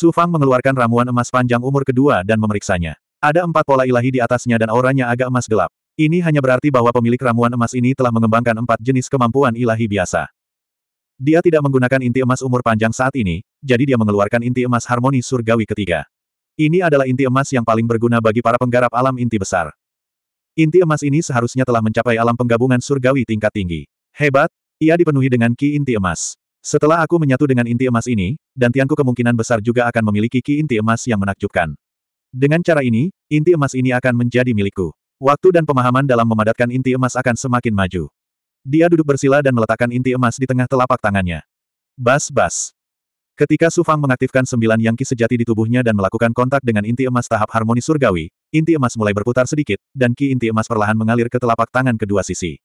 Su Fang mengeluarkan ramuan emas panjang umur kedua dan memeriksanya. Ada empat pola ilahi di atasnya dan auranya agak emas gelap. Ini hanya berarti bahwa pemilik ramuan emas ini telah mengembangkan empat jenis kemampuan ilahi biasa. Dia tidak menggunakan inti emas umur panjang saat ini, jadi dia mengeluarkan inti emas harmoni surgawi ketiga. Ini adalah inti emas yang paling berguna bagi para penggarap alam inti besar. Inti emas ini seharusnya telah mencapai alam penggabungan surgawi tingkat tinggi. Hebat, ia dipenuhi dengan ki inti emas. Setelah aku menyatu dengan inti emas ini, dan Tianku kemungkinan besar juga akan memiliki ki inti emas yang menakjubkan. Dengan cara ini, inti emas ini akan menjadi milikku. Waktu dan pemahaman dalam memadatkan inti emas akan semakin maju. Dia duduk bersila dan meletakkan inti emas di tengah telapak tangannya. Bas-bas. Ketika Sufang mengaktifkan sembilan yang ki sejati di tubuhnya dan melakukan kontak dengan inti emas tahap harmoni surgawi, inti emas mulai berputar sedikit, dan ki inti emas perlahan mengalir ke telapak tangan kedua sisi.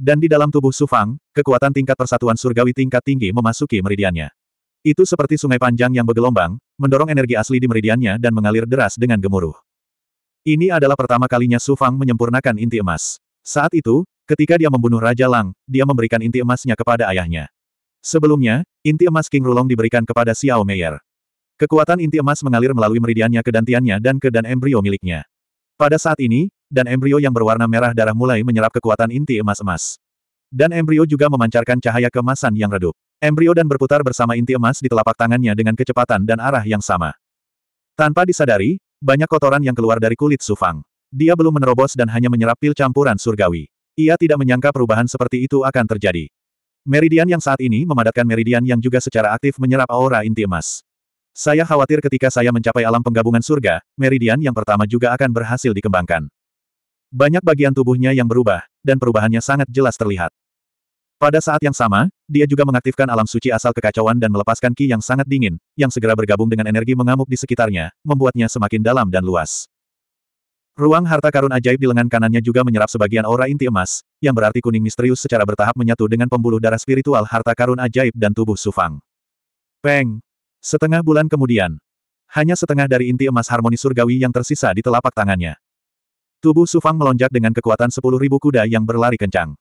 Dan di dalam tubuh Sufang, kekuatan tingkat persatuan surgawi tingkat tinggi memasuki meridiannya. Itu seperti sungai panjang yang bergelombang, mendorong energi asli di meridiannya dan mengalir deras dengan gemuruh. Ini adalah pertama kalinya Sufang menyempurnakan inti emas. Saat itu, ketika dia membunuh Raja Lang, dia memberikan inti emasnya kepada ayahnya. Sebelumnya, inti emas King Rulong diberikan kepada Xiao Meier. Kekuatan inti emas mengalir melalui meridiannya ke dantiannya dan ke dan embrio miliknya. Pada saat ini, dan embrio yang berwarna merah darah mulai menyerap kekuatan inti emas-emas. Dan embrio juga memancarkan cahaya kemasan yang redup. Embrio dan berputar bersama inti emas di telapak tangannya dengan kecepatan dan arah yang sama. Tanpa disadari, banyak kotoran yang keluar dari kulit Sufang. Dia belum menerobos dan hanya menyerap pil campuran surgawi. Ia tidak menyangka perubahan seperti itu akan terjadi. Meridian yang saat ini memadatkan meridian yang juga secara aktif menyerap aura inti emas. Saya khawatir ketika saya mencapai alam penggabungan surga, meridian yang pertama juga akan berhasil dikembangkan. Banyak bagian tubuhnya yang berubah, dan perubahannya sangat jelas terlihat. Pada saat yang sama, dia juga mengaktifkan alam suci asal kekacauan dan melepaskan ki yang sangat dingin, yang segera bergabung dengan energi mengamuk di sekitarnya, membuatnya semakin dalam dan luas. Ruang harta karun ajaib di lengan kanannya juga menyerap sebagian aura inti emas, yang berarti kuning misterius secara bertahap menyatu dengan pembuluh darah spiritual harta karun ajaib dan tubuh Sufang. Peng! Setengah bulan kemudian. Hanya setengah dari inti emas harmoni surgawi yang tersisa di telapak tangannya. Tubuh Sufang melonjak dengan kekuatan 10.000 kuda yang berlari kencang.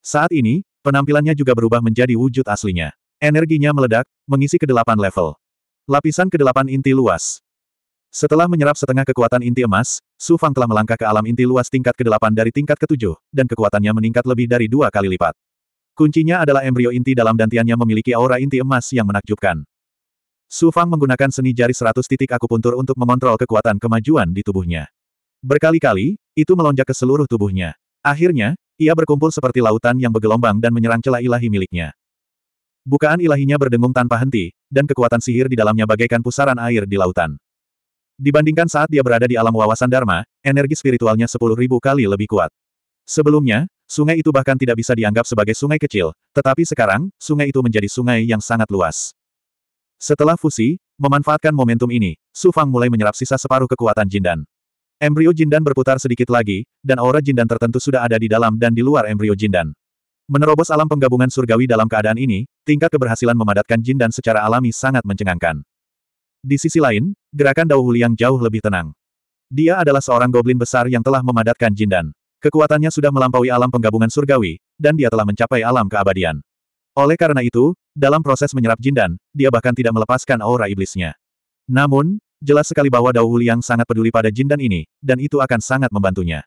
Saat ini, penampilannya juga berubah menjadi wujud aslinya. Energinya meledak, mengisi ke kedelapan level. Lapisan ke kedelapan inti luas. Setelah menyerap setengah kekuatan inti emas, Sufang telah melangkah ke alam inti luas tingkat ke delapan dari tingkat ke ketujuh, dan kekuatannya meningkat lebih dari dua kali lipat. Kuncinya adalah embrio inti dalam dantiannya memiliki aura inti emas yang menakjubkan. Sufang menggunakan seni jari seratus titik akupuntur untuk mengontrol kekuatan kemajuan di tubuhnya. Berkali-kali, itu melonjak ke seluruh tubuhnya. Akhirnya, ia berkumpul seperti lautan yang bergelombang dan menyerang celah ilahi miliknya. Bukaan ilahinya berdengung tanpa henti, dan kekuatan sihir di dalamnya bagaikan pusaran air di lautan. Dibandingkan saat dia berada di alam wawasan Dharma, energi spiritualnya sepuluh ribu kali lebih kuat. Sebelumnya, sungai itu bahkan tidak bisa dianggap sebagai sungai kecil, tetapi sekarang, sungai itu menjadi sungai yang sangat luas. Setelah fusi, memanfaatkan momentum ini, Su Fang mulai menyerap sisa separuh kekuatan Jindan. Embrio Jindan berputar sedikit lagi, dan aura Jindan tertentu sudah ada di dalam dan di luar embrio Jindan. Menerobos alam penggabungan surgawi dalam keadaan ini, tingkat keberhasilan memadatkan Jindan secara alami sangat mencengangkan. Di sisi lain, gerakan Dao Huliang jauh lebih tenang. Dia adalah seorang goblin besar yang telah memadatkan Jindan. Kekuatannya sudah melampaui alam penggabungan surgawi, dan dia telah mencapai alam keabadian. Oleh karena itu, dalam proses menyerap Jindan, dia bahkan tidak melepaskan aura iblisnya. Namun, jelas sekali bahwa Dao Huliang sangat peduli pada jin dan ini, dan itu akan sangat membantunya.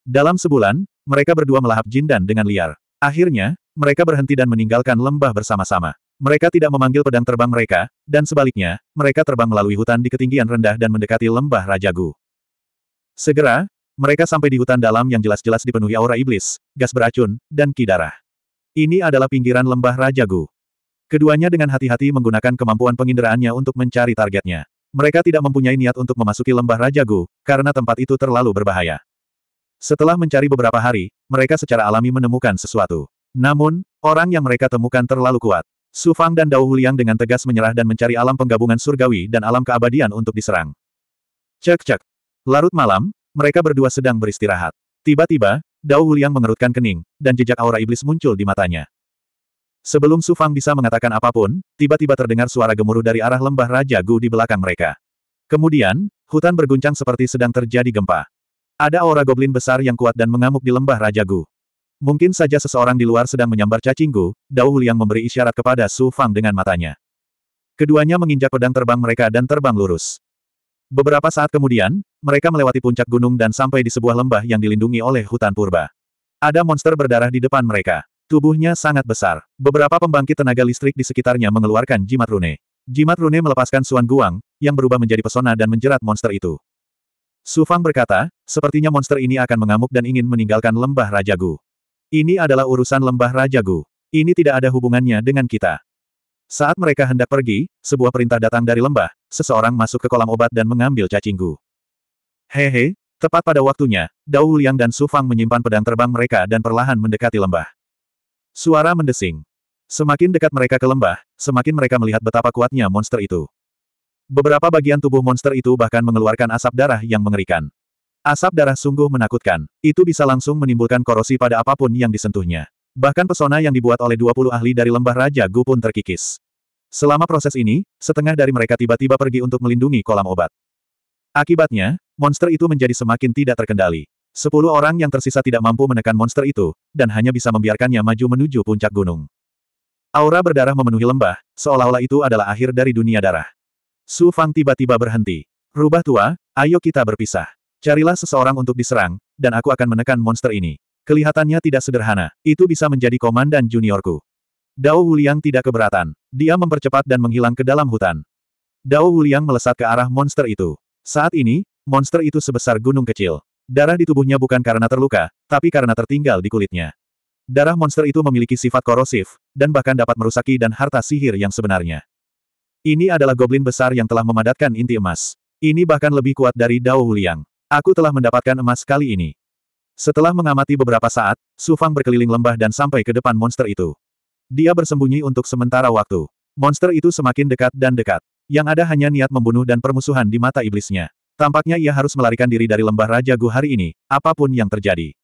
Dalam sebulan, mereka berdua melahap jin dan dengan liar. Akhirnya, mereka berhenti dan meninggalkan lembah bersama-sama. Mereka tidak memanggil pedang terbang mereka, dan sebaliknya, mereka terbang melalui hutan di ketinggian rendah dan mendekati lembah Raja Gu. Segera, mereka sampai di hutan dalam yang jelas-jelas dipenuhi aura iblis, gas beracun, dan kidarah. Ini adalah pinggiran lembah Raja Gu. Keduanya dengan hati-hati menggunakan kemampuan penginderaannya untuk mencari targetnya. Mereka tidak mempunyai niat untuk memasuki lembah Raja Gu, karena tempat itu terlalu berbahaya. Setelah mencari beberapa hari, mereka secara alami menemukan sesuatu. Namun, orang yang mereka temukan terlalu kuat. Su Fang dan Dao Huliang dengan tegas menyerah dan mencari alam penggabungan surgawi dan alam keabadian untuk diserang. Cek-cek. Larut malam, mereka berdua sedang beristirahat. Tiba-tiba, Dao Huliang mengerutkan kening, dan jejak aura iblis muncul di matanya. Sebelum Su Fang bisa mengatakan apapun, tiba-tiba terdengar suara gemuruh dari arah lembah Raja Gu di belakang mereka. Kemudian, hutan berguncang seperti sedang terjadi gempa. Ada aura goblin besar yang kuat dan mengamuk di lembah Raja Gu. Mungkin saja seseorang di luar sedang menyambar cacing Gu, Dao Huliang memberi isyarat kepada Su Fang dengan matanya. Keduanya menginjak pedang terbang mereka dan terbang lurus. Beberapa saat kemudian, mereka melewati puncak gunung dan sampai di sebuah lembah yang dilindungi oleh hutan purba. Ada monster berdarah di depan mereka. Tubuhnya sangat besar. Beberapa pembangkit tenaga listrik di sekitarnya mengeluarkan jimat rune. Jimat rune melepaskan Suan Guang, yang berubah menjadi pesona dan menjerat monster itu. Su Fang berkata, sepertinya monster ini akan mengamuk dan ingin meninggalkan lembah Raja Gu. Ini adalah urusan lembah Raja Gu. Ini tidak ada hubungannya dengan kita. Saat mereka hendak pergi, sebuah perintah datang dari lembah, seseorang masuk ke kolam obat dan mengambil cacing Gu. Hehe, tepat pada waktunya, Dao Liang dan Su Fang menyimpan pedang terbang mereka dan perlahan mendekati lembah. Suara mendesing. Semakin dekat mereka ke lembah, semakin mereka melihat betapa kuatnya monster itu. Beberapa bagian tubuh monster itu bahkan mengeluarkan asap darah yang mengerikan. Asap darah sungguh menakutkan. Itu bisa langsung menimbulkan korosi pada apapun yang disentuhnya. Bahkan pesona yang dibuat oleh 20 ahli dari lembah Raja Gu pun terkikis. Selama proses ini, setengah dari mereka tiba-tiba pergi untuk melindungi kolam obat. Akibatnya, monster itu menjadi semakin tidak terkendali. Sepuluh orang yang tersisa tidak mampu menekan monster itu, dan hanya bisa membiarkannya maju menuju puncak gunung. Aura berdarah memenuhi lembah, seolah-olah itu adalah akhir dari dunia darah. Su Fang tiba-tiba berhenti. Rubah tua, ayo kita berpisah. Carilah seseorang untuk diserang, dan aku akan menekan monster ini. Kelihatannya tidak sederhana, itu bisa menjadi komandan juniorku. Dao Wuliang tidak keberatan. Dia mempercepat dan menghilang ke dalam hutan. Dao Wuliang melesat ke arah monster itu. Saat ini, monster itu sebesar gunung kecil. Darah di tubuhnya bukan karena terluka, tapi karena tertinggal di kulitnya. Darah monster itu memiliki sifat korosif, dan bahkan dapat merusaki dan harta sihir yang sebenarnya. Ini adalah goblin besar yang telah memadatkan inti emas. Ini bahkan lebih kuat dari Dao Huliang. Aku telah mendapatkan emas kali ini. Setelah mengamati beberapa saat, Su Fang berkeliling lembah dan sampai ke depan monster itu. Dia bersembunyi untuk sementara waktu. Monster itu semakin dekat dan dekat. Yang ada hanya niat membunuh dan permusuhan di mata iblisnya. Tampaknya ia harus melarikan diri dari lembah Raja Gu hari ini, apapun yang terjadi.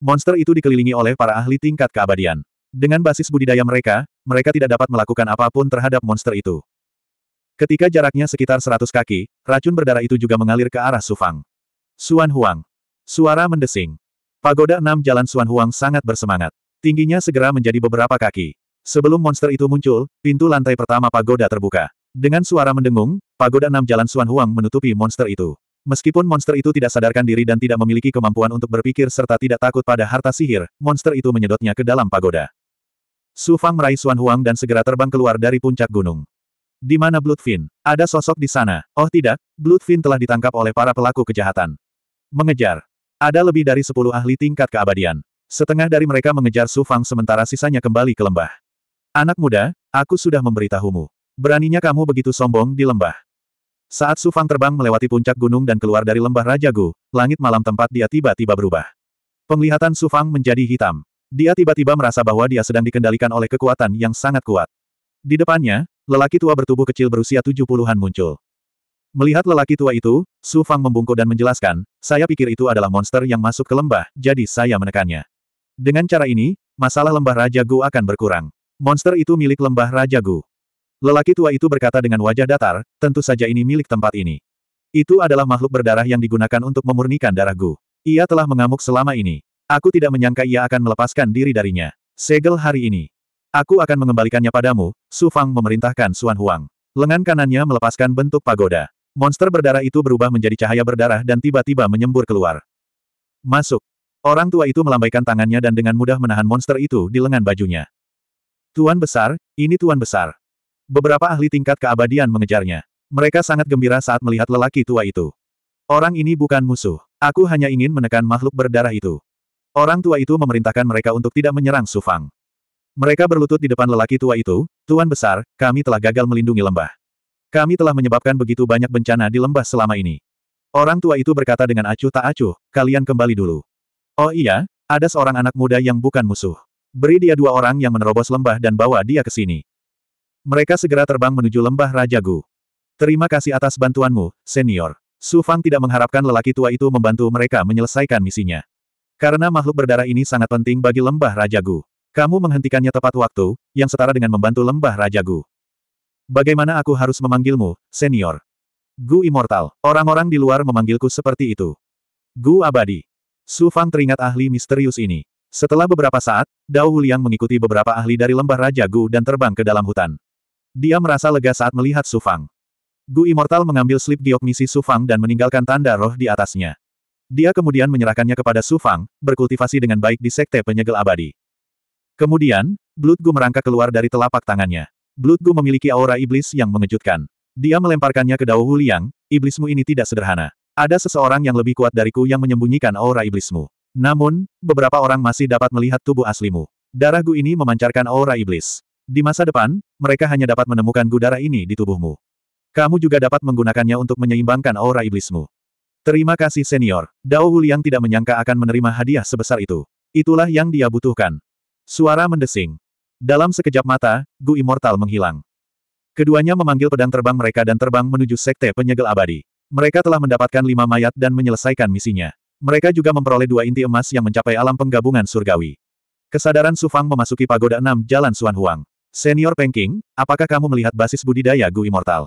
Monster itu dikelilingi oleh para ahli tingkat keabadian. Dengan basis budidaya mereka, mereka tidak dapat melakukan apapun terhadap monster itu. Ketika jaraknya sekitar 100 kaki, racun berdarah itu juga mengalir ke arah Sufang. Suan Huang. Suara mendesing. Pagoda enam jalan Suan Huang sangat bersemangat. Tingginya segera menjadi beberapa kaki. Sebelum monster itu muncul, pintu lantai pertama pagoda terbuka. Dengan suara mendengung, pagoda enam jalan Suan Huang menutupi monster itu. Meskipun monster itu tidak sadarkan diri dan tidak memiliki kemampuan untuk berpikir serta tidak takut pada harta sihir, monster itu menyedotnya ke dalam pagoda. Su Fang meraih Suan Huang dan segera terbang keluar dari puncak gunung. Di mana Bloodfin? Ada sosok di sana. Oh tidak, Bloodfin telah ditangkap oleh para pelaku kejahatan. Mengejar. Ada lebih dari sepuluh ahli tingkat keabadian. Setengah dari mereka mengejar Su Fang sementara sisanya kembali ke lembah. Anak muda, aku sudah memberitahumu. Beraninya kamu begitu sombong di lembah. Saat Sufang terbang melewati puncak gunung dan keluar dari lembah Rajagu, langit malam tempat dia tiba-tiba berubah. Penglihatan Sufang menjadi hitam. Dia tiba-tiba merasa bahwa dia sedang dikendalikan oleh kekuatan yang sangat kuat. Di depannya, lelaki tua bertubuh kecil berusia tujuh puluhan muncul. Melihat lelaki tua itu, Su Fang membungkuk dan menjelaskan, saya pikir itu adalah monster yang masuk ke lembah, jadi saya menekannya. Dengan cara ini, masalah lembah Rajagu akan berkurang. Monster itu milik lembah Rajagu. Lelaki tua itu berkata dengan wajah datar, tentu saja ini milik tempat ini. Itu adalah makhluk berdarah yang digunakan untuk memurnikan darah Gu. Ia telah mengamuk selama ini. Aku tidak menyangka ia akan melepaskan diri darinya. Segel hari ini. Aku akan mengembalikannya padamu, Su Fang memerintahkan Suan Huang. Lengan kanannya melepaskan bentuk pagoda. Monster berdarah itu berubah menjadi cahaya berdarah dan tiba-tiba menyembur keluar. Masuk. Orang tua itu melambaikan tangannya dan dengan mudah menahan monster itu di lengan bajunya. Tuan besar, ini tuan besar. Beberapa ahli tingkat keabadian mengejarnya. Mereka sangat gembira saat melihat lelaki tua itu. Orang ini bukan musuh. Aku hanya ingin menekan makhluk berdarah itu. Orang tua itu memerintahkan mereka untuk tidak menyerang Sufang. Mereka berlutut di depan lelaki tua itu, Tuan Besar, kami telah gagal melindungi lembah. Kami telah menyebabkan begitu banyak bencana di lembah selama ini. Orang tua itu berkata dengan acuh tak acuh, kalian kembali dulu. Oh iya, ada seorang anak muda yang bukan musuh. Beri dia dua orang yang menerobos lembah dan bawa dia ke sini. Mereka segera terbang menuju lembah Raja Gu. Terima kasih atas bantuanmu, senior. Su Fang tidak mengharapkan lelaki tua itu membantu mereka menyelesaikan misinya. Karena makhluk berdarah ini sangat penting bagi lembah Raja Gu. Kamu menghentikannya tepat waktu, yang setara dengan membantu lembah Raja Gu. Bagaimana aku harus memanggilmu, senior? Gu Immortal, orang-orang di luar memanggilku seperti itu. Gu Abadi. Su Fang teringat ahli misterius ini. Setelah beberapa saat, Dao Wuliang mengikuti beberapa ahli dari lembah Raja Gu dan terbang ke dalam hutan. Dia merasa lega saat melihat Sufang. Gu Immortal mengambil slip giok misi Sufang dan meninggalkan tanda roh di atasnya. Dia kemudian menyerahkannya kepada Sufang, berkultivasi dengan baik di sekte penyegel abadi. Kemudian, Blood Gu merangkak keluar dari telapak tangannya. Blood Gu memiliki aura iblis yang mengejutkan. Dia melemparkannya ke Dao Huliang, iblismu ini tidak sederhana. Ada seseorang yang lebih kuat dariku yang menyembunyikan aura iblismu. Namun, beberapa orang masih dapat melihat tubuh aslimu. Darah Gu ini memancarkan aura iblis. Di masa depan, mereka hanya dapat menemukan gudara ini di tubuhmu. Kamu juga dapat menggunakannya untuk menyeimbangkan aura iblismu. Terima kasih senior. Dao Wuliang tidak menyangka akan menerima hadiah sebesar itu. Itulah yang dia butuhkan. Suara mendesing. Dalam sekejap mata, Gu Immortal menghilang. Keduanya memanggil pedang terbang mereka dan terbang menuju Sekte Penyegel Abadi. Mereka telah mendapatkan lima mayat dan menyelesaikan misinya. Mereka juga memperoleh dua inti emas yang mencapai alam penggabungan surgawi. Kesadaran Sufang memasuki pagoda enam Jalan Suan Huang. Senior Pengking, apakah kamu melihat basis budidaya Gu Immortal?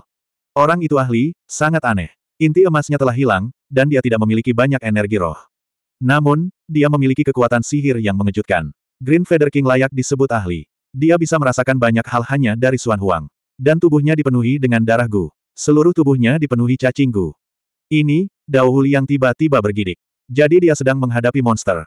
Orang itu ahli, sangat aneh. Inti emasnya telah hilang, dan dia tidak memiliki banyak energi roh. Namun, dia memiliki kekuatan sihir yang mengejutkan. Green Feather King layak disebut ahli. Dia bisa merasakan banyak hal hanya dari Suan Huang. Dan tubuhnya dipenuhi dengan darah Gu. Seluruh tubuhnya dipenuhi cacing Gu. Ini, Dao Huli yang tiba-tiba bergidik. Jadi dia sedang menghadapi monster.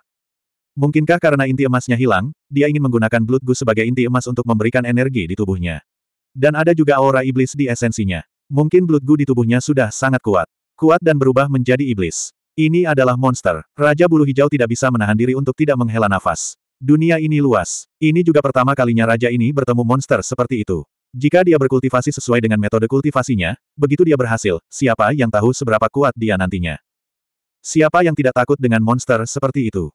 Mungkinkah karena inti emasnya hilang, dia ingin menggunakan Blood Goose sebagai inti emas untuk memberikan energi di tubuhnya. Dan ada juga aura iblis di esensinya. Mungkin Blood Goose di tubuhnya sudah sangat kuat. Kuat dan berubah menjadi iblis. Ini adalah monster. Raja Bulu Hijau tidak bisa menahan diri untuk tidak menghela nafas. Dunia ini luas. Ini juga pertama kalinya raja ini bertemu monster seperti itu. Jika dia berkultivasi sesuai dengan metode kultivasinya, begitu dia berhasil, siapa yang tahu seberapa kuat dia nantinya. Siapa yang tidak takut dengan monster seperti itu?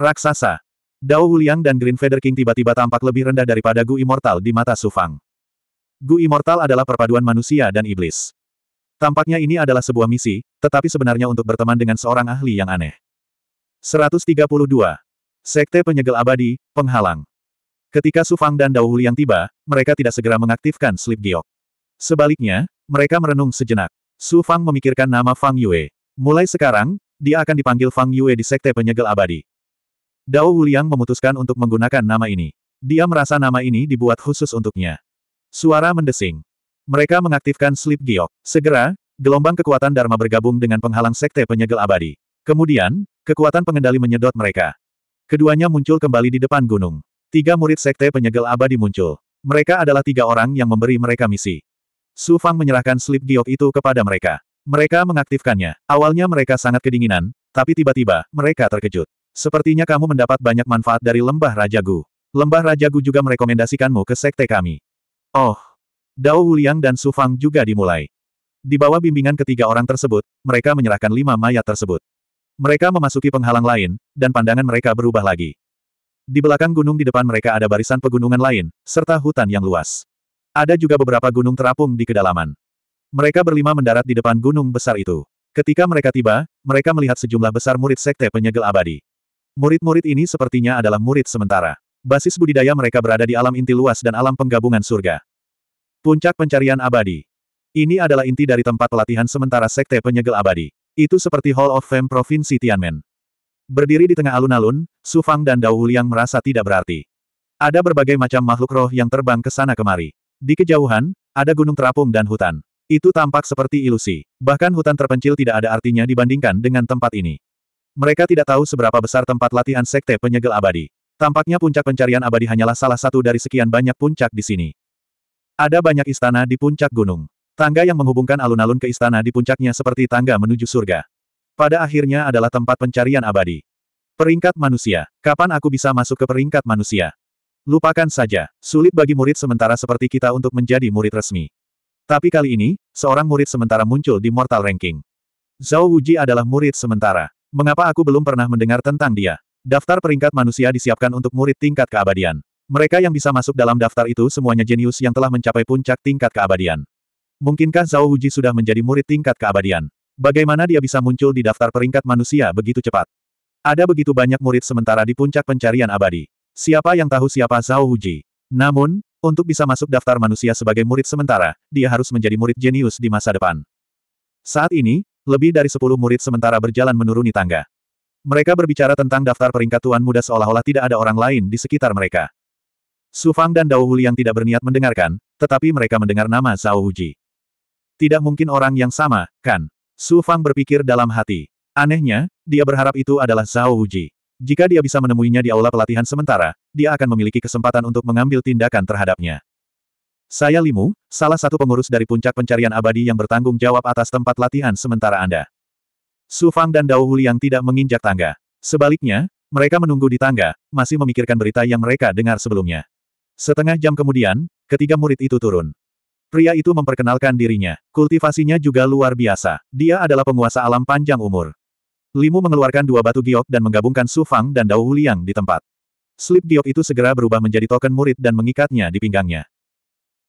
Raksasa. Dao Huliang dan Green Feather King tiba-tiba tampak lebih rendah daripada Gu Immortal di mata Su Fang. Gu Immortal adalah perpaduan manusia dan iblis. Tampaknya ini adalah sebuah misi, tetapi sebenarnya untuk berteman dengan seorang ahli yang aneh. 132. Sekte Penyegel Abadi, Penghalang. Ketika Su Fang dan Dao Huliang tiba, mereka tidak segera mengaktifkan Slip Giok. Sebaliknya, mereka merenung sejenak. Su Fang memikirkan nama Fang Yue. Mulai sekarang, dia akan dipanggil Fang Yue di Sekte Penyegel Abadi. Dao Wuliang memutuskan untuk menggunakan nama ini. Dia merasa nama ini dibuat khusus untuknya. Suara mendesing. Mereka mengaktifkan Sleep Giok. Segera, gelombang kekuatan Dharma bergabung dengan penghalang Sekte Penyegel Abadi. Kemudian, kekuatan pengendali menyedot mereka. Keduanya muncul kembali di depan gunung. Tiga murid Sekte Penyegel Abadi muncul. Mereka adalah tiga orang yang memberi mereka misi. Su Fang menyerahkan Sleep Giok itu kepada mereka. Mereka mengaktifkannya. Awalnya mereka sangat kedinginan, tapi tiba-tiba, mereka terkejut. Sepertinya kamu mendapat banyak manfaat dari lembah Raja Gu. Lembah Raja Gu juga merekomendasikanmu ke sekte kami. Oh! Dao Wuliang dan Su Fang juga dimulai. Di bawah bimbingan ketiga orang tersebut, mereka menyerahkan lima mayat tersebut. Mereka memasuki penghalang lain, dan pandangan mereka berubah lagi. Di belakang gunung di depan mereka ada barisan pegunungan lain, serta hutan yang luas. Ada juga beberapa gunung terapung di kedalaman. Mereka berlima mendarat di depan gunung besar itu. Ketika mereka tiba, mereka melihat sejumlah besar murid sekte penyegel abadi. Murid-murid ini sepertinya adalah murid sementara. Basis budidaya mereka berada di alam inti luas dan alam penggabungan surga. Puncak pencarian abadi. Ini adalah inti dari tempat pelatihan sementara Sekte Penyegel Abadi. Itu seperti Hall of Fame Provinsi Tianmen. Berdiri di tengah alun-alun, Su Fang dan Dao Wuliang merasa tidak berarti. Ada berbagai macam makhluk roh yang terbang ke sana kemari. Di kejauhan, ada gunung terapung dan hutan. Itu tampak seperti ilusi. Bahkan hutan terpencil tidak ada artinya dibandingkan dengan tempat ini. Mereka tidak tahu seberapa besar tempat latihan Sekte Penyegel Abadi. Tampaknya puncak pencarian abadi hanyalah salah satu dari sekian banyak puncak di sini. Ada banyak istana di puncak gunung. Tangga yang menghubungkan alun-alun ke istana di puncaknya seperti tangga menuju surga. Pada akhirnya adalah tempat pencarian abadi. Peringkat manusia. Kapan aku bisa masuk ke peringkat manusia? Lupakan saja, sulit bagi murid sementara seperti kita untuk menjadi murid resmi. Tapi kali ini, seorang murid sementara muncul di Mortal Ranking. Zhao Wuji adalah murid sementara. Mengapa aku belum pernah mendengar tentang dia? Daftar peringkat manusia disiapkan untuk murid tingkat keabadian. Mereka yang bisa masuk dalam daftar itu semuanya jenius yang telah mencapai puncak tingkat keabadian. Mungkinkah Zhao Wuji sudah menjadi murid tingkat keabadian? Bagaimana dia bisa muncul di daftar peringkat manusia begitu cepat? Ada begitu banyak murid sementara di puncak pencarian abadi. Siapa yang tahu siapa Zhao Wuji? Namun, untuk bisa masuk daftar manusia sebagai murid sementara, dia harus menjadi murid jenius di masa depan. Saat ini, lebih dari sepuluh murid sementara berjalan menuruni tangga. Mereka berbicara tentang daftar peringkat Tuan Muda seolah-olah tidak ada orang lain di sekitar mereka. Su Fang dan Dao Huli yang tidak berniat mendengarkan, tetapi mereka mendengar nama Zhao Huji. Tidak mungkin orang yang sama, kan? Su Fang berpikir dalam hati. Anehnya, dia berharap itu adalah Zhao Huji. Jika dia bisa menemuinya di aula pelatihan sementara, dia akan memiliki kesempatan untuk mengambil tindakan terhadapnya. Saya Limu, salah satu pengurus dari puncak pencarian abadi yang bertanggung jawab atas tempat latihan sementara Anda. Su Fang dan Dao Huliang tidak menginjak tangga. Sebaliknya, mereka menunggu di tangga, masih memikirkan berita yang mereka dengar sebelumnya. Setengah jam kemudian, ketiga murid itu turun. Pria itu memperkenalkan dirinya. Kultivasinya juga luar biasa. Dia adalah penguasa alam panjang umur. Limu mengeluarkan dua batu giok dan menggabungkan Su Fang dan Dao Huliang di tempat. Slip giok itu segera berubah menjadi token murid dan mengikatnya di pinggangnya.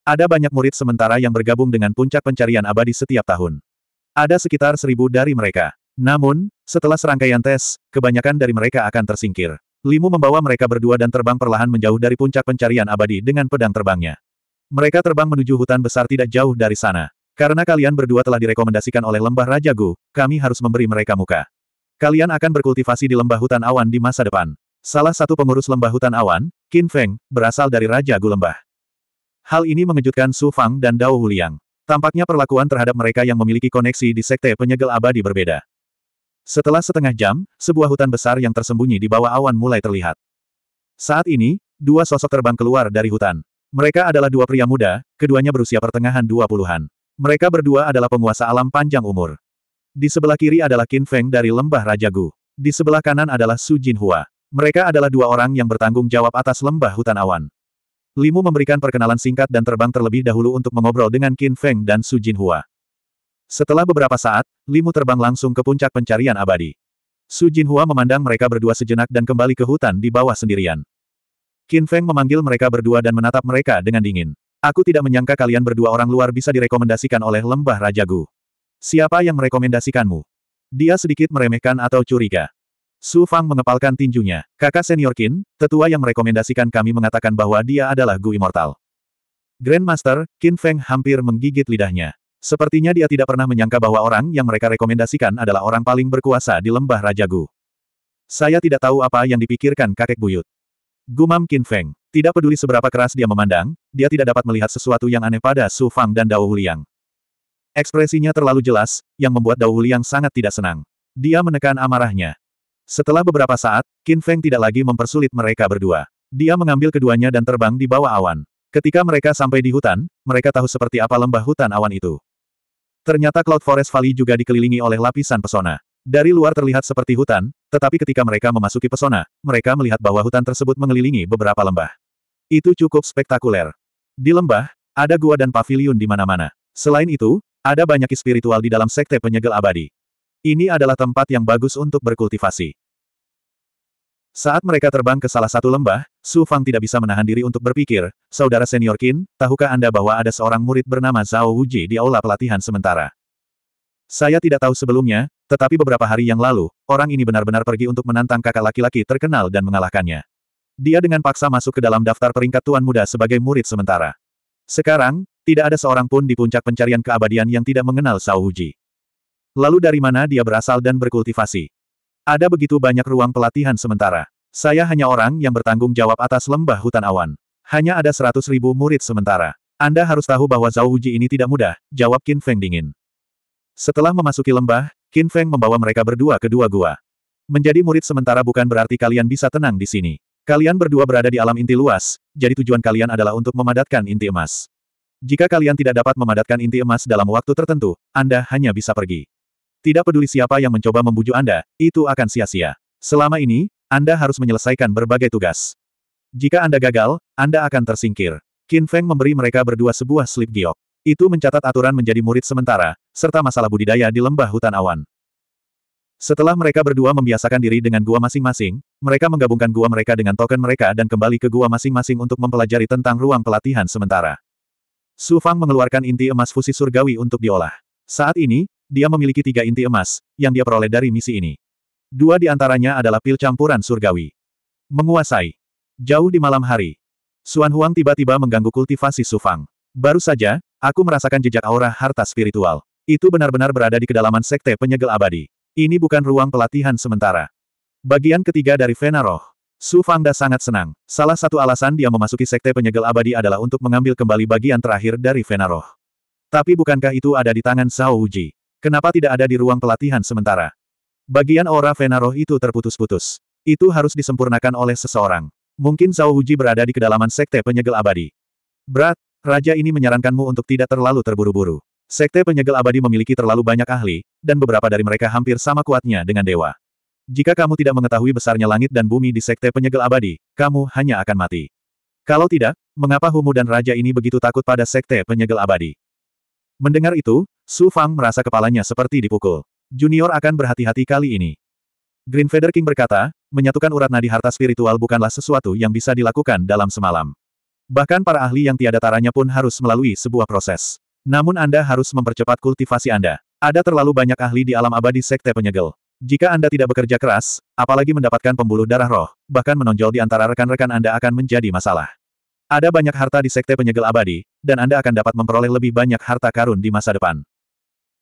Ada banyak murid sementara yang bergabung dengan puncak pencarian abadi setiap tahun. Ada sekitar seribu dari mereka. Namun, setelah serangkaian tes, kebanyakan dari mereka akan tersingkir. Limu membawa mereka berdua dan terbang perlahan menjauh dari puncak pencarian abadi dengan pedang terbangnya. Mereka terbang menuju hutan besar tidak jauh dari sana. Karena kalian berdua telah direkomendasikan oleh lembah Raja Gu, kami harus memberi mereka muka. Kalian akan berkultivasi di lembah hutan awan di masa depan. Salah satu pengurus lembah hutan awan, Qin Feng, berasal dari Raja Gu Lembah. Hal ini mengejutkan Su Fang dan Dao Huliang. Tampaknya perlakuan terhadap mereka yang memiliki koneksi di Sekte Penyegel Abadi berbeda. Setelah setengah jam, sebuah hutan besar yang tersembunyi di bawah awan mulai terlihat. Saat ini, dua sosok terbang keluar dari hutan. Mereka adalah dua pria muda, keduanya berusia pertengahan dua puluhan. Mereka berdua adalah penguasa alam panjang umur. Di sebelah kiri adalah Qin Feng dari lembah Raja Gu. Di sebelah kanan adalah Su Jin Hua. Mereka adalah dua orang yang bertanggung jawab atas lembah hutan awan. Limu memberikan perkenalan singkat dan terbang terlebih dahulu untuk mengobrol dengan Qin Feng dan Su Jin Hua. Setelah beberapa saat, Limu terbang langsung ke puncak pencarian abadi. Su Jin Hua memandang mereka berdua sejenak dan kembali ke hutan di bawah sendirian. Qin Feng memanggil mereka berdua dan menatap mereka dengan dingin. Aku tidak menyangka kalian berdua orang luar bisa direkomendasikan oleh lembah Raja Gu. Siapa yang merekomendasikanmu? Dia sedikit meremehkan atau curiga. Su Fang mengepalkan tinjunya. Kakak senior Qin, tetua yang merekomendasikan kami mengatakan bahwa dia adalah Gu Immortal. Grandmaster, Qin Feng hampir menggigit lidahnya. Sepertinya dia tidak pernah menyangka bahwa orang yang mereka rekomendasikan adalah orang paling berkuasa di lembah Raja Gu. Saya tidak tahu apa yang dipikirkan kakek buyut. Gumam Qin Feng. Tidak peduli seberapa keras dia memandang, dia tidak dapat melihat sesuatu yang aneh pada Su Fang dan Dao Huliang. Ekspresinya terlalu jelas, yang membuat Dao Huliang sangat tidak senang. Dia menekan amarahnya. Setelah beberapa saat, Qin Feng tidak lagi mempersulit mereka berdua. Dia mengambil keduanya dan terbang di bawah awan. Ketika mereka sampai di hutan, mereka tahu seperti apa lembah hutan awan itu. Ternyata Cloud Forest Valley juga dikelilingi oleh lapisan pesona. Dari luar terlihat seperti hutan, tetapi ketika mereka memasuki pesona, mereka melihat bahwa hutan tersebut mengelilingi beberapa lembah. Itu cukup spektakuler. Di lembah, ada gua dan paviliun di mana-mana. Selain itu, ada banyak spiritual di dalam sekte penyegel abadi. Ini adalah tempat yang bagus untuk berkultivasi. Saat mereka terbang ke salah satu lembah, Su Fang tidak bisa menahan diri untuk berpikir, Saudara Senior Qin, tahukah Anda bahwa ada seorang murid bernama Zhao Wuji di aula pelatihan sementara? Saya tidak tahu sebelumnya, tetapi beberapa hari yang lalu, orang ini benar-benar pergi untuk menantang kakak laki-laki terkenal dan mengalahkannya. Dia dengan paksa masuk ke dalam daftar peringkat Tuan Muda sebagai murid sementara. Sekarang, tidak ada seorang pun di puncak pencarian keabadian yang tidak mengenal Zhao Wuji. Lalu dari mana dia berasal dan berkultivasi? Ada begitu banyak ruang pelatihan sementara. Saya hanya orang yang bertanggung jawab atas lembah hutan awan. Hanya ada seratus ribu murid sementara. Anda harus tahu bahwa Zhao Wuji ini tidak mudah, jawab Qin Feng dingin. Setelah memasuki lembah, Qin Feng membawa mereka berdua ke dua gua. Menjadi murid sementara bukan berarti kalian bisa tenang di sini. Kalian berdua berada di alam inti luas, jadi tujuan kalian adalah untuk memadatkan inti emas. Jika kalian tidak dapat memadatkan inti emas dalam waktu tertentu, Anda hanya bisa pergi. Tidak peduli siapa yang mencoba membujuk Anda, itu akan sia-sia. Selama ini, Anda harus menyelesaikan berbagai tugas. Jika Anda gagal, Anda akan tersingkir. Qin Feng memberi mereka berdua sebuah slip giok. Itu mencatat aturan menjadi murid sementara, serta masalah budidaya di lembah hutan awan. Setelah mereka berdua membiasakan diri dengan gua masing-masing, mereka menggabungkan gua mereka dengan token mereka dan kembali ke gua masing-masing untuk mempelajari tentang ruang pelatihan sementara. Su Fang mengeluarkan inti emas fusi surgawi untuk diolah. Saat ini, dia memiliki tiga inti emas, yang dia peroleh dari misi ini. Dua di antaranya adalah pil campuran surgawi. Menguasai. Jauh di malam hari. Suan Huang tiba-tiba mengganggu kultivasi Sufang. Baru saja, aku merasakan jejak aura harta spiritual. Itu benar-benar berada di kedalaman sekte penyegel abadi. Ini bukan ruang pelatihan sementara. Bagian ketiga dari Vena Roh. Su Fangda sangat senang. Salah satu alasan dia memasuki sekte penyegel abadi adalah untuk mengambil kembali bagian terakhir dari Vena Tapi bukankah itu ada di tangan Zhao Uji? Kenapa tidak ada di ruang pelatihan sementara? Bagian aura vena itu terputus-putus. Itu harus disempurnakan oleh seseorang. Mungkin Zhao Huji berada di kedalaman sekte penyegel abadi. Berat, raja ini menyarankanmu untuk tidak terlalu terburu-buru. Sekte penyegel abadi memiliki terlalu banyak ahli, dan beberapa dari mereka hampir sama kuatnya dengan dewa. Jika kamu tidak mengetahui besarnya langit dan bumi di sekte penyegel abadi, kamu hanya akan mati. Kalau tidak, mengapa Humu dan raja ini begitu takut pada sekte penyegel abadi? Mendengar itu, Su Fang merasa kepalanya seperti dipukul. Junior akan berhati-hati kali ini. Green Feather King berkata, menyatukan urat nadi harta spiritual bukanlah sesuatu yang bisa dilakukan dalam semalam. Bahkan para ahli yang tiada taranya pun harus melalui sebuah proses. Namun Anda harus mempercepat kultivasi Anda. Ada terlalu banyak ahli di alam abadi sekte penyegel. Jika Anda tidak bekerja keras, apalagi mendapatkan pembuluh darah roh, bahkan menonjol di antara rekan-rekan Anda akan menjadi masalah. Ada banyak harta di Sekte Penyegel Abadi, dan Anda akan dapat memperoleh lebih banyak harta karun di masa depan.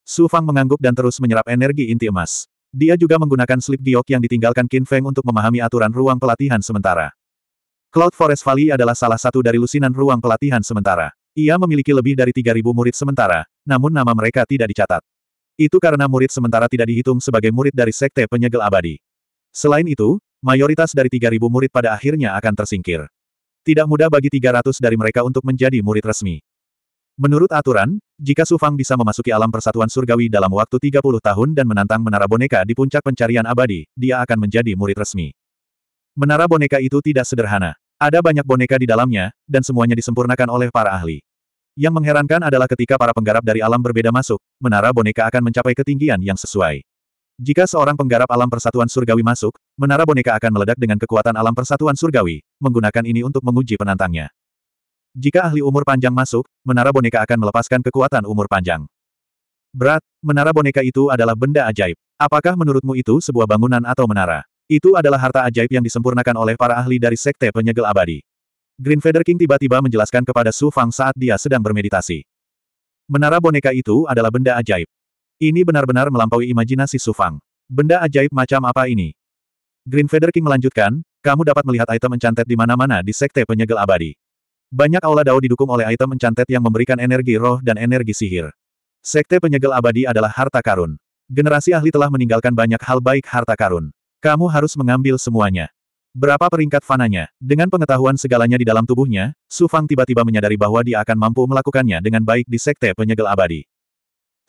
Su Fang mengangguk dan terus menyerap energi inti emas. Dia juga menggunakan slip giok yang ditinggalkan Qin Feng untuk memahami aturan ruang pelatihan sementara. Cloud Forest Valley adalah salah satu dari lusinan ruang pelatihan sementara. Ia memiliki lebih dari 3.000 murid sementara, namun nama mereka tidak dicatat. Itu karena murid sementara tidak dihitung sebagai murid dari Sekte Penyegel Abadi. Selain itu, mayoritas dari 3.000 murid pada akhirnya akan tersingkir. Tidak mudah bagi 300 dari mereka untuk menjadi murid resmi. Menurut aturan, jika Sufang bisa memasuki alam persatuan surgawi dalam waktu 30 tahun dan menantang menara boneka di puncak pencarian abadi, dia akan menjadi murid resmi. Menara boneka itu tidak sederhana. Ada banyak boneka di dalamnya, dan semuanya disempurnakan oleh para ahli. Yang mengherankan adalah ketika para penggarap dari alam berbeda masuk, menara boneka akan mencapai ketinggian yang sesuai. Jika seorang penggarap alam persatuan surgawi masuk, menara boneka akan meledak dengan kekuatan alam persatuan surgawi, menggunakan ini untuk menguji penantangnya. Jika ahli umur panjang masuk, menara boneka akan melepaskan kekuatan umur panjang. Berat, menara boneka itu adalah benda ajaib. Apakah menurutmu itu sebuah bangunan atau menara? Itu adalah harta ajaib yang disempurnakan oleh para ahli dari Sekte Penyegel Abadi. Green Feather King tiba-tiba menjelaskan kepada Su Fang saat dia sedang bermeditasi. Menara boneka itu adalah benda ajaib. Ini benar-benar melampaui imajinasi Sufang. Benda ajaib macam apa ini? Green Feather King melanjutkan, kamu dapat melihat item encantet di mana-mana di Sekte Penyegel Abadi. Banyak aula dao didukung oleh item encantet yang memberikan energi roh dan energi sihir. Sekte Penyegel Abadi adalah harta karun. Generasi ahli telah meninggalkan banyak hal baik harta karun. Kamu harus mengambil semuanya. Berapa peringkat fananya? Dengan pengetahuan segalanya di dalam tubuhnya, Sufang tiba-tiba menyadari bahwa dia akan mampu melakukannya dengan baik di Sekte Penyegel Abadi.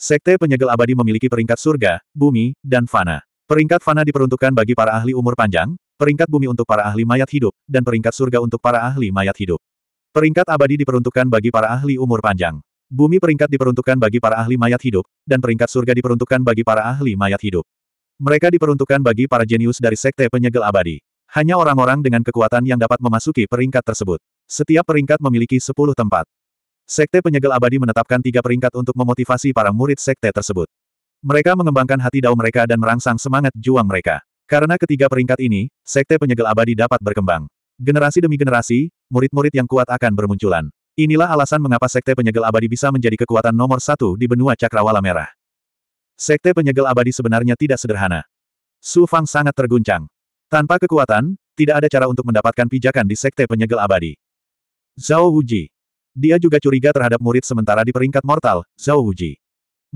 Sekte penyegel abadi memiliki peringkat surga, bumi, dan fana. Peringkat fana diperuntukkan bagi para ahli umur panjang, peringkat bumi untuk para ahli mayat hidup, dan peringkat surga untuk para ahli mayat hidup. Peringkat abadi diperuntukkan bagi para ahli umur panjang. Bumi peringkat diperuntukkan bagi para ahli mayat hidup, dan peringkat surga diperuntukkan bagi para ahli mayat hidup. Mereka diperuntukkan bagi para jenius dari sekte penyegel abadi. Hanya orang-orang dengan kekuatan yang dapat memasuki peringkat tersebut. Setiap peringkat memiliki 10 tempat. Sekte Penyegel Abadi menetapkan tiga peringkat untuk memotivasi para murid sekte tersebut. Mereka mengembangkan hati dao mereka dan merangsang semangat juang mereka. Karena ketiga peringkat ini, Sekte Penyegel Abadi dapat berkembang. Generasi demi generasi, murid-murid yang kuat akan bermunculan. Inilah alasan mengapa Sekte Penyegel Abadi bisa menjadi kekuatan nomor satu di benua Cakrawala Merah. Sekte Penyegel Abadi sebenarnya tidak sederhana. Su Fang sangat terguncang. Tanpa kekuatan, tidak ada cara untuk mendapatkan pijakan di Sekte Penyegel Abadi. Zhao Wuji, dia juga curiga terhadap murid sementara di peringkat mortal, Zhao Wuji.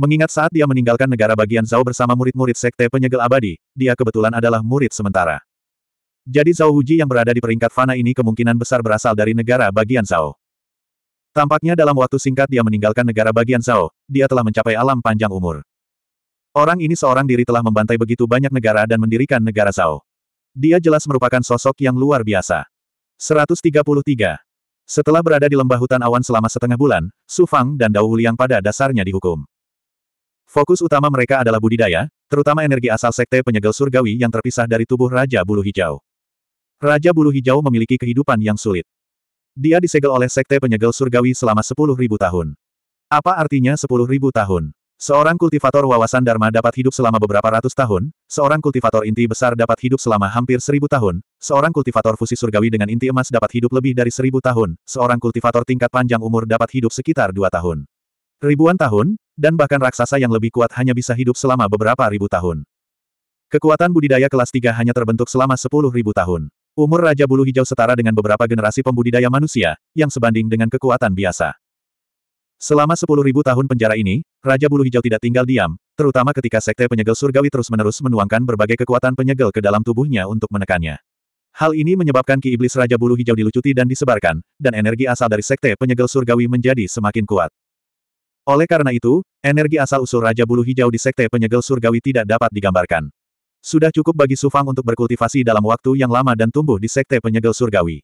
Mengingat saat dia meninggalkan negara bagian Zhao bersama murid-murid sekte penyegel abadi, dia kebetulan adalah murid sementara. Jadi Zhao Wuji yang berada di peringkat fana ini kemungkinan besar berasal dari negara bagian Zhao. Tampaknya dalam waktu singkat dia meninggalkan negara bagian Zhao, dia telah mencapai alam panjang umur. Orang ini seorang diri telah membantai begitu banyak negara dan mendirikan negara Zhao. Dia jelas merupakan sosok yang luar biasa. 133. Setelah berada di lembah hutan awan selama setengah bulan, Su Fang dan Dao Huliang pada dasarnya dihukum. Fokus utama mereka adalah budidaya, terutama energi asal sekte penyegel surgawi yang terpisah dari tubuh Raja Bulu Hijau. Raja Bulu Hijau memiliki kehidupan yang sulit. Dia disegel oleh sekte penyegel surgawi selama 10.000 tahun. Apa artinya 10.000 tahun? Seorang kultivator wawasan Dharma dapat hidup selama beberapa ratus tahun, seorang kultivator inti besar dapat hidup selama hampir seribu tahun, seorang kultivator fusi surgawi dengan inti emas dapat hidup lebih dari seribu tahun, seorang kultivator tingkat panjang umur dapat hidup sekitar dua tahun. Ribuan tahun, dan bahkan raksasa yang lebih kuat hanya bisa hidup selama beberapa ribu tahun. Kekuatan budidaya kelas tiga hanya terbentuk selama sepuluh ribu tahun. Umur Raja Bulu Hijau setara dengan beberapa generasi pembudidaya manusia, yang sebanding dengan kekuatan biasa. Selama 10.000 tahun penjara ini, Raja Bulu Hijau tidak tinggal diam, terutama ketika Sekte Penyegel Surgawi terus-menerus menuangkan berbagai kekuatan penyegel ke dalam tubuhnya untuk menekannya. Hal ini menyebabkan Ki Iblis Raja Bulu Hijau dilucuti dan disebarkan, dan energi asal dari Sekte Penyegel Surgawi menjadi semakin kuat. Oleh karena itu, energi asal usul Raja Bulu Hijau di Sekte Penyegel Surgawi tidak dapat digambarkan. Sudah cukup bagi Sufang untuk berkultivasi dalam waktu yang lama dan tumbuh di Sekte Penyegel Surgawi.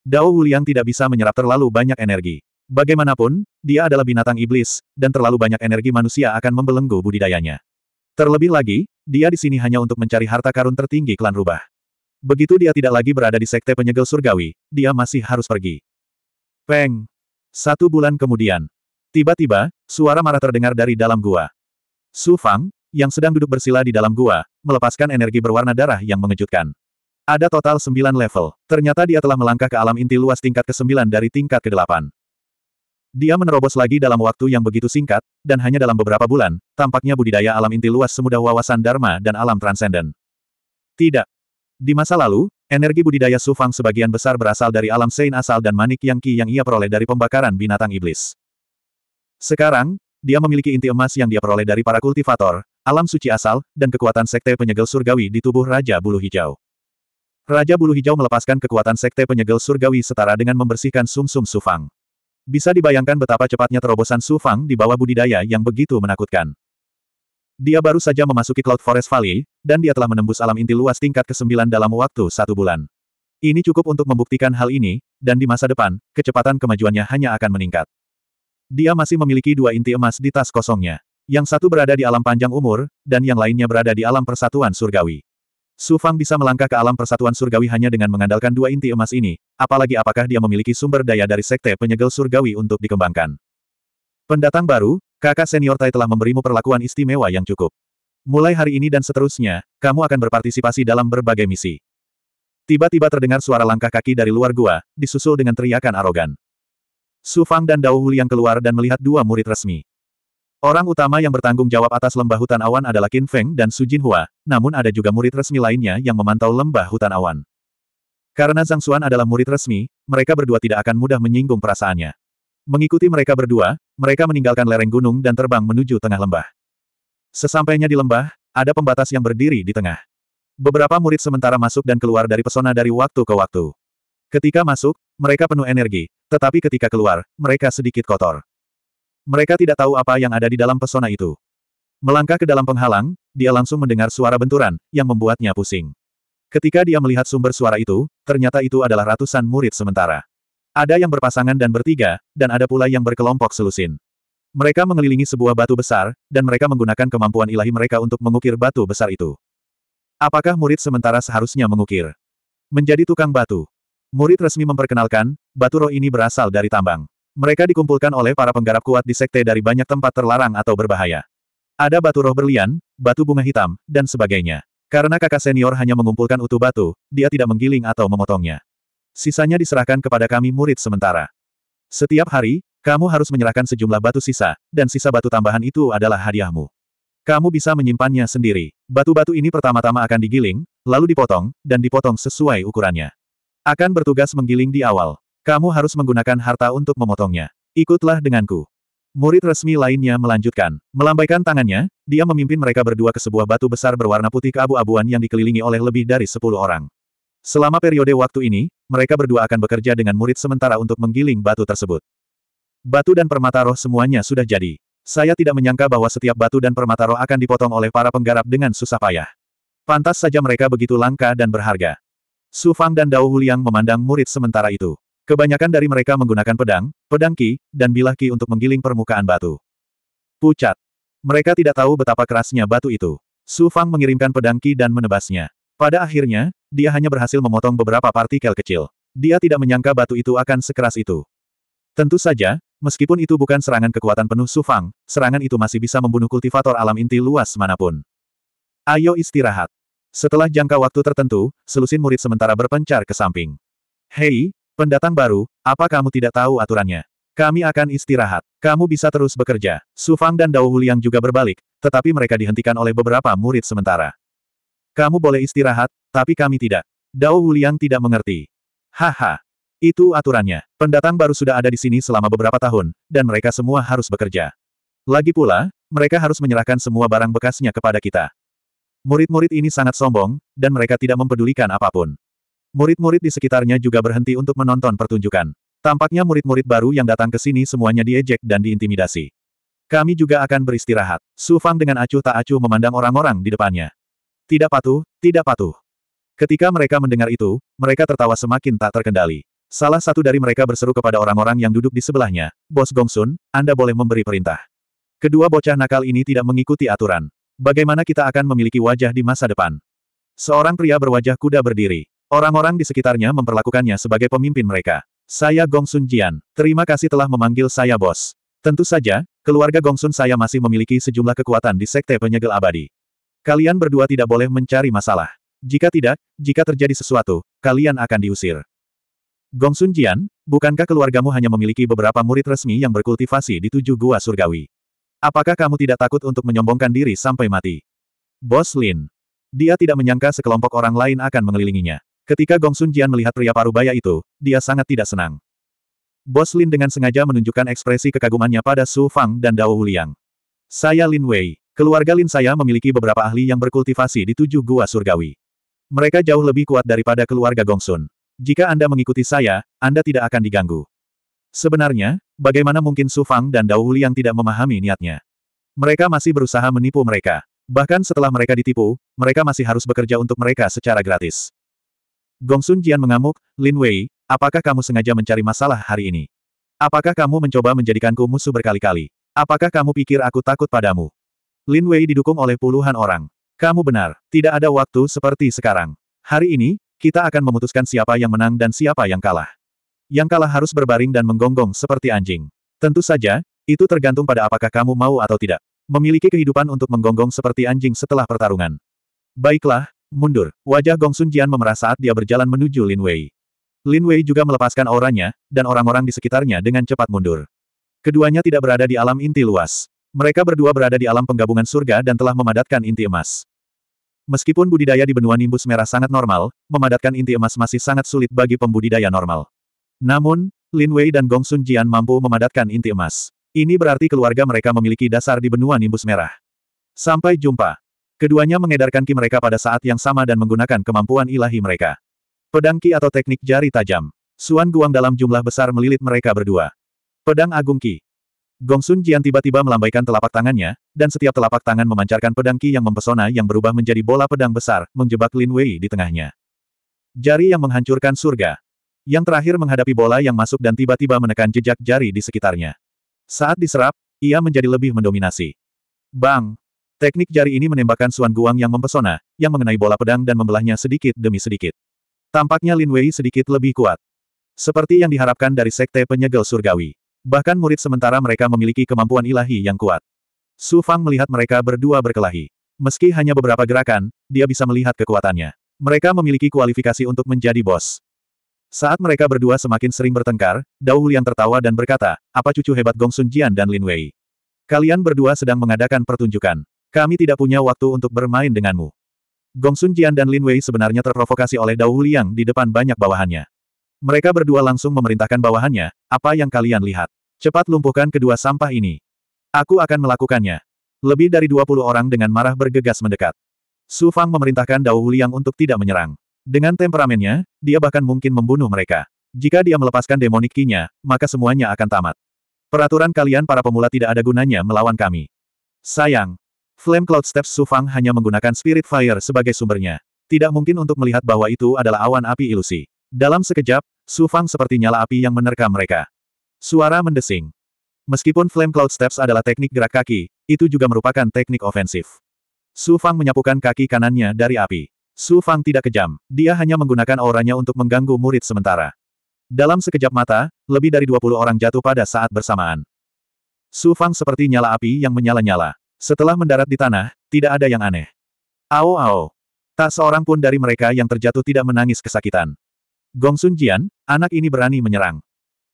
Dao Wuliang tidak bisa menyerap terlalu banyak energi. Bagaimanapun, dia adalah binatang iblis, dan terlalu banyak energi manusia akan membelenggu budidayanya. Terlebih lagi, dia di sini hanya untuk mencari harta karun tertinggi klan rubah. Begitu dia tidak lagi berada di sekte penyegel surgawi, dia masih harus pergi. Peng! Satu bulan kemudian. Tiba-tiba, suara marah terdengar dari dalam gua. Su Fang, yang sedang duduk bersila di dalam gua, melepaskan energi berwarna darah yang mengejutkan. Ada total sembilan level. Ternyata dia telah melangkah ke alam inti luas tingkat ke-9 dari tingkat ke-8. Dia menerobos lagi dalam waktu yang begitu singkat, dan hanya dalam beberapa bulan, tampaknya budidaya alam inti luas semudah wawasan Dharma dan alam transenden. Tidak. Di masa lalu, energi budidaya Sufang sebagian besar berasal dari alam Sein asal dan manik yang Ki yang ia peroleh dari pembakaran binatang iblis. Sekarang, dia memiliki inti emas yang dia peroleh dari para kultivator, alam suci asal, dan kekuatan sekte penyegel surgawi di tubuh Raja Bulu Hijau. Raja Bulu Hijau melepaskan kekuatan sekte penyegel surgawi setara dengan membersihkan sumsum -sum Sufang. Bisa dibayangkan betapa cepatnya terobosan Su Fang di bawah budidaya yang begitu menakutkan. Dia baru saja memasuki Cloud Forest Valley, dan dia telah menembus alam inti luas tingkat ke-9 dalam waktu satu bulan. Ini cukup untuk membuktikan hal ini, dan di masa depan, kecepatan kemajuannya hanya akan meningkat. Dia masih memiliki dua inti emas di tas kosongnya. Yang satu berada di alam panjang umur, dan yang lainnya berada di alam persatuan surgawi. Su Fang bisa melangkah ke alam persatuan surgawi hanya dengan mengandalkan dua inti emas ini, apalagi apakah dia memiliki sumber daya dari sekte penyegel surgawi untuk dikembangkan. Pendatang baru, kakak senior Tai telah memberimu perlakuan istimewa yang cukup. Mulai hari ini dan seterusnya, kamu akan berpartisipasi dalam berbagai misi. Tiba-tiba terdengar suara langkah kaki dari luar gua, disusul dengan teriakan arogan. Su Fang dan Dao yang keluar dan melihat dua murid resmi. Orang utama yang bertanggung jawab atas lembah hutan awan adalah Qin Feng dan Su Jin Hua, namun ada juga murid resmi lainnya yang memantau lembah hutan awan. Karena Zhang Xuan adalah murid resmi, mereka berdua tidak akan mudah menyinggung perasaannya. Mengikuti mereka berdua, mereka meninggalkan lereng gunung dan terbang menuju tengah lembah. Sesampainya di lembah, ada pembatas yang berdiri di tengah. Beberapa murid sementara masuk dan keluar dari pesona dari waktu ke waktu. Ketika masuk, mereka penuh energi, tetapi ketika keluar, mereka sedikit kotor. Mereka tidak tahu apa yang ada di dalam pesona itu. Melangkah ke dalam penghalang, dia langsung mendengar suara benturan, yang membuatnya pusing. Ketika dia melihat sumber suara itu, ternyata itu adalah ratusan murid sementara. Ada yang berpasangan dan bertiga, dan ada pula yang berkelompok selusin. Mereka mengelilingi sebuah batu besar, dan mereka menggunakan kemampuan ilahi mereka untuk mengukir batu besar itu. Apakah murid sementara seharusnya mengukir? Menjadi tukang batu. Murid resmi memperkenalkan, batu roh ini berasal dari tambang. Mereka dikumpulkan oleh para penggarap kuat di sekte dari banyak tempat terlarang atau berbahaya. Ada batu roh berlian, batu bunga hitam, dan sebagainya. Karena kakak senior hanya mengumpulkan utuh batu, dia tidak menggiling atau memotongnya. Sisanya diserahkan kepada kami murid sementara. Setiap hari, kamu harus menyerahkan sejumlah batu sisa, dan sisa batu tambahan itu adalah hadiahmu. Kamu bisa menyimpannya sendiri. Batu-batu ini pertama-tama akan digiling, lalu dipotong, dan dipotong sesuai ukurannya. Akan bertugas menggiling di awal. Kamu harus menggunakan harta untuk memotongnya. Ikutlah denganku. Murid resmi lainnya melanjutkan. Melambaikan tangannya, dia memimpin mereka berdua ke sebuah batu besar berwarna putih keabu-abuan yang dikelilingi oleh lebih dari sepuluh orang. Selama periode waktu ini, mereka berdua akan bekerja dengan murid sementara untuk menggiling batu tersebut. Batu dan permata roh semuanya sudah jadi. Saya tidak menyangka bahwa setiap batu dan permata roh akan dipotong oleh para penggarap dengan susah payah. Pantas saja mereka begitu langka dan berharga. Su Fang dan Dao Huliang memandang murid sementara itu. Kebanyakan dari mereka menggunakan pedang, pedang ki, dan bilah ki untuk menggiling permukaan batu. Pucat. Mereka tidak tahu betapa kerasnya batu itu. Su Fang mengirimkan pedang ki dan menebasnya. Pada akhirnya, dia hanya berhasil memotong beberapa partikel kecil. Dia tidak menyangka batu itu akan sekeras itu. Tentu saja, meskipun itu bukan serangan kekuatan penuh Su Fang, serangan itu masih bisa membunuh kultivator alam inti luas manapun. Ayo istirahat. Setelah jangka waktu tertentu, selusin murid sementara berpencar ke samping. Hei, Pendatang baru, apa kamu tidak tahu aturannya? Kami akan istirahat. Kamu bisa terus bekerja. Su Fang dan Dao Huliang juga berbalik, tetapi mereka dihentikan oleh beberapa murid sementara. Kamu boleh istirahat, tapi kami tidak. Dao Huliang tidak mengerti. Haha. Itu aturannya. Pendatang baru sudah ada di sini selama beberapa tahun, dan mereka semua harus bekerja. Lagi pula, mereka harus menyerahkan semua barang bekasnya kepada kita. Murid-murid ini sangat sombong, dan mereka tidak mempedulikan apapun. Murid-murid di sekitarnya juga berhenti untuk menonton pertunjukan. Tampaknya murid-murid baru yang datang ke sini semuanya diejek dan diintimidasi. Kami juga akan beristirahat. Su Fang dengan acuh tak acuh memandang orang-orang di depannya. Tidak patuh, tidak patuh. Ketika mereka mendengar itu, mereka tertawa semakin tak terkendali. Salah satu dari mereka berseru kepada orang-orang yang duduk di sebelahnya, Bos Gongsun, Anda boleh memberi perintah. Kedua bocah nakal ini tidak mengikuti aturan. Bagaimana kita akan memiliki wajah di masa depan? Seorang pria berwajah kuda berdiri. Orang-orang di sekitarnya memperlakukannya sebagai pemimpin mereka. Saya Gong Sun Jian. Terima kasih telah memanggil saya bos. Tentu saja, keluarga Gong Sun saya masih memiliki sejumlah kekuatan di sekte penyegel abadi. Kalian berdua tidak boleh mencari masalah. Jika tidak, jika terjadi sesuatu, kalian akan diusir. Gong Sun Jian, bukankah keluargamu hanya memiliki beberapa murid resmi yang berkultivasi di tujuh gua surgawi? Apakah kamu tidak takut untuk menyombongkan diri sampai mati? Bos Lin. Dia tidak menyangka sekelompok orang lain akan mengelilinginya. Ketika Gong Sun Jian melihat pria parubaya itu, dia sangat tidak senang. Bos Lin dengan sengaja menunjukkan ekspresi kekagumannya pada Su Fang dan Dao Wuliang. Saya Lin Wei. Keluarga Lin saya memiliki beberapa ahli yang berkultivasi di tujuh gua surgawi. Mereka jauh lebih kuat daripada keluarga gong sun. Jika Anda mengikuti saya, Anda tidak akan diganggu. Sebenarnya, bagaimana mungkin Su Fang dan Dao Wuliang tidak memahami niatnya? Mereka masih berusaha menipu mereka. Bahkan setelah mereka ditipu, mereka masih harus bekerja untuk mereka secara gratis. Gong Sun Jian mengamuk, Lin Wei, apakah kamu sengaja mencari masalah hari ini? Apakah kamu mencoba menjadikanku musuh berkali-kali? Apakah kamu pikir aku takut padamu? Lin Wei didukung oleh puluhan orang. Kamu benar, tidak ada waktu seperti sekarang. Hari ini, kita akan memutuskan siapa yang menang dan siapa yang kalah. Yang kalah harus berbaring dan menggonggong seperti anjing. Tentu saja, itu tergantung pada apakah kamu mau atau tidak. Memiliki kehidupan untuk menggonggong seperti anjing setelah pertarungan. Baiklah, Mundur. Wajah Gong Sun Jian memerah saat dia berjalan menuju Lin Wei. Lin Wei juga melepaskan auranya, dan orang-orang di sekitarnya dengan cepat mundur. Keduanya tidak berada di alam inti luas. Mereka berdua berada di alam penggabungan surga dan telah memadatkan inti emas. Meskipun budidaya di benua nimbus merah sangat normal, memadatkan inti emas masih sangat sulit bagi pembudidaya normal. Namun, Lin Wei dan Gong Sun Jian mampu memadatkan inti emas. Ini berarti keluarga mereka memiliki dasar di benua nimbus merah. Sampai jumpa. Keduanya mengedarkan ki mereka pada saat yang sama dan menggunakan kemampuan ilahi mereka. Pedang ki atau teknik jari tajam. Suan Guang dalam jumlah besar melilit mereka berdua. Pedang Agung Ki. Gongsun Jian tiba-tiba melambaikan telapak tangannya, dan setiap telapak tangan memancarkan pedang ki yang mempesona yang berubah menjadi bola pedang besar, menjebak Lin Wei di tengahnya. Jari yang menghancurkan surga. Yang terakhir menghadapi bola yang masuk dan tiba-tiba menekan jejak jari di sekitarnya. Saat diserap, ia menjadi lebih mendominasi. Bang! Teknik jari ini menembakkan Suan Guang yang mempesona, yang mengenai bola pedang dan membelahnya sedikit demi sedikit. Tampaknya Lin Wei sedikit lebih kuat. Seperti yang diharapkan dari sekte penyegel surgawi. Bahkan murid sementara mereka memiliki kemampuan ilahi yang kuat. Su Fang melihat mereka berdua berkelahi. Meski hanya beberapa gerakan, dia bisa melihat kekuatannya. Mereka memiliki kualifikasi untuk menjadi bos. Saat mereka berdua semakin sering bertengkar, Dao Huliang tertawa dan berkata, apa cucu hebat Gong Sun Jian dan Lin Wei? Kalian berdua sedang mengadakan pertunjukan. Kami tidak punya waktu untuk bermain denganmu. Gong Sun Jian dan Lin Wei sebenarnya terprovokasi oleh Dao Liang di depan banyak bawahannya. Mereka berdua langsung memerintahkan bawahannya, apa yang kalian lihat? Cepat lumpuhkan kedua sampah ini. Aku akan melakukannya. Lebih dari 20 orang dengan marah bergegas mendekat. Su Fang memerintahkan Dao Liang untuk tidak menyerang. Dengan temperamennya, dia bahkan mungkin membunuh mereka. Jika dia melepaskan demonikinya, maka semuanya akan tamat. Peraturan kalian para pemula tidak ada gunanya melawan kami. Sayang, Flame Cloud Steps Sufang hanya menggunakan Spirit Fire sebagai sumbernya. Tidak mungkin untuk melihat bahwa itu adalah awan api ilusi. Dalam sekejap, Sufang seperti nyala api yang menerkam mereka. Suara mendesing. Meskipun Flame Cloud Steps adalah teknik gerak kaki, itu juga merupakan teknik ofensif. Su Fang menyapukan kaki kanannya dari api. Su Fang tidak kejam, dia hanya menggunakan auranya untuk mengganggu murid sementara. Dalam sekejap mata, lebih dari 20 orang jatuh pada saat bersamaan. Su Fang seperti nyala api yang menyala-nyala. Setelah mendarat di tanah, tidak ada yang aneh. Ao ao. Tak seorang pun dari mereka yang terjatuh tidak menangis kesakitan. Gong Sun Jian, anak ini berani menyerang.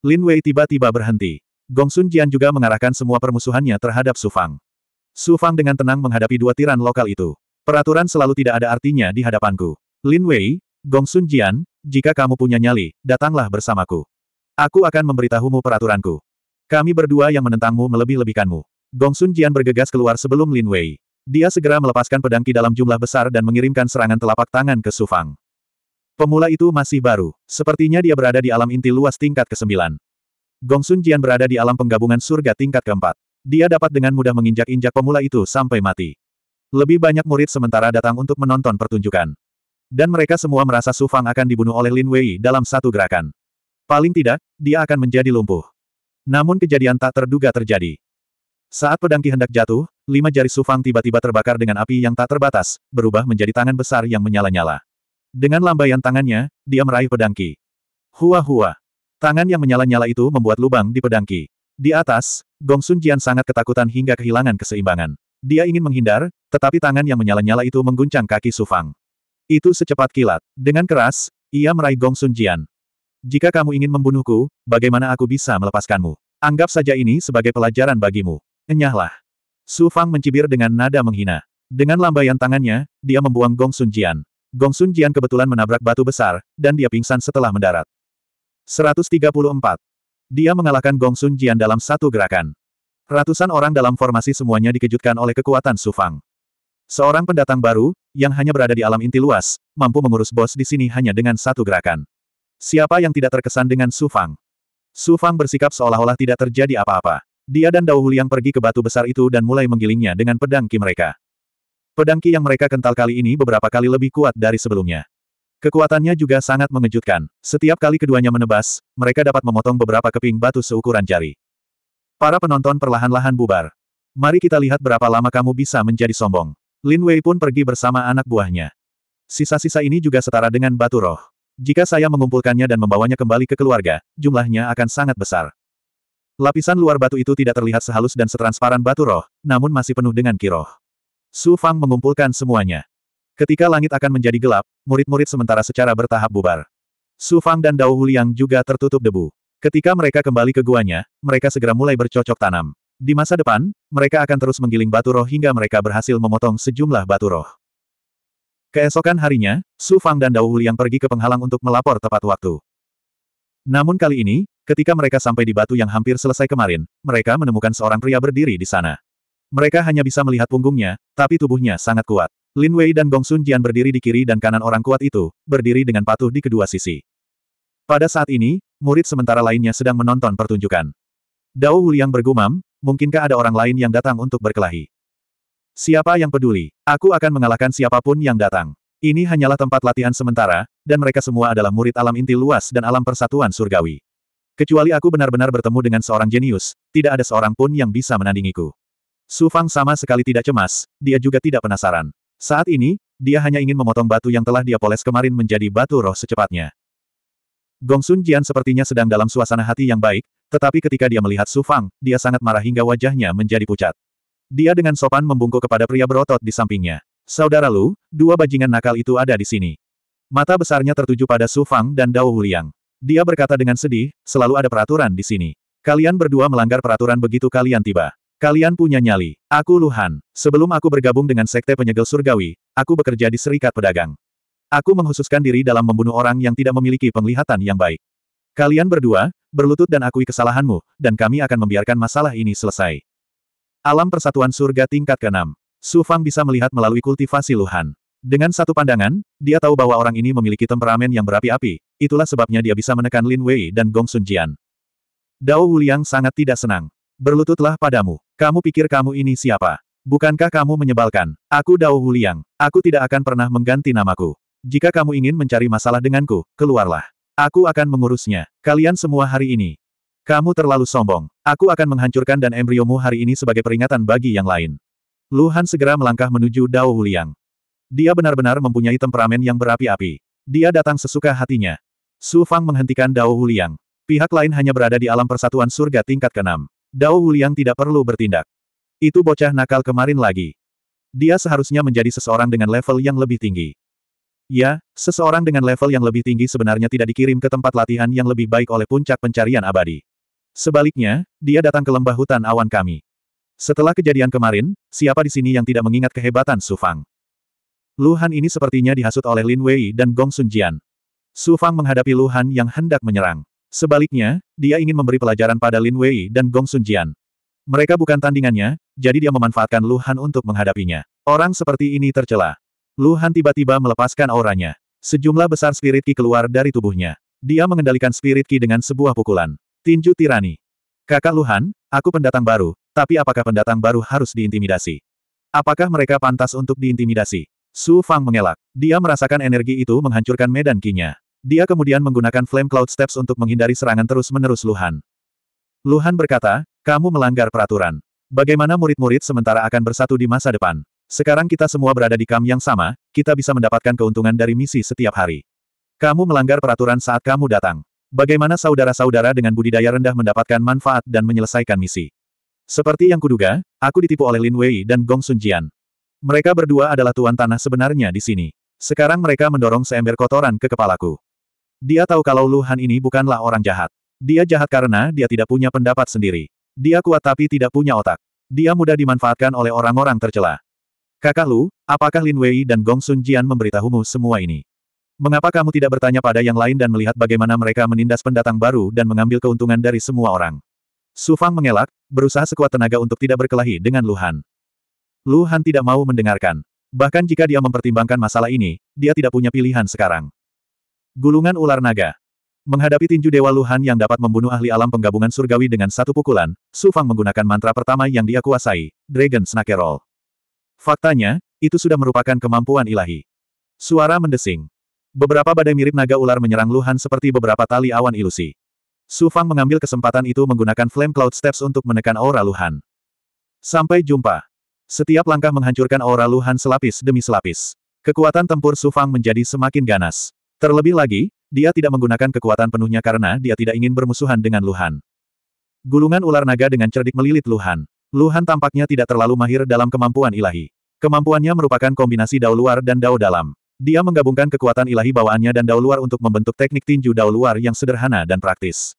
Lin Wei tiba-tiba berhenti. Gong Sun Jian juga mengarahkan semua permusuhannya terhadap Su Fang. Su Fang dengan tenang menghadapi dua tiran lokal itu. Peraturan selalu tidak ada artinya di hadapanku. Lin Wei, Gong Sun Jian, jika kamu punya nyali, datanglah bersamaku. Aku akan memberitahumu peraturanku. Kami berdua yang menentangmu melebih-lebihkanmu. Gong Sun Jian bergegas keluar sebelum Lin Wei. Dia segera melepaskan pedang ki dalam jumlah besar dan mengirimkan serangan telapak tangan ke Su Fang. Pemula itu masih baru. Sepertinya dia berada di alam inti luas tingkat ke-9. Sun Jian berada di alam penggabungan surga tingkat keempat. Dia dapat dengan mudah menginjak-injak pemula itu sampai mati. Lebih banyak murid sementara datang untuk menonton pertunjukan. Dan mereka semua merasa Su Fang akan dibunuh oleh Lin Wei dalam satu gerakan. Paling tidak, dia akan menjadi lumpuh. Namun kejadian tak terduga terjadi. Saat pedang Ki hendak jatuh, lima jari Sufang tiba-tiba terbakar dengan api yang tak terbatas, berubah menjadi tangan besar yang menyala-nyala. Dengan lambaian tangannya, dia meraih pedang Ki. Hua-hua. Tangan yang menyala-nyala itu membuat lubang di pedang Ki. Di atas, Gong Sun Jian sangat ketakutan hingga kehilangan keseimbangan. Dia ingin menghindar, tetapi tangan yang menyala-nyala itu mengguncang kaki Sufang. Itu secepat kilat. Dengan keras, ia meraih Gong Sun Jian. Jika kamu ingin membunuhku, bagaimana aku bisa melepaskanmu? Anggap saja ini sebagai pelajaran bagimu. Enyahlah. Su Fang mencibir dengan nada menghina. Dengan lambaian tangannya, dia membuang Gong Sun Jian. Gong Sun Jian kebetulan menabrak batu besar, dan dia pingsan setelah mendarat. 134. Dia mengalahkan Gong Sun Jian dalam satu gerakan. Ratusan orang dalam formasi semuanya dikejutkan oleh kekuatan Su Fang. Seorang pendatang baru, yang hanya berada di alam inti luas, mampu mengurus bos di sini hanya dengan satu gerakan. Siapa yang tidak terkesan dengan Su Fang? Su Fang bersikap seolah-olah tidak terjadi apa-apa. Dia dan Dao Huliang pergi ke batu besar itu dan mulai menggilingnya dengan pedang ki mereka. Pedang ki yang mereka kental kali ini beberapa kali lebih kuat dari sebelumnya. Kekuatannya juga sangat mengejutkan. Setiap kali keduanya menebas, mereka dapat memotong beberapa keping batu seukuran jari. Para penonton perlahan-lahan bubar. Mari kita lihat berapa lama kamu bisa menjadi sombong. Lin Wei pun pergi bersama anak buahnya. Sisa-sisa ini juga setara dengan batu roh. Jika saya mengumpulkannya dan membawanya kembali ke keluarga, jumlahnya akan sangat besar. Lapisan luar batu itu tidak terlihat sehalus dan setransparan batu roh, namun masih penuh dengan kiroh. Su Fang mengumpulkan semuanya. Ketika langit akan menjadi gelap, murid-murid sementara secara bertahap bubar. Su Fang dan Dao Huliang juga tertutup debu. Ketika mereka kembali ke guanya, mereka segera mulai bercocok tanam. Di masa depan, mereka akan terus menggiling batu roh hingga mereka berhasil memotong sejumlah batu roh. Keesokan harinya, Su Fang dan Dao Huliang pergi ke penghalang untuk melapor tepat waktu. Namun kali ini, Ketika mereka sampai di batu yang hampir selesai kemarin, mereka menemukan seorang pria berdiri di sana. Mereka hanya bisa melihat punggungnya, tapi tubuhnya sangat kuat. Lin Wei dan Gong Sun Jian berdiri di kiri dan kanan orang kuat itu, berdiri dengan patuh di kedua sisi. Pada saat ini, murid sementara lainnya sedang menonton pertunjukan. Dao yang bergumam, mungkinkah ada orang lain yang datang untuk berkelahi? Siapa yang peduli? Aku akan mengalahkan siapapun yang datang. Ini hanyalah tempat latihan sementara, dan mereka semua adalah murid alam inti luas dan alam persatuan surgawi. Kecuali aku benar-benar bertemu dengan seorang jenius, tidak ada seorang pun yang bisa menandingiku. Su Fang sama sekali tidak cemas, dia juga tidak penasaran. Saat ini, dia hanya ingin memotong batu yang telah dia poles kemarin menjadi batu roh secepatnya. Gong Sun Jian sepertinya sedang dalam suasana hati yang baik, tetapi ketika dia melihat Su Fang, dia sangat marah hingga wajahnya menjadi pucat. Dia dengan sopan membungkuk kepada pria berotot di sampingnya. Saudara Lu, dua bajingan nakal itu ada di sini. Mata besarnya tertuju pada Su Fang dan Dao Huliang. Dia berkata dengan sedih, selalu ada peraturan di sini. Kalian berdua melanggar peraturan begitu kalian tiba. Kalian punya nyali. Aku Luhan. Sebelum aku bergabung dengan Sekte Penyegel Surgawi, aku bekerja di Serikat Pedagang. Aku menghususkan diri dalam membunuh orang yang tidak memiliki penglihatan yang baik. Kalian berdua, berlutut dan akui kesalahanmu, dan kami akan membiarkan masalah ini selesai. Alam Persatuan Surga tingkat ke-6. Su Fang bisa melihat melalui kultivasi Luhan. Dengan satu pandangan, dia tahu bahwa orang ini memiliki temperamen yang berapi-api, Itulah sebabnya dia bisa menekan Lin Wei dan Gong Sun Jian. Dao Wuliang sangat tidak senang. Berlututlah padamu. Kamu pikir kamu ini siapa? Bukankah kamu menyebalkan? Aku Dao Wuliang. Aku tidak akan pernah mengganti namaku. Jika kamu ingin mencari masalah denganku, keluarlah. Aku akan mengurusnya. Kalian semua hari ini. Kamu terlalu sombong. Aku akan menghancurkan dan embriomu hari ini sebagai peringatan bagi yang lain. Luhan segera melangkah menuju Dao Wuliang. Dia benar-benar mempunyai temperamen yang berapi-api. Dia datang sesuka hatinya. Su Fang menghentikan Dao Huliang. Pihak lain hanya berada di alam persatuan surga tingkat keenam. 6 Dao Huliang tidak perlu bertindak. Itu bocah nakal kemarin lagi. Dia seharusnya menjadi seseorang dengan level yang lebih tinggi. Ya, seseorang dengan level yang lebih tinggi sebenarnya tidak dikirim ke tempat latihan yang lebih baik oleh puncak pencarian abadi. Sebaliknya, dia datang ke lembah hutan awan kami. Setelah kejadian kemarin, siapa di sini yang tidak mengingat kehebatan Su Fang? Luhan ini sepertinya dihasut oleh Lin Wei dan Gong Sun Jian. Su Fang menghadapi Lu Han yang hendak menyerang. Sebaliknya, dia ingin memberi pelajaran pada Lin Wei dan Gong Sun Jian. Mereka bukan tandingannya, jadi dia memanfaatkan Lu Han untuk menghadapinya. Orang seperti ini tercela. Lu Han tiba-tiba melepaskan auranya. Sejumlah besar spirit ki keluar dari tubuhnya. Dia mengendalikan spirit ki dengan sebuah pukulan. Tinju tirani. Kakak Lu Han, aku pendatang baru, tapi apakah pendatang baru harus diintimidasi? Apakah mereka pantas untuk diintimidasi? Su Fang mengelak. Dia merasakan energi itu menghancurkan medan kinya. Dia kemudian menggunakan Flame Cloud Steps untuk menghindari serangan terus-menerus Luhan. Luhan berkata, kamu melanggar peraturan. Bagaimana murid-murid sementara akan bersatu di masa depan? Sekarang kita semua berada di kam yang sama, kita bisa mendapatkan keuntungan dari misi setiap hari. Kamu melanggar peraturan saat kamu datang. Bagaimana saudara-saudara dengan budidaya rendah mendapatkan manfaat dan menyelesaikan misi? Seperti yang kuduga, aku ditipu oleh Lin Wei dan Gong Sun Jian. Mereka berdua adalah tuan tanah sebenarnya di sini. Sekarang mereka mendorong seember kotoran ke kepalaku. Dia tahu kalau luhan ini bukanlah orang jahat. Dia jahat karena dia tidak punya pendapat sendiri. Dia kuat tapi tidak punya otak. Dia mudah dimanfaatkan oleh orang-orang tercela. Kakak Lu, apakah Lin Wei dan Gong Sun Jian memberitahumu semua ini? Mengapa kamu tidak bertanya pada yang lain dan melihat bagaimana mereka menindas pendatang baru dan mengambil keuntungan dari semua orang? Su Fang mengelak, berusaha sekuat tenaga untuk tidak berkelahi dengan Luhan. Luhan tidak mau mendengarkan. Bahkan jika dia mempertimbangkan masalah ini, dia tidak punya pilihan sekarang. Gulungan ular naga. Menghadapi tinju Dewa Luhan yang dapat membunuh ahli alam penggabungan surgawi dengan satu pukulan, Su Fang menggunakan mantra pertama yang dia kuasai, Dragon Snake Roll. Faktanya, itu sudah merupakan kemampuan ilahi. Suara mendesing. Beberapa badai mirip naga ular menyerang Luhan seperti beberapa tali awan ilusi. Su Fang mengambil kesempatan itu menggunakan Flame Cloud Steps untuk menekan aura Luhan. Sampai jumpa. Setiap langkah menghancurkan aura Luhan selapis demi selapis. Kekuatan tempur Su Fang menjadi semakin ganas. Terlebih lagi, dia tidak menggunakan kekuatan penuhnya karena dia tidak ingin bermusuhan dengan Luhan. Gulungan ular naga dengan cerdik melilit Luhan. Luhan tampaknya tidak terlalu mahir dalam kemampuan ilahi. Kemampuannya merupakan kombinasi dao luar dan dao dalam. Dia menggabungkan kekuatan ilahi bawaannya dan dao luar untuk membentuk teknik tinju dao luar yang sederhana dan praktis.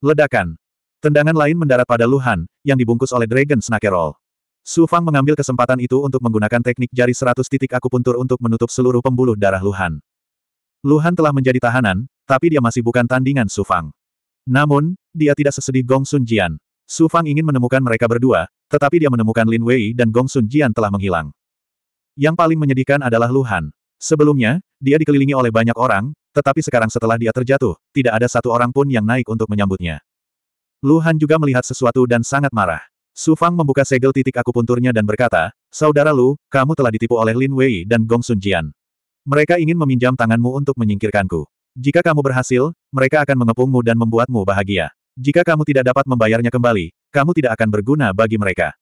Ledakan. Tendangan lain mendarat pada Luhan, yang dibungkus oleh Dragon Snake Roll. Su Fang mengambil kesempatan itu untuk menggunakan teknik jari seratus titik akupuntur untuk menutup seluruh pembuluh darah Luhan. Luhan telah menjadi tahanan, tapi dia masih bukan tandingan Sufang. Namun, dia tidak sesedih Gong Sun Jian. Su Fang ingin menemukan mereka berdua, tetapi dia menemukan Lin Wei dan Gong Sun Jian telah menghilang. Yang paling menyedihkan adalah Luhan. Sebelumnya, dia dikelilingi oleh banyak orang, tetapi sekarang setelah dia terjatuh, tidak ada satu orang pun yang naik untuk menyambutnya. Luhan juga melihat sesuatu dan sangat marah. Su Fang membuka segel titik akupunturnya dan berkata, Saudara Lu, kamu telah ditipu oleh Lin Wei dan Gong Sun Jian. Mereka ingin meminjam tanganmu untuk menyingkirkanku. Jika kamu berhasil, mereka akan mengepungmu dan membuatmu bahagia. Jika kamu tidak dapat membayarnya kembali, kamu tidak akan berguna bagi mereka.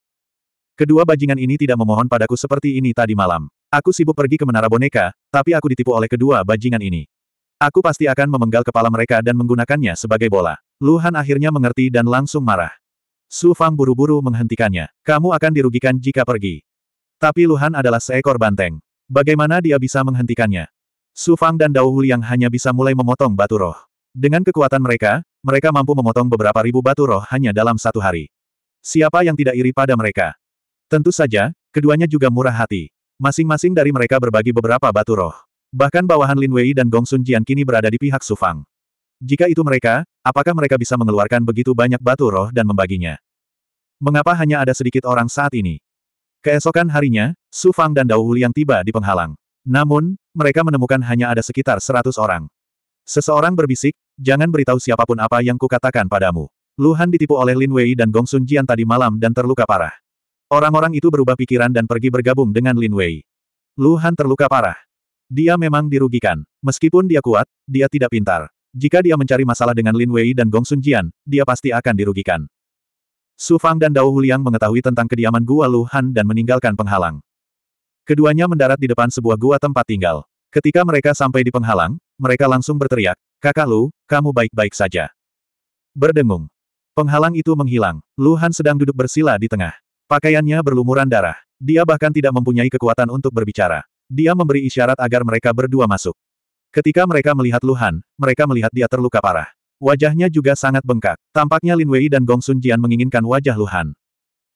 Kedua bajingan ini tidak memohon padaku seperti ini tadi malam. Aku sibuk pergi ke menara boneka, tapi aku ditipu oleh kedua bajingan ini. Aku pasti akan memenggal kepala mereka dan menggunakannya sebagai bola. Luhan akhirnya mengerti dan langsung marah. Su Fang buru-buru menghentikannya. Kamu akan dirugikan jika pergi. Tapi Luhan adalah seekor banteng. Bagaimana dia bisa menghentikannya? Su Fang dan Dao Huliang hanya bisa mulai memotong batu roh. Dengan kekuatan mereka, mereka mampu memotong beberapa ribu batu roh hanya dalam satu hari. Siapa yang tidak iri pada mereka? Tentu saja, keduanya juga murah hati. Masing-masing dari mereka berbagi beberapa batu roh. Bahkan bawahan Lin Wei dan Gong Sun Jian kini berada di pihak Su Fang. Jika itu mereka, apakah mereka bisa mengeluarkan begitu banyak batu roh dan membaginya? Mengapa hanya ada sedikit orang saat ini? Keesokan harinya, Su Fang dan Dao Huliang tiba di penghalang. Namun, mereka menemukan hanya ada sekitar seratus orang. Seseorang berbisik, jangan beritahu siapapun apa yang kukatakan padamu. Luhan ditipu oleh Lin Wei dan Gong Sun Jian tadi malam dan terluka parah. Orang-orang itu berubah pikiran dan pergi bergabung dengan Lin Wei. Luhan terluka parah. Dia memang dirugikan. Meskipun dia kuat, dia tidak pintar. Jika dia mencari masalah dengan Lin Wei dan Gong Sun Jian, dia pasti akan dirugikan. Su Fang dan Dao Huliang mengetahui tentang kediaman Gua Luhan dan meninggalkan penghalang. Keduanya mendarat di depan sebuah gua tempat tinggal. Ketika mereka sampai di penghalang, mereka langsung berteriak, Kakak Lu, kamu baik-baik saja. Berdengung. Penghalang itu menghilang. Luhan sedang duduk bersila di tengah. Pakaiannya berlumuran darah. Dia bahkan tidak mempunyai kekuatan untuk berbicara. Dia memberi isyarat agar mereka berdua masuk. Ketika mereka melihat Luhan, mereka melihat dia terluka parah. Wajahnya juga sangat bengkak. Tampaknya Lin Wei dan Gong Sun Jian menginginkan wajah Luhan.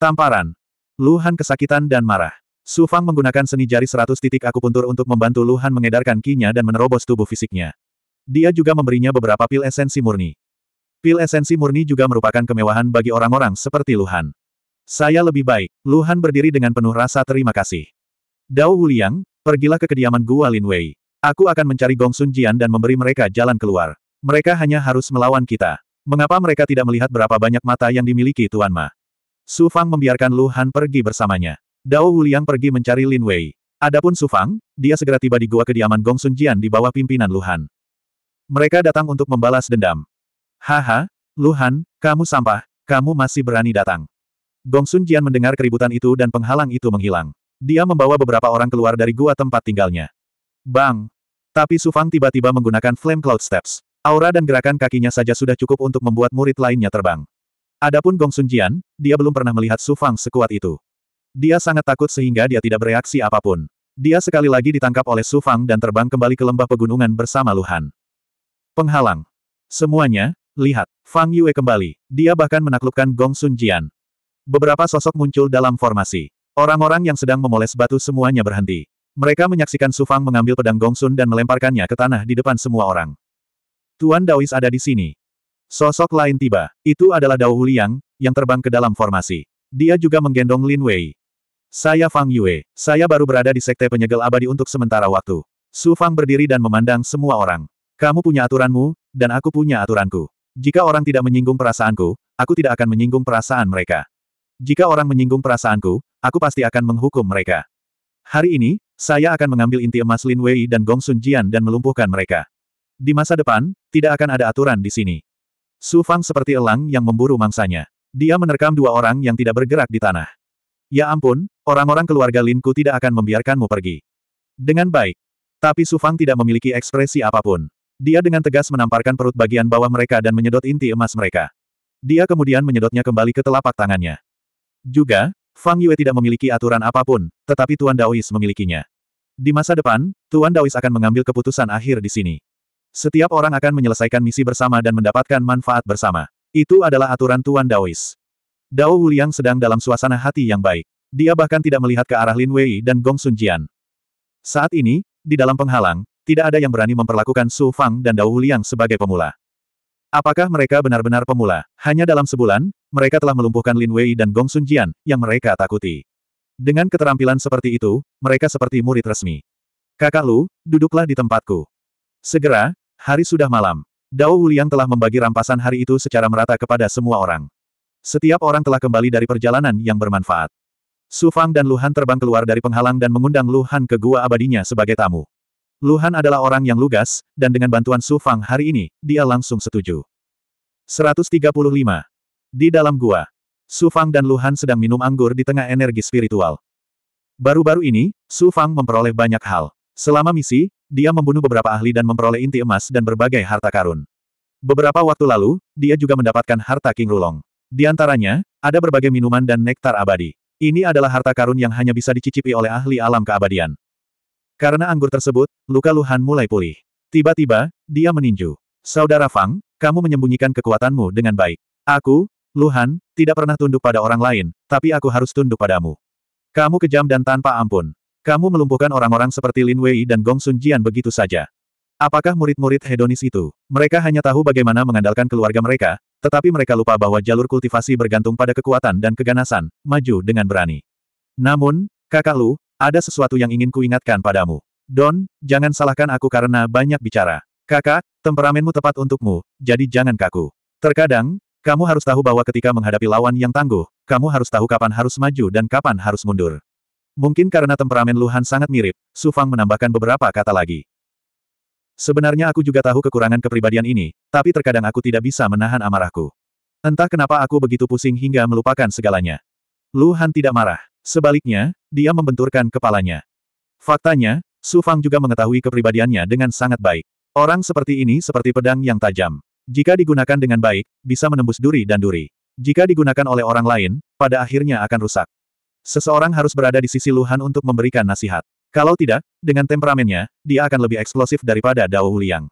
Tamparan. Luhan kesakitan dan marah. Su Fang menggunakan seni jari seratus titik akupuntur untuk membantu Luhan mengedarkan kinya dan menerobos tubuh fisiknya. Dia juga memberinya beberapa pil esensi murni. Pil esensi murni juga merupakan kemewahan bagi orang-orang seperti Luhan. Saya lebih baik. Luhan berdiri dengan penuh rasa terima kasih. Dao Wuliang, pergilah ke kediaman Gua Lin Wei. Aku akan mencari Gong Sun Jian dan memberi mereka jalan keluar. Mereka hanya harus melawan kita. Mengapa mereka tidak melihat berapa banyak mata yang dimiliki Tuan Ma? Su Fang membiarkan Lu Han pergi bersamanya. Dao Wuliang pergi mencari Lin Wei. Adapun Su Fang, dia segera tiba di gua kediaman Gong Sun Jian di bawah pimpinan Lu Han. Mereka datang untuk membalas dendam. Haha, Lu Han, kamu sampah, kamu masih berani datang. Gong Sun Jian mendengar keributan itu dan penghalang itu menghilang. Dia membawa beberapa orang keluar dari gua tempat tinggalnya. Bang! Tapi Su Fang tiba-tiba menggunakan Flame Cloud Steps. Aura dan gerakan kakinya saja sudah cukup untuk membuat murid lainnya terbang. Adapun Gong Sun Jian, dia belum pernah melihat Su Fang sekuat itu. Dia sangat takut sehingga dia tidak bereaksi apapun. Dia sekali lagi ditangkap oleh Su Fang dan terbang kembali ke lembah pegunungan bersama Luhan. Penghalang. Semuanya, lihat, Fang Yue kembali. Dia bahkan menaklukkan Gong Sun Jian. Beberapa sosok muncul dalam formasi. Orang-orang yang sedang memoles batu semuanya berhenti. Mereka menyaksikan Su Fang mengambil pedang Gong Sun dan melemparkannya ke tanah di depan semua orang. Tuan Daois ada di sini. Sosok lain tiba. Itu adalah Dao Huliang, yang terbang ke dalam formasi. Dia juga menggendong Lin Wei. Saya Fang Yue. Saya baru berada di Sekte Penyegel Abadi untuk sementara waktu. Su Fang berdiri dan memandang semua orang. Kamu punya aturanmu, dan aku punya aturanku. Jika orang tidak menyinggung perasaanku, aku tidak akan menyinggung perasaan mereka. Jika orang menyinggung perasaanku, aku pasti akan menghukum mereka. Hari ini, saya akan mengambil inti emas Lin Wei dan Gong Sun Jian dan melumpuhkan mereka. Di masa depan, tidak akan ada aturan di sini. Su Fang seperti elang yang memburu mangsanya. Dia menerkam dua orang yang tidak bergerak di tanah. Ya ampun, orang-orang keluarga Linku tidak akan membiarkanmu pergi. Dengan baik. Tapi Su Fang tidak memiliki ekspresi apapun. Dia dengan tegas menamparkan perut bagian bawah mereka dan menyedot inti emas mereka. Dia kemudian menyedotnya kembali ke telapak tangannya. Juga, Fang Yue tidak memiliki aturan apapun, tetapi Tuan Daois memilikinya. Di masa depan, Tuan Daois akan mengambil keputusan akhir di sini. Setiap orang akan menyelesaikan misi bersama dan mendapatkan manfaat bersama. Itu adalah aturan Tuan Daois. Dao Wuliang sedang dalam suasana hati yang baik. Dia bahkan tidak melihat ke arah Lin Wei dan Gong Sun Jian. Saat ini, di dalam penghalang, tidak ada yang berani memperlakukan Su Fang dan Dao Wuliang sebagai pemula. Apakah mereka benar-benar pemula? Hanya dalam sebulan, mereka telah melumpuhkan Lin Wei dan Gong Sun Jian, yang mereka takuti. Dengan keterampilan seperti itu, mereka seperti murid resmi. Kakak Lu, duduklah di tempatku. Segera, Hari sudah malam. Dao Wuliang telah membagi rampasan hari itu secara merata kepada semua orang. Setiap orang telah kembali dari perjalanan yang bermanfaat. Su Fang dan Luhan terbang keluar dari penghalang dan mengundang Luhan ke gua abadinya sebagai tamu. Luhan adalah orang yang lugas, dan dengan bantuan Su Fang hari ini, dia langsung setuju. 135. Di dalam gua, Su Fang dan Luhan sedang minum anggur di tengah energi spiritual. Baru-baru ini, Su Fang memperoleh banyak hal. Selama misi, dia membunuh beberapa ahli dan memperoleh inti emas dan berbagai harta karun. Beberapa waktu lalu, dia juga mendapatkan harta King Rulong. Di antaranya, ada berbagai minuman dan nektar abadi. Ini adalah harta karun yang hanya bisa dicicipi oleh ahli alam keabadian. Karena anggur tersebut, luka Luhan mulai pulih. Tiba-tiba, dia meninju. Saudara Fang, kamu menyembunyikan kekuatanmu dengan baik. Aku, Luhan, tidak pernah tunduk pada orang lain, tapi aku harus tunduk padamu. Kamu kejam dan tanpa ampun. Kamu melumpuhkan orang-orang seperti Lin Wei dan Gong Sun Jian begitu saja. Apakah murid-murid hedonis itu? Mereka hanya tahu bagaimana mengandalkan keluarga mereka, tetapi mereka lupa bahwa jalur kultivasi bergantung pada kekuatan dan keganasan, maju dengan berani. Namun, kakak Lu, ada sesuatu yang ingin kuingatkan padamu. Don, jangan salahkan aku karena banyak bicara. Kakak, temperamenmu tepat untukmu, jadi jangan kaku. Terkadang, kamu harus tahu bahwa ketika menghadapi lawan yang tangguh, kamu harus tahu kapan harus maju dan kapan harus mundur. Mungkin karena temperamen Luhan sangat mirip, Su Fang menambahkan beberapa kata lagi. Sebenarnya aku juga tahu kekurangan kepribadian ini, tapi terkadang aku tidak bisa menahan amarahku. Entah kenapa aku begitu pusing hingga melupakan segalanya. Luhan tidak marah. Sebaliknya, dia membenturkan kepalanya. Faktanya, Su Fang juga mengetahui kepribadiannya dengan sangat baik. Orang seperti ini seperti pedang yang tajam. Jika digunakan dengan baik, bisa menembus duri dan duri. Jika digunakan oleh orang lain, pada akhirnya akan rusak. Seseorang harus berada di sisi Luhan untuk memberikan nasihat. Kalau tidak, dengan temperamennya, dia akan lebih eksplosif daripada Dao Huliang.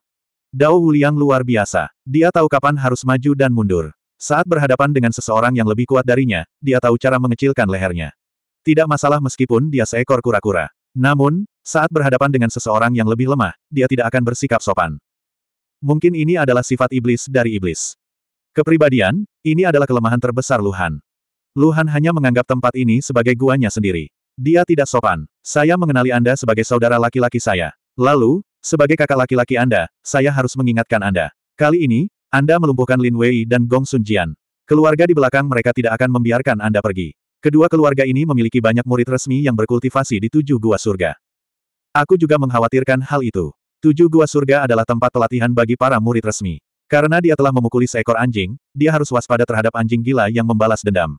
Dao Huliang luar biasa. Dia tahu kapan harus maju dan mundur. Saat berhadapan dengan seseorang yang lebih kuat darinya, dia tahu cara mengecilkan lehernya. Tidak masalah meskipun dia seekor kura-kura. Namun, saat berhadapan dengan seseorang yang lebih lemah, dia tidak akan bersikap sopan. Mungkin ini adalah sifat iblis dari iblis. Kepribadian, ini adalah kelemahan terbesar Luhan. Luhan hanya menganggap tempat ini sebagai guanya sendiri. Dia tidak sopan. Saya mengenali Anda sebagai saudara laki-laki saya. Lalu, sebagai kakak laki-laki Anda, saya harus mengingatkan Anda. Kali ini, Anda melumpuhkan Lin Wei dan Gong Sun Jian. Keluarga di belakang mereka tidak akan membiarkan Anda pergi. Kedua keluarga ini memiliki banyak murid resmi yang berkultivasi di tujuh gua surga. Aku juga mengkhawatirkan hal itu. Tujuh gua surga adalah tempat pelatihan bagi para murid resmi. Karena dia telah memukuli seekor anjing, dia harus waspada terhadap anjing gila yang membalas dendam.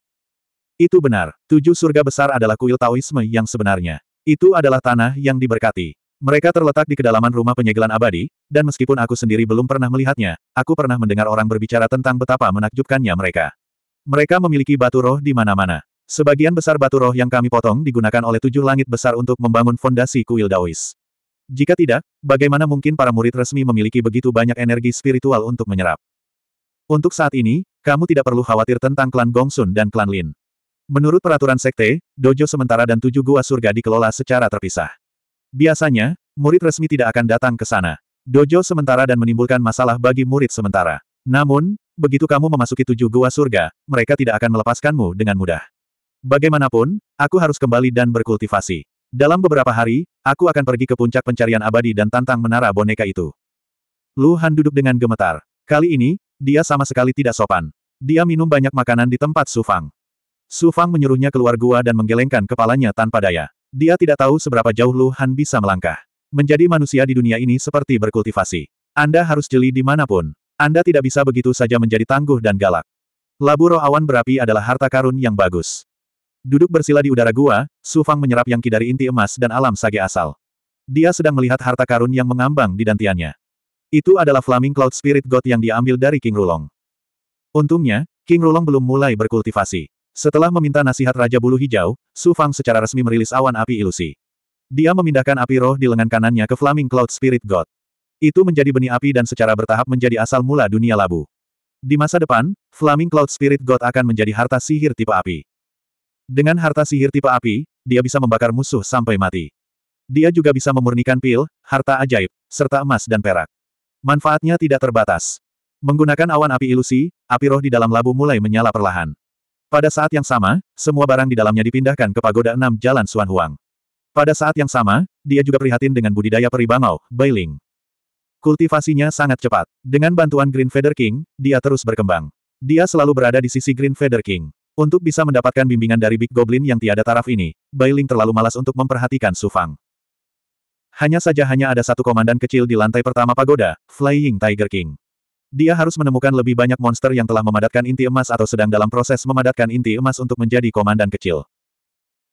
Itu benar, tujuh surga besar adalah kuil Taoisme yang sebenarnya. Itu adalah tanah yang diberkati. Mereka terletak di kedalaman rumah penyegelan abadi, dan meskipun aku sendiri belum pernah melihatnya, aku pernah mendengar orang berbicara tentang betapa menakjubkannya mereka. Mereka memiliki batu roh di mana-mana. Sebagian besar batu roh yang kami potong digunakan oleh tujuh langit besar untuk membangun fondasi kuil Daois. Jika tidak, bagaimana mungkin para murid resmi memiliki begitu banyak energi spiritual untuk menyerap? Untuk saat ini, kamu tidak perlu khawatir tentang klan Gongsun dan klan Lin. Menurut peraturan sekte, dojo sementara dan tujuh gua surga dikelola secara terpisah. Biasanya, murid resmi tidak akan datang ke sana. Dojo sementara dan menimbulkan masalah bagi murid sementara. Namun, begitu kamu memasuki tujuh gua surga, mereka tidak akan melepaskanmu dengan mudah. Bagaimanapun, aku harus kembali dan berkultivasi. Dalam beberapa hari, aku akan pergi ke puncak pencarian abadi dan tantang menara boneka itu. Lu duduk dengan gemetar. Kali ini, dia sama sekali tidak sopan. Dia minum banyak makanan di tempat Sufang. Su Fang menyuruhnya keluar gua dan menggelengkan kepalanya tanpa daya. Dia tidak tahu seberapa jauh Lu Han bisa melangkah. Menjadi manusia di dunia ini seperti berkultivasi. Anda harus jeli dimanapun. Anda tidak bisa begitu saja menjadi tangguh dan galak. Labu roh awan berapi adalah harta karun yang bagus. Duduk bersila di udara gua, Su Fang menyerap yang ki dari inti emas dan alam sage asal. Dia sedang melihat harta karun yang mengambang di dantiannya. Itu adalah Flaming Cloud Spirit God yang diambil dari King Rulong. Untungnya, King Rulong belum mulai berkultivasi. Setelah meminta nasihat Raja Bulu Hijau, Su Fang secara resmi merilis awan api ilusi. Dia memindahkan api roh di lengan kanannya ke Flaming Cloud Spirit God. Itu menjadi benih api dan secara bertahap menjadi asal mula dunia labu. Di masa depan, Flaming Cloud Spirit God akan menjadi harta sihir tipe api. Dengan harta sihir tipe api, dia bisa membakar musuh sampai mati. Dia juga bisa memurnikan pil, harta ajaib, serta emas dan perak. Manfaatnya tidak terbatas. Menggunakan awan api ilusi, api roh di dalam labu mulai menyala perlahan. Pada saat yang sama, semua barang di dalamnya dipindahkan ke Pagoda enam Jalan Suan Huang. Pada saat yang sama, dia juga prihatin dengan budidaya peri bangau, Bailing. Kultivasinya sangat cepat. Dengan bantuan Green Feather King, dia terus berkembang. Dia selalu berada di sisi Green Feather King. Untuk bisa mendapatkan bimbingan dari Big Goblin yang tiada taraf ini, Bailing terlalu malas untuk memperhatikan Sufang. Hanya saja hanya ada satu komandan kecil di lantai pertama pagoda, Flying Tiger King. Dia harus menemukan lebih banyak monster yang telah memadatkan inti emas atau sedang dalam proses memadatkan inti emas untuk menjadi komandan kecil.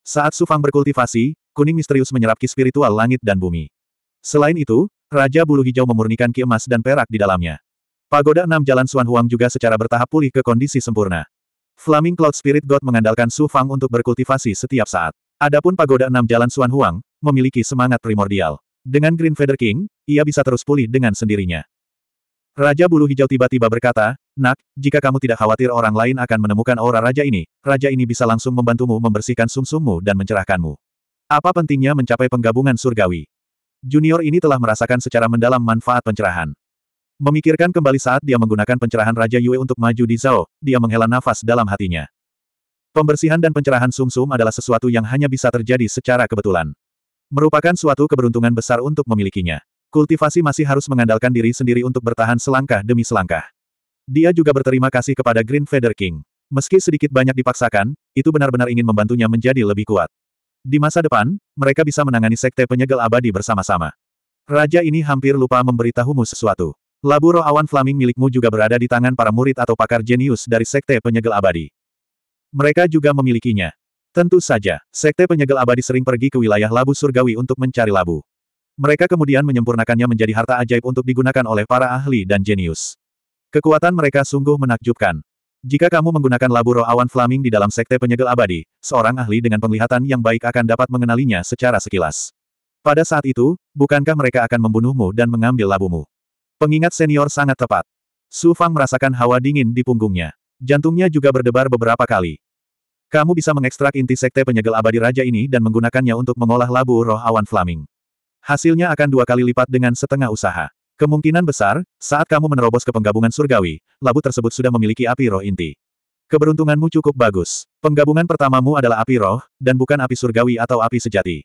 Saat Sufang berkultivasi, kuning misterius menyerap ki spiritual langit dan bumi. Selain itu, Raja Bulu Hijau memurnikan ki emas dan perak di dalamnya. Pagoda enam Jalan Suan Huang juga secara bertahap pulih ke kondisi sempurna. Flaming Cloud Spirit God mengandalkan Su Fang untuk berkultivasi setiap saat. Adapun Pagoda enam Jalan Suan Huang, memiliki semangat primordial. Dengan Green Feather King, ia bisa terus pulih dengan sendirinya. Raja Bulu Hijau tiba-tiba berkata, Nak, jika kamu tidak khawatir orang lain akan menemukan aura raja ini, raja ini bisa langsung membantumu membersihkan sumsummu dan mencerahkanmu. Apa pentingnya mencapai penggabungan surgawi? Junior ini telah merasakan secara mendalam manfaat pencerahan. Memikirkan kembali saat dia menggunakan pencerahan Raja Yue untuk maju di Zhao, dia menghela nafas dalam hatinya. Pembersihan dan pencerahan sumsum -sum adalah sesuatu yang hanya bisa terjadi secara kebetulan. Merupakan suatu keberuntungan besar untuk memilikinya. Kultivasi masih harus mengandalkan diri sendiri untuk bertahan selangkah demi selangkah. Dia juga berterima kasih kepada Green Feather King. Meski sedikit banyak dipaksakan, itu benar-benar ingin membantunya menjadi lebih kuat. Di masa depan, mereka bisa menangani sekte penyegel abadi bersama-sama. Raja ini hampir lupa memberitahumu sesuatu. Labu roh awan flaming milikmu juga berada di tangan para murid atau pakar jenius dari sekte penyegel abadi. Mereka juga memilikinya. Tentu saja, sekte penyegel abadi sering pergi ke wilayah labu surgawi untuk mencari labu. Mereka kemudian menyempurnakannya menjadi harta ajaib untuk digunakan oleh para ahli dan jenius. Kekuatan mereka sungguh menakjubkan. Jika kamu menggunakan labu roh awan flaming di dalam sekte penyegel abadi, seorang ahli dengan penglihatan yang baik akan dapat mengenalinya secara sekilas. Pada saat itu, bukankah mereka akan membunuhmu dan mengambil labumu? Pengingat senior sangat tepat. Su Fang merasakan hawa dingin di punggungnya. Jantungnya juga berdebar beberapa kali. Kamu bisa mengekstrak inti sekte penyegel abadi raja ini dan menggunakannya untuk mengolah labu roh awan flaming. Hasilnya akan dua kali lipat dengan setengah usaha. Kemungkinan besar, saat kamu menerobos ke penggabungan surgawi, labu tersebut sudah memiliki api roh inti. Keberuntunganmu cukup bagus. Penggabungan pertamamu adalah api roh, dan bukan api surgawi atau api sejati.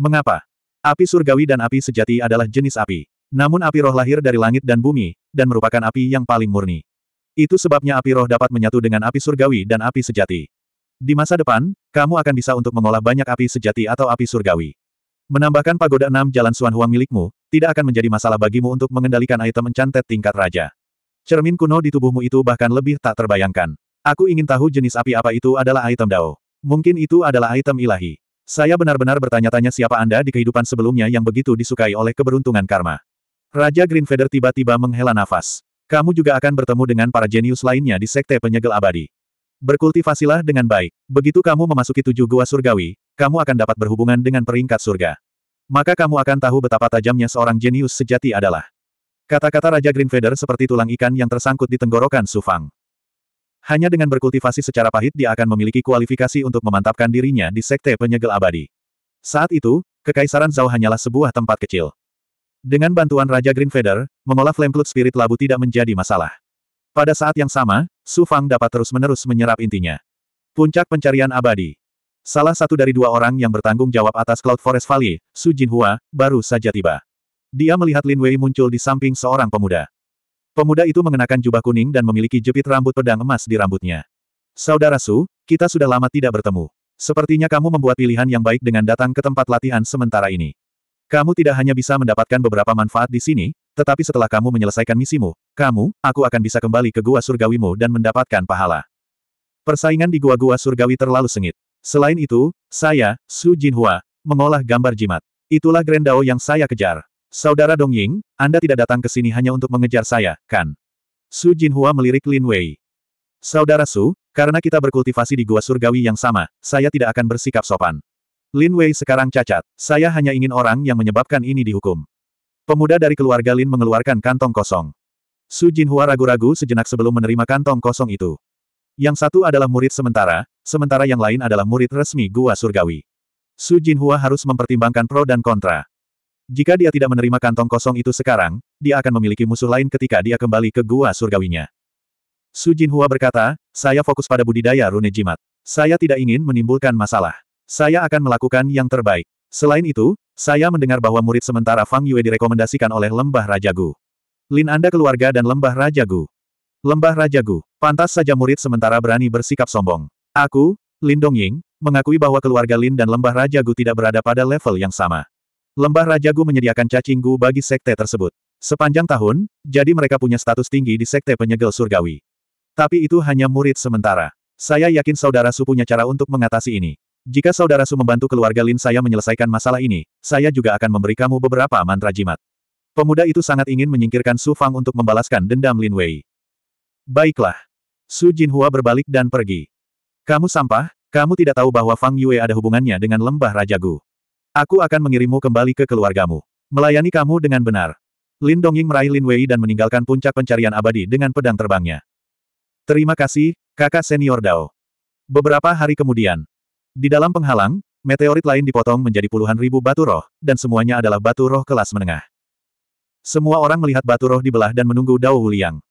Mengapa? Api surgawi dan api sejati adalah jenis api. Namun api roh lahir dari langit dan bumi, dan merupakan api yang paling murni. Itu sebabnya api roh dapat menyatu dengan api surgawi dan api sejati. Di masa depan, kamu akan bisa untuk mengolah banyak api sejati atau api surgawi. Menambahkan pagoda enam jalan Suan Huang milikmu, tidak akan menjadi masalah bagimu untuk mengendalikan item mencantet tingkat raja. Cermin kuno di tubuhmu itu bahkan lebih tak terbayangkan. Aku ingin tahu jenis api apa itu adalah item Dao. Mungkin itu adalah item ilahi. Saya benar-benar bertanya-tanya siapa Anda di kehidupan sebelumnya yang begitu disukai oleh keberuntungan karma. Raja Green Feather tiba-tiba menghela nafas. Kamu juga akan bertemu dengan para jenius lainnya di Sekte Penyegel Abadi. Berkultivasilah dengan baik. Begitu kamu memasuki tujuh gua surgawi, kamu akan dapat berhubungan dengan peringkat surga. Maka kamu akan tahu betapa tajamnya seorang jenius sejati adalah. Kata-kata Raja Green Feather seperti tulang ikan yang tersangkut di tenggorokan Sufang. Hanya dengan berkultivasi secara pahit dia akan memiliki kualifikasi untuk memantapkan dirinya di sekte penyegel abadi. Saat itu, Kekaisaran Zhao hanyalah sebuah tempat kecil. Dengan bantuan Raja Green Feather, mengolah Flamecloud Spirit Labu tidak menjadi masalah. Pada saat yang sama, Su Fang dapat terus-menerus menyerap intinya. Puncak pencarian abadi. Salah satu dari dua orang yang bertanggung jawab atas Cloud Forest Valley, Su Jin Hua, baru saja tiba. Dia melihat Lin Wei muncul di samping seorang pemuda. Pemuda itu mengenakan jubah kuning dan memiliki jepit rambut pedang emas di rambutnya. Saudara Su, kita sudah lama tidak bertemu. Sepertinya kamu membuat pilihan yang baik dengan datang ke tempat latihan sementara ini. Kamu tidak hanya bisa mendapatkan beberapa manfaat di sini, tetapi setelah kamu menyelesaikan misimu, kamu, aku akan bisa kembali ke gua surgawimu dan mendapatkan pahala. Persaingan di gua-gua surgawi terlalu sengit. Selain itu, saya, Su Jinhua, mengolah gambar jimat. Itulah Grendao yang saya kejar. Saudara Dong Ying, Anda tidak datang ke sini hanya untuk mengejar saya, kan? Su Jinhua melirik Lin Wei. Saudara Su, karena kita berkultivasi di gua surgawi yang sama, saya tidak akan bersikap sopan. Lin Wei sekarang cacat. Saya hanya ingin orang yang menyebabkan ini dihukum. Pemuda dari keluarga Lin mengeluarkan kantong kosong. Su Jin Hua ragu-ragu sejenak sebelum menerima kantong kosong itu. Yang satu adalah murid sementara, sementara yang lain adalah murid resmi Gua Surgawi. Su Jin Hua harus mempertimbangkan pro dan kontra. Jika dia tidak menerima kantong kosong itu sekarang, dia akan memiliki musuh lain ketika dia kembali ke Gua Surgawinya. Su Jin Hua berkata, saya fokus pada budidaya rune jimat. Saya tidak ingin menimbulkan masalah. Saya akan melakukan yang terbaik. Selain itu, saya mendengar bahwa murid sementara Fang Yue direkomendasikan oleh Lembah Rajagu. Lin Anda keluarga dan Lembah Raja Gu. Lembah Raja Gu, pantas saja murid sementara berani bersikap sombong. Aku, Lin Dongying, mengakui bahwa keluarga Lin dan Lembah Raja Gu tidak berada pada level yang sama. Lembah Raja Gu menyediakan cacing Gu bagi sekte tersebut. Sepanjang tahun, jadi mereka punya status tinggi di sekte penyegel surgawi. Tapi itu hanya murid sementara. Saya yakin saudara Su punya cara untuk mengatasi ini. Jika saudara Su membantu keluarga Lin saya menyelesaikan masalah ini, saya juga akan memberi kamu beberapa mantra jimat. Pemuda itu sangat ingin menyingkirkan Su Fang untuk membalaskan dendam Lin Wei. Baiklah. Su Jinhua berbalik dan pergi. Kamu sampah, kamu tidak tahu bahwa Fang Yue ada hubungannya dengan lembah Raja Gu. Aku akan mengirimmu kembali ke keluargamu. Melayani kamu dengan benar. Lin Dongying meraih Lin Wei dan meninggalkan puncak pencarian abadi dengan pedang terbangnya. Terima kasih, kakak senior Dao. Beberapa hari kemudian. Di dalam penghalang, meteorit lain dipotong menjadi puluhan ribu batu roh, dan semuanya adalah batu roh kelas menengah. Semua orang melihat batu roh dibelah dan menunggu Dao Wuliang.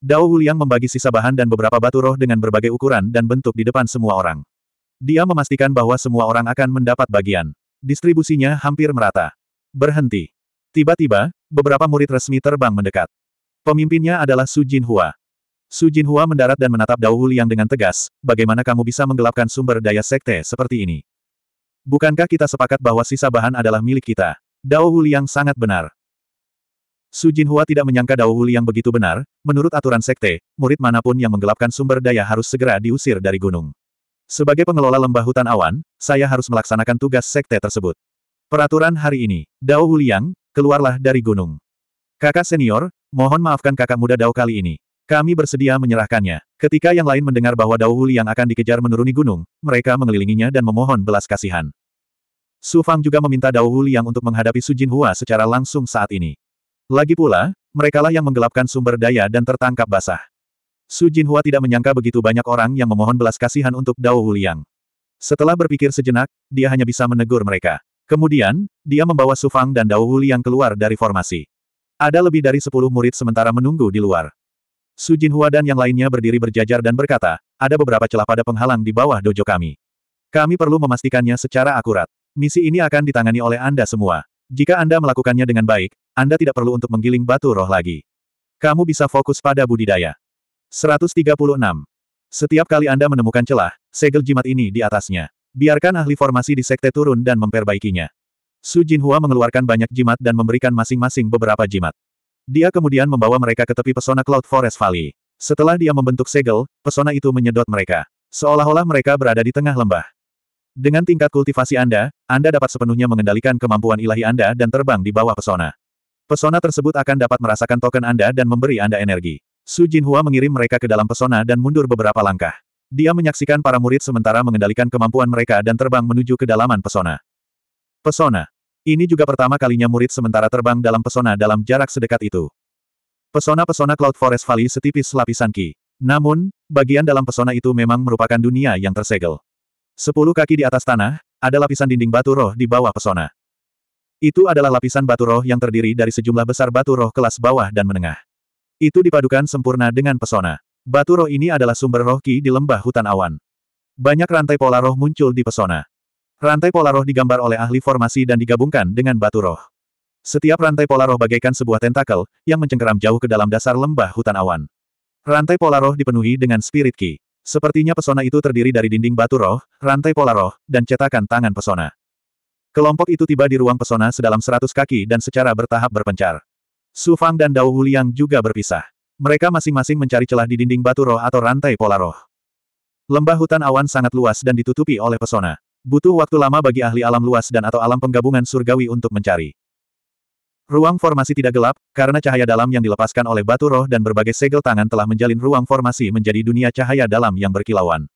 Dao Wuliang membagi sisa bahan dan beberapa batu roh dengan berbagai ukuran dan bentuk di depan semua orang. Dia memastikan bahwa semua orang akan mendapat bagian. Distribusinya hampir merata. Berhenti. Tiba-tiba, beberapa murid resmi terbang mendekat. Pemimpinnya adalah Su Jin Hua. Su Jin Hua mendarat dan menatap Dao Wuliang dengan tegas, bagaimana kamu bisa menggelapkan sumber daya sekte seperti ini? Bukankah kita sepakat bahwa sisa bahan adalah milik kita? Dao Wuliang sangat benar. Su Hua tidak menyangka Dao Wuli yang begitu benar, menurut aturan sekte, murid manapun yang menggelapkan sumber daya harus segera diusir dari gunung. Sebagai pengelola lembah hutan awan, saya harus melaksanakan tugas sekte tersebut. Peraturan hari ini, Dao Wuliang, keluarlah dari gunung. Kakak senior, mohon maafkan kakak muda Dao kali ini. Kami bersedia menyerahkannya. Ketika yang lain mendengar bahwa Dao Wuliang akan dikejar menuruni gunung, mereka mengelilinginya dan memohon belas kasihan. Su Fang juga meminta Dao Wuliang untuk menghadapi Su Hua secara langsung saat ini. Lagi pula, merekalah yang menggelapkan sumber daya dan tertangkap basah. Su Jinhua tidak menyangka begitu banyak orang yang memohon belas kasihan untuk Dao Huliang. Setelah berpikir sejenak, dia hanya bisa menegur mereka. Kemudian, dia membawa Su Fang dan Dao Huliang keluar dari formasi. Ada lebih dari sepuluh murid sementara menunggu di luar. Su Jinhua dan yang lainnya berdiri berjajar dan berkata, ada beberapa celah pada penghalang di bawah dojo kami. Kami perlu memastikannya secara akurat. Misi ini akan ditangani oleh Anda semua. Jika Anda melakukannya dengan baik, anda tidak perlu untuk menggiling batu roh lagi. Kamu bisa fokus pada budidaya. 136. Setiap kali Anda menemukan celah, segel jimat ini di atasnya. Biarkan ahli formasi di sekte turun dan memperbaikinya. Su Jin Hua mengeluarkan banyak jimat dan memberikan masing-masing beberapa jimat. Dia kemudian membawa mereka ke tepi pesona Cloud Forest Valley. Setelah dia membentuk segel, pesona itu menyedot mereka. Seolah-olah mereka berada di tengah lembah. Dengan tingkat kultivasi Anda, Anda dapat sepenuhnya mengendalikan kemampuan ilahi Anda dan terbang di bawah pesona. Pesona tersebut akan dapat merasakan token Anda dan memberi Anda energi. Su Jinhua mengirim mereka ke dalam pesona dan mundur beberapa langkah. Dia menyaksikan para murid sementara mengendalikan kemampuan mereka dan terbang menuju kedalaman pesona. Pesona. Ini juga pertama kalinya murid sementara terbang dalam pesona dalam jarak sedekat itu. Pesona-pesona Cloud Forest Valley setipis lapisan ki. Namun, bagian dalam pesona itu memang merupakan dunia yang tersegel. Sepuluh kaki di atas tanah, ada lapisan dinding batu roh di bawah pesona. Itu adalah lapisan batu roh yang terdiri dari sejumlah besar batu roh kelas bawah dan menengah. Itu dipadukan sempurna dengan pesona. Batu roh ini adalah sumber roh ki di lembah hutan awan. Banyak rantai pola roh muncul di pesona. Rantai pola roh digambar oleh ahli formasi dan digabungkan dengan batu roh. Setiap rantai pola roh bagaikan sebuah tentakel, yang mencengkeram jauh ke dalam dasar lembah hutan awan. Rantai pola roh dipenuhi dengan spirit ki. Sepertinya pesona itu terdiri dari dinding batu roh, rantai pola roh, dan cetakan tangan pesona. Kelompok itu tiba di ruang pesona sedalam seratus kaki dan secara bertahap berpencar. Su Fang dan Dao Huliang juga berpisah. Mereka masing-masing mencari celah di dinding batu roh atau rantai pola roh. Lembah hutan awan sangat luas dan ditutupi oleh pesona. Butuh waktu lama bagi ahli alam luas dan atau alam penggabungan surgawi untuk mencari. Ruang formasi tidak gelap, karena cahaya dalam yang dilepaskan oleh batu roh dan berbagai segel tangan telah menjalin ruang formasi menjadi dunia cahaya dalam yang berkilauan.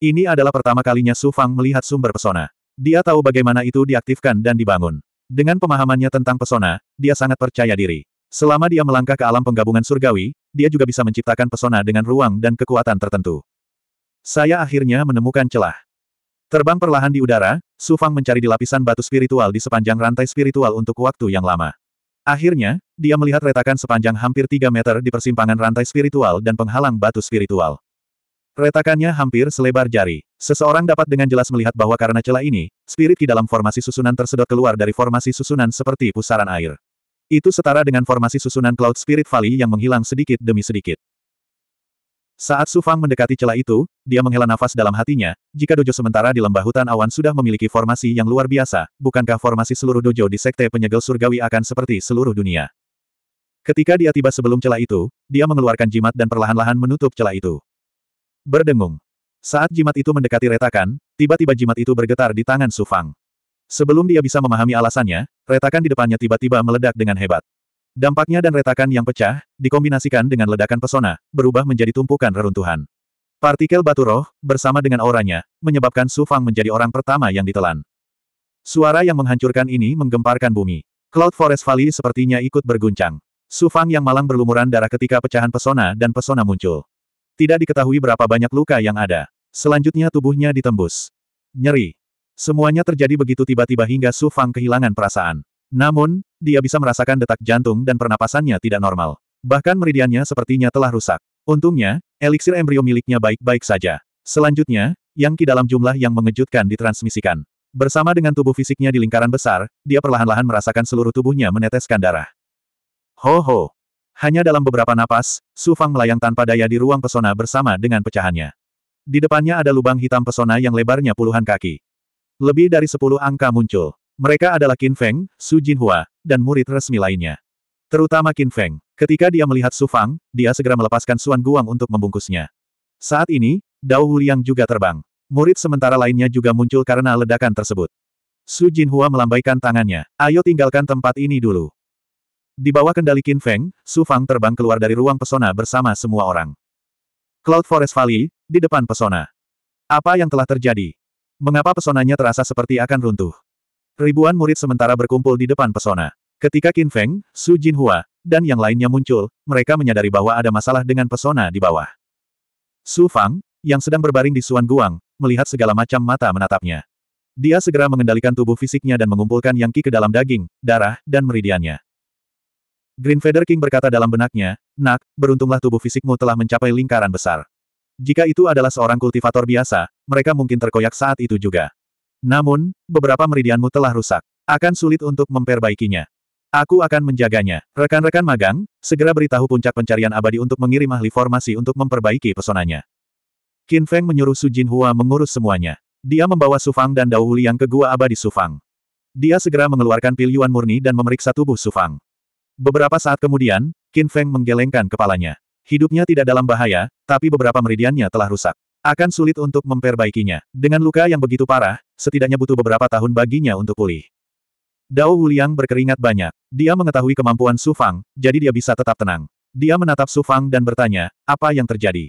Ini adalah pertama kalinya Su Fang melihat sumber pesona. Dia tahu bagaimana itu diaktifkan dan dibangun. Dengan pemahamannya tentang pesona, dia sangat percaya diri. Selama dia melangkah ke alam penggabungan surgawi, dia juga bisa menciptakan pesona dengan ruang dan kekuatan tertentu. Saya akhirnya menemukan celah. Terbang perlahan di udara, Su Fang mencari di lapisan batu spiritual di sepanjang rantai spiritual untuk waktu yang lama. Akhirnya, dia melihat retakan sepanjang hampir 3 meter di persimpangan rantai spiritual dan penghalang batu spiritual. Retakannya hampir selebar jari. Seseorang dapat dengan jelas melihat bahwa karena celah ini, spirit ki dalam formasi susunan tersedot keluar dari formasi susunan seperti pusaran air. Itu setara dengan formasi susunan Cloud Spirit Valley yang menghilang sedikit demi sedikit. Saat Sufang mendekati celah itu, dia menghela nafas dalam hatinya, jika dojo sementara di lembah hutan awan sudah memiliki formasi yang luar biasa, bukankah formasi seluruh dojo di sekte penyegel surgawi akan seperti seluruh dunia? Ketika dia tiba sebelum celah itu, dia mengeluarkan jimat dan perlahan-lahan menutup celah itu. Berdengung. Saat jimat itu mendekati retakan, tiba-tiba jimat itu bergetar di tangan Sufang. Sebelum dia bisa memahami alasannya, retakan di depannya tiba-tiba meledak dengan hebat. Dampaknya dan retakan yang pecah, dikombinasikan dengan ledakan pesona, berubah menjadi tumpukan reruntuhan. Partikel batu roh, bersama dengan auranya, menyebabkan Sufang menjadi orang pertama yang ditelan. Suara yang menghancurkan ini menggemparkan bumi. Cloud Forest Valley sepertinya ikut berguncang. Sufang yang malang berlumuran darah ketika pecahan pesona dan pesona muncul. Tidak diketahui berapa banyak luka yang ada. Selanjutnya tubuhnya ditembus. Nyeri. Semuanya terjadi begitu tiba-tiba hingga Su Fang kehilangan perasaan. Namun, dia bisa merasakan detak jantung dan pernapasannya tidak normal. Bahkan meridiannya sepertinya telah rusak. Untungnya, eliksir embrio miliknya baik-baik saja. Selanjutnya, Yang Ki dalam jumlah yang mengejutkan ditransmisikan. Bersama dengan tubuh fisiknya di lingkaran besar, dia perlahan-lahan merasakan seluruh tubuhnya meneteskan darah. Ho ho! Hanya dalam beberapa napas, Su Fang melayang tanpa daya di ruang pesona bersama dengan pecahannya. Di depannya ada lubang hitam pesona yang lebarnya puluhan kaki. Lebih dari sepuluh angka muncul. Mereka adalah Qin Feng, Su Jin Hua, dan murid resmi lainnya. Terutama Qin Feng. Ketika dia melihat Su Fang, dia segera melepaskan Suan Guang untuk membungkusnya. Saat ini, Dao Liang juga terbang. Murid sementara lainnya juga muncul karena ledakan tersebut. Su Jin Hua melambaikan tangannya. Ayo tinggalkan tempat ini dulu. Di bawah kendali Qin Feng, Su Fang terbang keluar dari ruang pesona bersama semua orang. Cloud Forest Valley, di depan pesona. Apa yang telah terjadi? Mengapa pesonanya terasa seperti akan runtuh? Ribuan murid sementara berkumpul di depan pesona. Ketika Qin Feng, Su Jin Hua, dan yang lainnya muncul, mereka menyadari bahwa ada masalah dengan pesona di bawah. Su Fang, yang sedang berbaring di Suan Guang, melihat segala macam mata menatapnya. Dia segera mengendalikan tubuh fisiknya dan mengumpulkan yang Qi ke dalam daging, darah, dan meridiannya. Green Feather King berkata dalam benaknya, Nak, beruntunglah tubuh fisikmu telah mencapai lingkaran besar. Jika itu adalah seorang kultivator biasa, mereka mungkin terkoyak saat itu juga. Namun, beberapa meridianmu telah rusak. Akan sulit untuk memperbaikinya. Aku akan menjaganya. Rekan-rekan magang, segera beritahu puncak pencarian abadi untuk mengirim ahli formasi untuk memperbaiki pesonanya. Qin Feng menyuruh Su Jin Hua mengurus semuanya. Dia membawa Su Fang dan Dao Liang ke gua abadi Su Fang. Dia segera mengeluarkan pil Yuan murni dan memeriksa tubuh Su Fang. Beberapa saat kemudian, Qin Feng menggelengkan kepalanya. Hidupnya tidak dalam bahaya, tapi beberapa meridiannya telah rusak. Akan sulit untuk memperbaikinya. Dengan luka yang begitu parah, setidaknya butuh beberapa tahun baginya untuk pulih. Dao Wuliang berkeringat banyak. Dia mengetahui kemampuan Su Fang, jadi dia bisa tetap tenang. Dia menatap Su Fang dan bertanya, apa yang terjadi?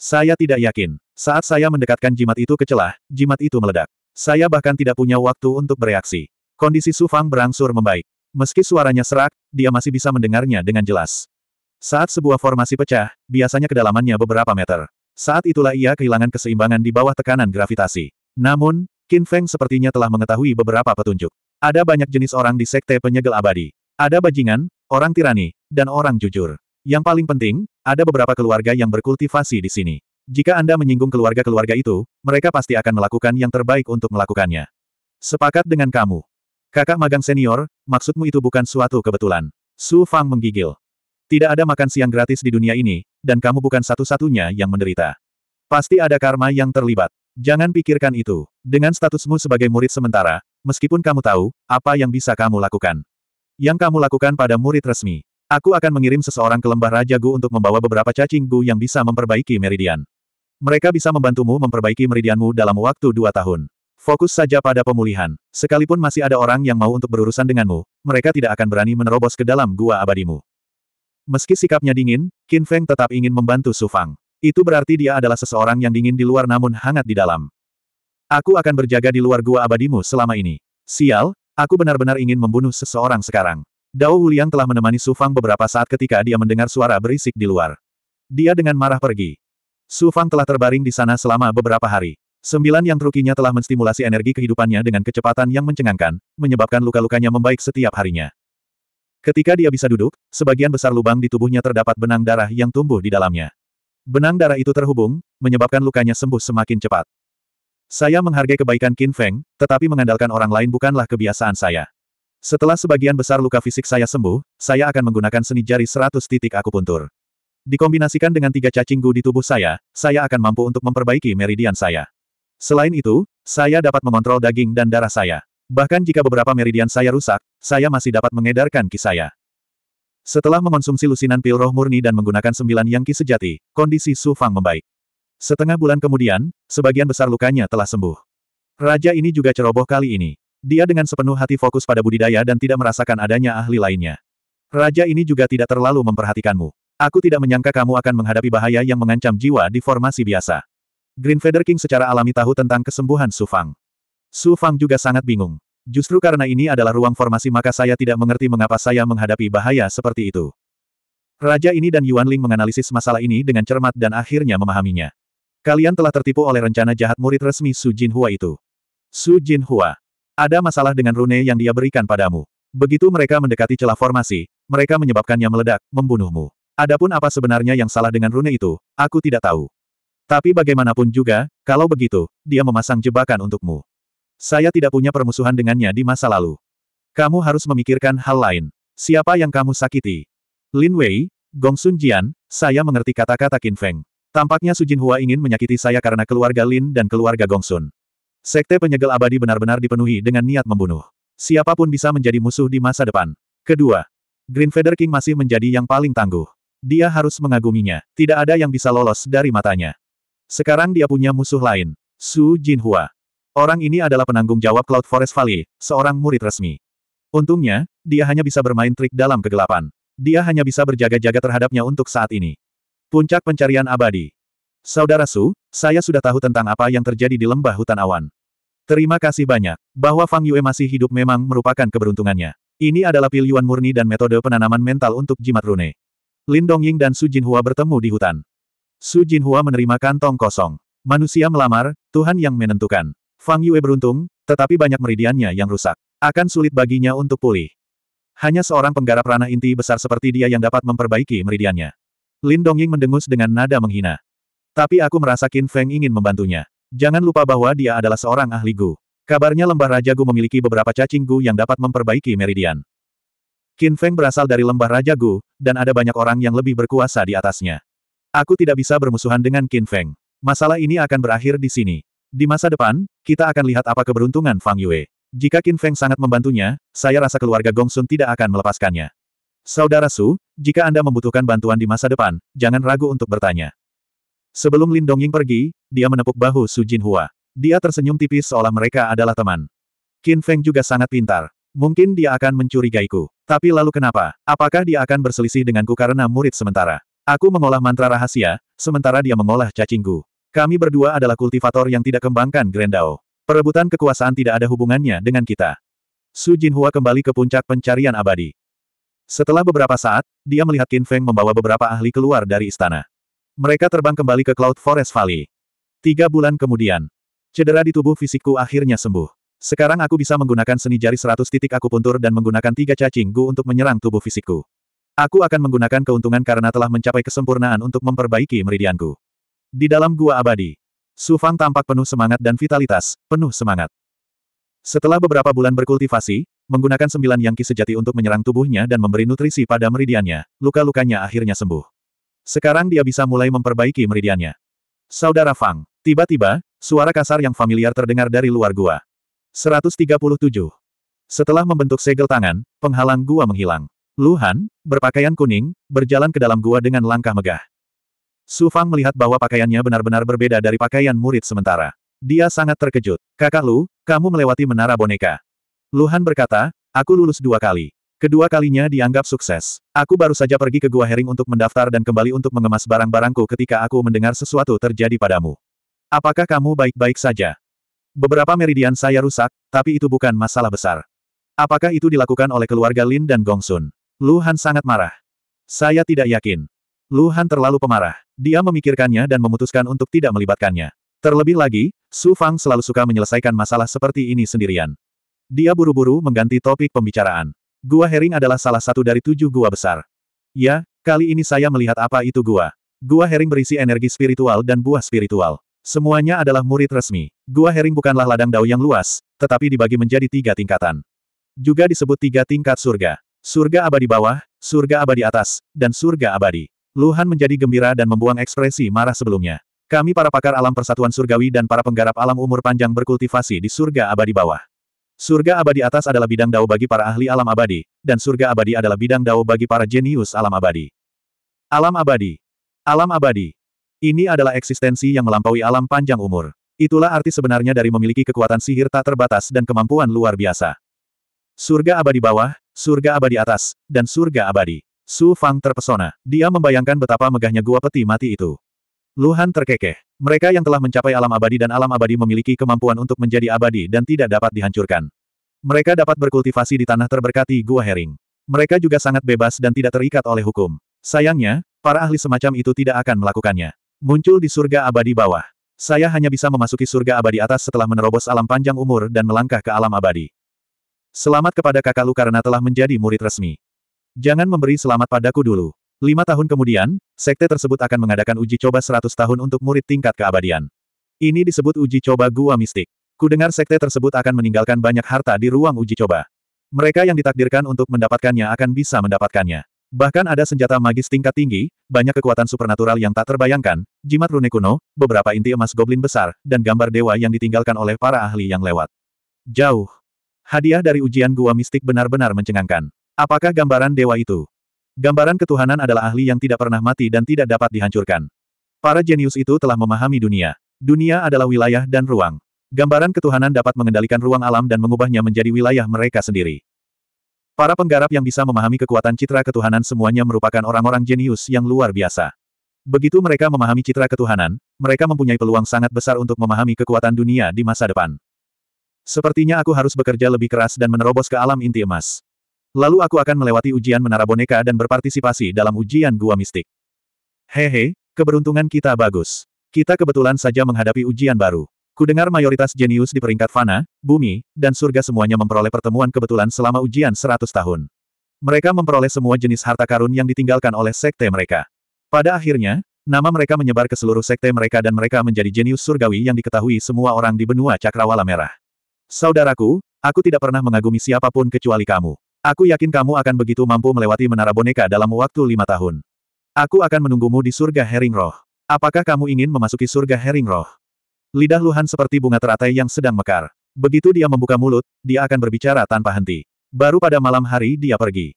Saya tidak yakin. Saat saya mendekatkan jimat itu ke celah, jimat itu meledak. Saya bahkan tidak punya waktu untuk bereaksi. Kondisi Su Fang berangsur membaik. Meski suaranya serak, dia masih bisa mendengarnya dengan jelas. Saat sebuah formasi pecah, biasanya kedalamannya beberapa meter. Saat itulah ia kehilangan keseimbangan di bawah tekanan gravitasi. Namun, Qin Feng sepertinya telah mengetahui beberapa petunjuk. Ada banyak jenis orang di sekte penyegel abadi. Ada bajingan, orang tirani, dan orang jujur. Yang paling penting, ada beberapa keluarga yang berkultivasi di sini. Jika Anda menyinggung keluarga-keluarga itu, mereka pasti akan melakukan yang terbaik untuk melakukannya. Sepakat dengan kamu. Kakak magang senior, maksudmu itu bukan suatu kebetulan. Su Fang menggigil. Tidak ada makan siang gratis di dunia ini, dan kamu bukan satu-satunya yang menderita. Pasti ada karma yang terlibat. Jangan pikirkan itu. Dengan statusmu sebagai murid sementara, meskipun kamu tahu, apa yang bisa kamu lakukan. Yang kamu lakukan pada murid resmi. Aku akan mengirim seseorang ke lembah Raja Gu untuk membawa beberapa cacing Gu yang bisa memperbaiki meridian. Mereka bisa membantumu memperbaiki meridianmu dalam waktu dua tahun. Fokus saja pada pemulihan. Sekalipun masih ada orang yang mau untuk berurusan denganmu, mereka tidak akan berani menerobos ke dalam gua abadimu. Meski sikapnya dingin, Qin Feng tetap ingin membantu Su Fang. Itu berarti dia adalah seseorang yang dingin di luar namun hangat di dalam. Aku akan berjaga di luar gua abadimu selama ini. Sial, aku benar-benar ingin membunuh seseorang sekarang. Dao Wuliang telah menemani Su Fang beberapa saat ketika dia mendengar suara berisik di luar. Dia dengan marah pergi. Su Fang telah terbaring di sana selama beberapa hari. Sembilan yang rukinya telah menstimulasi energi kehidupannya dengan kecepatan yang mencengangkan, menyebabkan luka-lukanya membaik setiap harinya. Ketika dia bisa duduk, sebagian besar lubang di tubuhnya terdapat benang darah yang tumbuh di dalamnya. Benang darah itu terhubung, menyebabkan lukanya sembuh semakin cepat. Saya menghargai kebaikan Qin Feng, tetapi mengandalkan orang lain bukanlah kebiasaan saya. Setelah sebagian besar luka fisik saya sembuh, saya akan menggunakan seni jari 100 titik akupuntur. Dikombinasikan dengan tiga cacing gu di tubuh saya, saya akan mampu untuk memperbaiki meridian saya. Selain itu, saya dapat mengontrol daging dan darah saya. Bahkan jika beberapa meridian saya rusak, saya masih dapat mengedarkan ki saya. Setelah mengonsumsi lusinan pil roh murni dan menggunakan sembilan yang ki sejati, kondisi Su Fang membaik. Setengah bulan kemudian, sebagian besar lukanya telah sembuh. Raja ini juga ceroboh kali ini. Dia dengan sepenuh hati fokus pada budidaya dan tidak merasakan adanya ahli lainnya. Raja ini juga tidak terlalu memperhatikanmu. Aku tidak menyangka kamu akan menghadapi bahaya yang mengancam jiwa di formasi biasa. Green Feather King secara alami tahu tentang kesembuhan Su Fang. Su Fang juga sangat bingung. Justru karena ini adalah ruang formasi maka saya tidak mengerti mengapa saya menghadapi bahaya seperti itu. Raja ini dan Yuan Ling menganalisis masalah ini dengan cermat dan akhirnya memahaminya. Kalian telah tertipu oleh rencana jahat murid resmi Su Jin Hua itu. Su Jin Hua, Ada masalah dengan rune yang dia berikan padamu. Begitu mereka mendekati celah formasi, mereka menyebabkannya meledak, membunuhmu. Adapun apa sebenarnya yang salah dengan rune itu, aku tidak tahu. Tapi bagaimanapun juga, kalau begitu, dia memasang jebakan untukmu. Saya tidak punya permusuhan dengannya di masa lalu. Kamu harus memikirkan hal lain. Siapa yang kamu sakiti? Lin Wei, Gong Sun Jian, saya mengerti kata-kata Qin Feng. Tampaknya Su Jin Hua ingin menyakiti saya karena keluarga Lin dan keluarga Gong Sun. Sekte penyegel abadi benar-benar dipenuhi dengan niat membunuh. Siapapun bisa menjadi musuh di masa depan. Kedua, Green Feather King masih menjadi yang paling tangguh. Dia harus mengaguminya. Tidak ada yang bisa lolos dari matanya. Sekarang dia punya musuh lain. Su Jinhua. Orang ini adalah penanggung jawab Cloud Forest Valley, seorang murid resmi. Untungnya, dia hanya bisa bermain trik dalam kegelapan. Dia hanya bisa berjaga-jaga terhadapnya untuk saat ini. Puncak pencarian abadi. Saudara Su, saya sudah tahu tentang apa yang terjadi di lembah hutan awan. Terima kasih banyak. Bahwa Fang Yue masih hidup memang merupakan keberuntungannya. Ini adalah pilihan murni dan metode penanaman mental untuk jimat rune. Lin Dongying dan Su Jinhua bertemu di hutan. Su Jin Hua menerima kantong kosong. Manusia melamar, Tuhan yang menentukan. Fang Yue beruntung, tetapi banyak meridiannya yang rusak. Akan sulit baginya untuk pulih. Hanya seorang penggarap ranah inti besar seperti dia yang dapat memperbaiki meridiannya. Lin Dong Ying mendengus dengan nada menghina. Tapi aku merasa Qin Feng ingin membantunya. Jangan lupa bahwa dia adalah seorang ahli Gu. Kabarnya lembah Raja Gu memiliki beberapa cacing Gu yang dapat memperbaiki meridian. Qin Feng berasal dari lembah Raja Gu, dan ada banyak orang yang lebih berkuasa di atasnya. Aku tidak bisa bermusuhan dengan Qin Feng. Masalah ini akan berakhir di sini. Di masa depan, kita akan lihat apa keberuntungan Fang Yue. Jika Qin Feng sangat membantunya, saya rasa keluarga Gongsun tidak akan melepaskannya. Saudara Su, jika Anda membutuhkan bantuan di masa depan, jangan ragu untuk bertanya. Sebelum Lin Dongying pergi, dia menepuk bahu Su Jin Hua. Dia tersenyum tipis seolah mereka adalah teman. Qin Feng juga sangat pintar. Mungkin dia akan mencurigaiku. Tapi lalu kenapa? Apakah dia akan berselisih denganku karena murid sementara? Aku mengolah mantra rahasia, sementara dia mengolah cacinggu. Kami berdua adalah kultivator yang tidak kembangkan Grendao. Perebutan kekuasaan tidak ada hubungannya dengan kita. Su Jin Hua kembali ke puncak pencarian abadi. Setelah beberapa saat, dia melihat Qin Feng membawa beberapa ahli keluar dari istana. Mereka terbang kembali ke Cloud Forest Valley. Tiga bulan kemudian, cedera di tubuh fisikku akhirnya sembuh. Sekarang aku bisa menggunakan seni jari seratus titik aku puntur dan menggunakan tiga cacing gu untuk menyerang tubuh fisikku. Aku akan menggunakan keuntungan karena telah mencapai kesempurnaan untuk memperbaiki meridianku. Di dalam gua abadi, Su Fang tampak penuh semangat dan vitalitas, penuh semangat. Setelah beberapa bulan berkultivasi, menggunakan sembilan yangki sejati untuk menyerang tubuhnya dan memberi nutrisi pada meridiannya, luka-lukanya akhirnya sembuh. Sekarang dia bisa mulai memperbaiki meridiannya. Saudara Fang, tiba-tiba, suara kasar yang familiar terdengar dari luar gua. 137. Setelah membentuk segel tangan, penghalang gua menghilang. Luhan, berpakaian kuning, berjalan ke dalam gua dengan langkah megah. Su Fang melihat bahwa pakaiannya benar-benar berbeda dari pakaian murid sementara. Dia sangat terkejut. Kakak Lu, kamu melewati menara boneka. Luhan berkata, aku lulus dua kali. Kedua kalinya dianggap sukses. Aku baru saja pergi ke Gua Hering untuk mendaftar dan kembali untuk mengemas barang-barangku ketika aku mendengar sesuatu terjadi padamu. Apakah kamu baik-baik saja? Beberapa meridian saya rusak, tapi itu bukan masalah besar. Apakah itu dilakukan oleh keluarga Lin dan Gongsun? Luhan sangat marah. Saya tidak yakin. Luhan terlalu pemarah. Dia memikirkannya dan memutuskan untuk tidak melibatkannya. Terlebih lagi, Su Fang selalu suka menyelesaikan masalah seperti ini sendirian. Dia buru-buru mengganti topik pembicaraan. Gua Hering adalah salah satu dari tujuh gua besar. Ya, kali ini saya melihat apa itu gua. Gua Hering berisi energi spiritual dan buah spiritual. Semuanya adalah murid resmi. Gua Hering bukanlah ladang dao yang luas, tetapi dibagi menjadi tiga tingkatan. Juga disebut tiga tingkat surga. Surga abadi bawah, surga abadi atas, dan surga abadi. Luhan menjadi gembira dan membuang ekspresi marah sebelumnya. Kami para pakar alam persatuan surgawi dan para penggarap alam umur panjang berkultivasi di surga abadi bawah. Surga abadi atas adalah bidang dao bagi para ahli alam abadi, dan surga abadi adalah bidang dao bagi para jenius alam abadi. Alam abadi. Alam abadi. Ini adalah eksistensi yang melampaui alam panjang umur. Itulah arti sebenarnya dari memiliki kekuatan sihir tak terbatas dan kemampuan luar biasa. Surga abadi bawah, Surga abadi atas, dan surga abadi. Su Fang terpesona. Dia membayangkan betapa megahnya gua peti mati itu. Luhan terkekeh. Mereka yang telah mencapai alam abadi dan alam abadi memiliki kemampuan untuk menjadi abadi dan tidak dapat dihancurkan. Mereka dapat berkultivasi di tanah terberkati Gua Hering. Mereka juga sangat bebas dan tidak terikat oleh hukum. Sayangnya, para ahli semacam itu tidak akan melakukannya. Muncul di surga abadi bawah. Saya hanya bisa memasuki surga abadi atas setelah menerobos alam panjang umur dan melangkah ke alam abadi. Selamat kepada kakak lu karena telah menjadi murid resmi. Jangan memberi selamat padaku dulu. Lima tahun kemudian, sekte tersebut akan mengadakan uji coba seratus tahun untuk murid tingkat keabadian. Ini disebut uji coba gua mistik. Kudengar sekte tersebut akan meninggalkan banyak harta di ruang uji coba. Mereka yang ditakdirkan untuk mendapatkannya akan bisa mendapatkannya. Bahkan ada senjata magis tingkat tinggi, banyak kekuatan supernatural yang tak terbayangkan, jimat rune kuno, beberapa inti emas goblin besar, dan gambar dewa yang ditinggalkan oleh para ahli yang lewat. Jauh. Hadiah dari ujian gua mistik benar-benar mencengangkan. Apakah gambaran dewa itu? Gambaran ketuhanan adalah ahli yang tidak pernah mati dan tidak dapat dihancurkan. Para jenius itu telah memahami dunia. Dunia adalah wilayah dan ruang. Gambaran ketuhanan dapat mengendalikan ruang alam dan mengubahnya menjadi wilayah mereka sendiri. Para penggarap yang bisa memahami kekuatan citra ketuhanan semuanya merupakan orang-orang jenius yang luar biasa. Begitu mereka memahami citra ketuhanan, mereka mempunyai peluang sangat besar untuk memahami kekuatan dunia di masa depan. Sepertinya aku harus bekerja lebih keras dan menerobos ke alam inti emas. Lalu aku akan melewati ujian menara boneka dan berpartisipasi dalam ujian gua mistik. Hehe, keberuntungan kita bagus. Kita kebetulan saja menghadapi ujian baru. Kudengar mayoritas jenius di peringkat fana, bumi, dan surga semuanya memperoleh pertemuan kebetulan selama ujian 100 tahun. Mereka memperoleh semua jenis harta karun yang ditinggalkan oleh sekte mereka. Pada akhirnya, nama mereka menyebar ke seluruh sekte mereka dan mereka menjadi jenius surgawi yang diketahui semua orang di benua Cakrawala Merah. Saudaraku, aku tidak pernah mengagumi siapapun kecuali kamu. Aku yakin kamu akan begitu mampu melewati menara boneka dalam waktu lima tahun. Aku akan menunggumu di surga Herring Roh. Apakah kamu ingin memasuki surga Herring Roh? Lidah Luhan seperti bunga teratai yang sedang mekar. Begitu dia membuka mulut, dia akan berbicara tanpa henti. Baru pada malam hari dia pergi.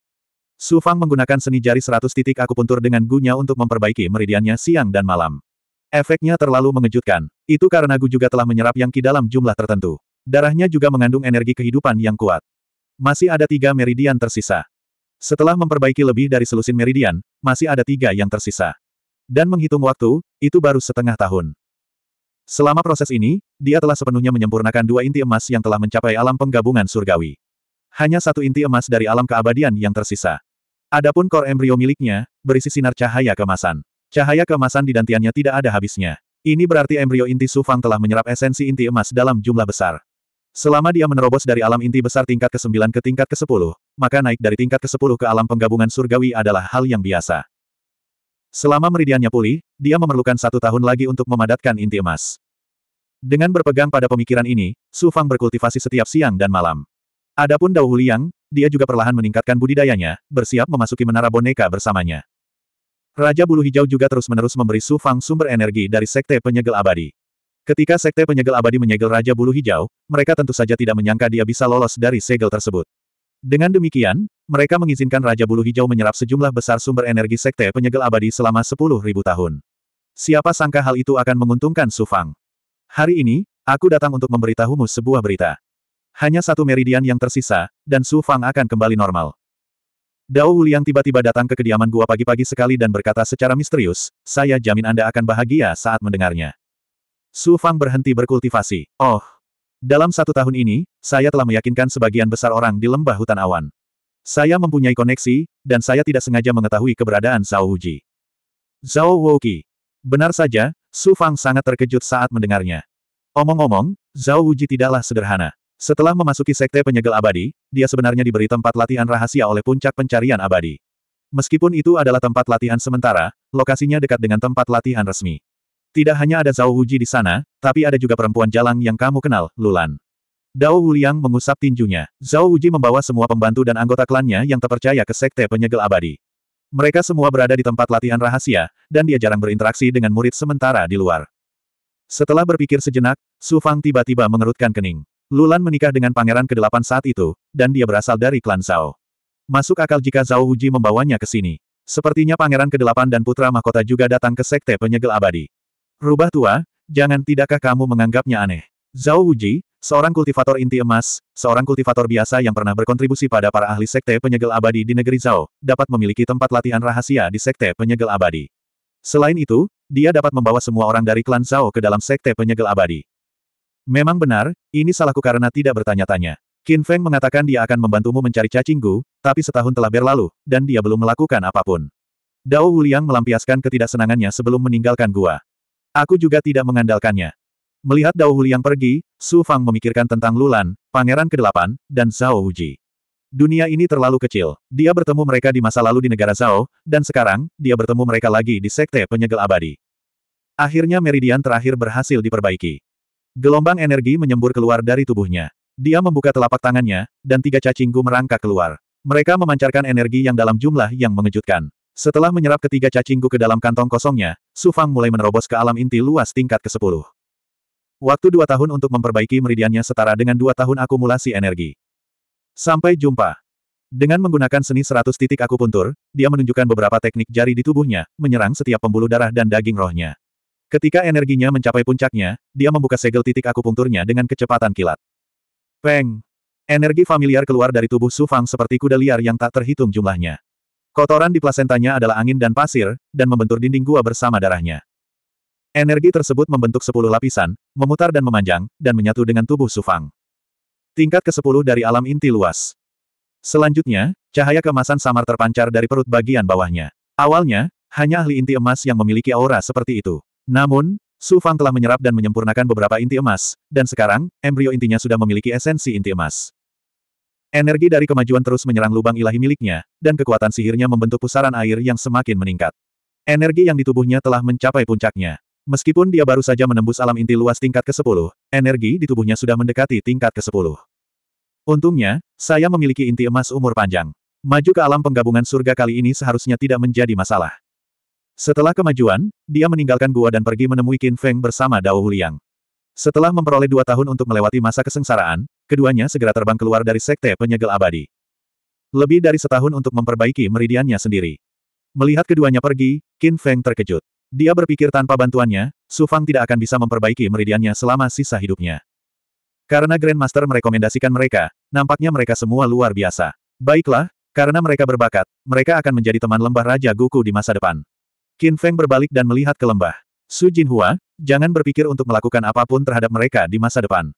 Su Fang menggunakan seni jari seratus titik akupuntur dengan gunya untuk memperbaiki meridiannya siang dan malam. Efeknya terlalu mengejutkan. Itu karena Gu juga telah menyerap yang ki dalam jumlah tertentu. Darahnya juga mengandung energi kehidupan yang kuat. Masih ada tiga meridian tersisa. Setelah memperbaiki lebih dari selusin meridian, masih ada tiga yang tersisa. Dan menghitung waktu, itu baru setengah tahun. Selama proses ini, dia telah sepenuhnya menyempurnakan dua inti emas yang telah mencapai alam penggabungan surgawi. Hanya satu inti emas dari alam keabadian yang tersisa. Adapun kor embrio miliknya, berisi sinar cahaya kemasan. Cahaya kemasan di dantiannya tidak ada habisnya. Ini berarti embrio inti Sufang telah menyerap esensi inti emas dalam jumlah besar. Selama dia menerobos dari alam inti besar tingkat ke-9 ke tingkat ke-10, maka naik dari tingkat ke-10 ke alam penggabungan surgawi adalah hal yang biasa. Selama meridiannya pulih, dia memerlukan satu tahun lagi untuk memadatkan inti emas. Dengan berpegang pada pemikiran ini, Su Fang berkultivasi setiap siang dan malam. Adapun Dao Huliang, dia juga perlahan meningkatkan budidayanya, bersiap memasuki menara boneka bersamanya. Raja Bulu Hijau juga terus-menerus memberi Su Fang sumber energi dari Sekte Penyegel Abadi. Ketika Sekte Penyegel Abadi menyegel Raja Bulu Hijau, mereka tentu saja tidak menyangka dia bisa lolos dari segel tersebut. Dengan demikian, mereka mengizinkan Raja Bulu Hijau menyerap sejumlah besar sumber energi Sekte Penyegel Abadi selama 10.000 tahun. Siapa sangka hal itu akan menguntungkan Sufang. Hari ini, aku datang untuk memberitahumu sebuah berita. Hanya satu meridian yang tersisa, dan Sufang akan kembali normal. Dao Wuliang tiba-tiba datang ke kediaman gua pagi-pagi sekali dan berkata secara misterius, saya jamin Anda akan bahagia saat mendengarnya. Su Fang berhenti berkultivasi. Oh. Dalam satu tahun ini, saya telah meyakinkan sebagian besar orang di lembah hutan awan. Saya mempunyai koneksi, dan saya tidak sengaja mengetahui keberadaan Zhao Huji. Zhao Wuki. Benar saja, Su Fang sangat terkejut saat mendengarnya. Omong-omong, Zhao Huji tidaklah sederhana. Setelah memasuki sekte penyegel abadi, dia sebenarnya diberi tempat latihan rahasia oleh puncak pencarian abadi. Meskipun itu adalah tempat latihan sementara, lokasinya dekat dengan tempat latihan resmi. Tidak hanya ada Zhao Wuji di sana, tapi ada juga perempuan jalang yang kamu kenal, Lulan. Dao Wuliang mengusap tinjunya. Zhao Wuji membawa semua pembantu dan anggota klannya yang terpercaya ke sekte penyegel abadi. Mereka semua berada di tempat latihan rahasia, dan dia jarang berinteraksi dengan murid sementara di luar. Setelah berpikir sejenak, Su Fang tiba-tiba mengerutkan kening. Lulan menikah dengan pangeran ke-8 saat itu, dan dia berasal dari klan Zhao. Masuk akal jika Zhao Wuji membawanya ke sini. Sepertinya pangeran ke-8 dan putra mahkota juga datang ke sekte penyegel abadi. Rubah tua, jangan tidakkah kamu menganggapnya aneh? Zhao Wuji, seorang kultivator inti emas, seorang kultivator biasa yang pernah berkontribusi pada para ahli sekte penyegel abadi di negeri Zhao, dapat memiliki tempat latihan rahasia di sekte penyegel abadi. Selain itu, dia dapat membawa semua orang dari klan Zhao ke dalam sekte penyegel abadi. Memang benar, ini salahku karena tidak bertanya-tanya. Qin Feng mengatakan dia akan membantumu mencari cacing gu, tapi setahun telah berlalu, dan dia belum melakukan apapun. Dao Wuliang melampiaskan ketidaksenangannya sebelum meninggalkan gua. Aku juga tidak mengandalkannya. Melihat Dao yang pergi, Su Fang memikirkan tentang Lulan, Pangeran Kedelapan, dan Zhao Huji. Dunia ini terlalu kecil. Dia bertemu mereka di masa lalu di negara Zhao, dan sekarang, dia bertemu mereka lagi di Sekte Penyegel Abadi. Akhirnya meridian terakhir berhasil diperbaiki. Gelombang energi menyembur keluar dari tubuhnya. Dia membuka telapak tangannya, dan tiga cacingku merangkak keluar. Mereka memancarkan energi yang dalam jumlah yang mengejutkan. Setelah menyerap ketiga cacingku ke dalam kantong kosongnya, Su Fang mulai menerobos ke alam inti luas tingkat ke-10. Waktu dua tahun untuk memperbaiki meridiannya setara dengan dua tahun akumulasi energi. Sampai jumpa. Dengan menggunakan seni seratus titik akupuntur, dia menunjukkan beberapa teknik jari di tubuhnya, menyerang setiap pembuluh darah dan daging rohnya. Ketika energinya mencapai puncaknya, dia membuka segel titik akupunturnya dengan kecepatan kilat. Peng! Energi familiar keluar dari tubuh Su Fang seperti kuda liar yang tak terhitung jumlahnya. Kotoran di plasentanya adalah angin dan pasir, dan membentur dinding gua bersama darahnya. Energi tersebut membentuk sepuluh lapisan, memutar dan memanjang, dan menyatu dengan tubuh Sufang. Tingkat ke-10 dari alam inti luas. Selanjutnya, cahaya kemasan samar terpancar dari perut bagian bawahnya. Awalnya, hanya ahli inti emas yang memiliki aura seperti itu. Namun, Su Fang telah menyerap dan menyempurnakan beberapa inti emas, dan sekarang, embrio intinya sudah memiliki esensi inti emas. Energi dari kemajuan terus menyerang lubang ilahi miliknya, dan kekuatan sihirnya membentuk pusaran air yang semakin meningkat. Energi yang di tubuhnya telah mencapai puncaknya. Meskipun dia baru saja menembus alam inti luas tingkat ke-10, energi di tubuhnya sudah mendekati tingkat ke-10. Untungnya, saya memiliki inti emas umur panjang. Maju ke alam penggabungan surga kali ini seharusnya tidak menjadi masalah. Setelah kemajuan, dia meninggalkan gua dan pergi menemui Qin Feng bersama Dao Huliang. Setelah memperoleh dua tahun untuk melewati masa kesengsaraan, Keduanya segera terbang keluar dari sekte penyegel abadi. Lebih dari setahun untuk memperbaiki meridiannya sendiri. Melihat keduanya pergi, Qin Feng terkejut. Dia berpikir tanpa bantuannya, Su Fang tidak akan bisa memperbaiki meridiannya selama sisa hidupnya. Karena Grandmaster merekomendasikan mereka, nampaknya mereka semua luar biasa. Baiklah, karena mereka berbakat, mereka akan menjadi teman lembah Raja Guku di masa depan. Qin Feng berbalik dan melihat ke lembah. Su Jinhua, jangan berpikir untuk melakukan apapun terhadap mereka di masa depan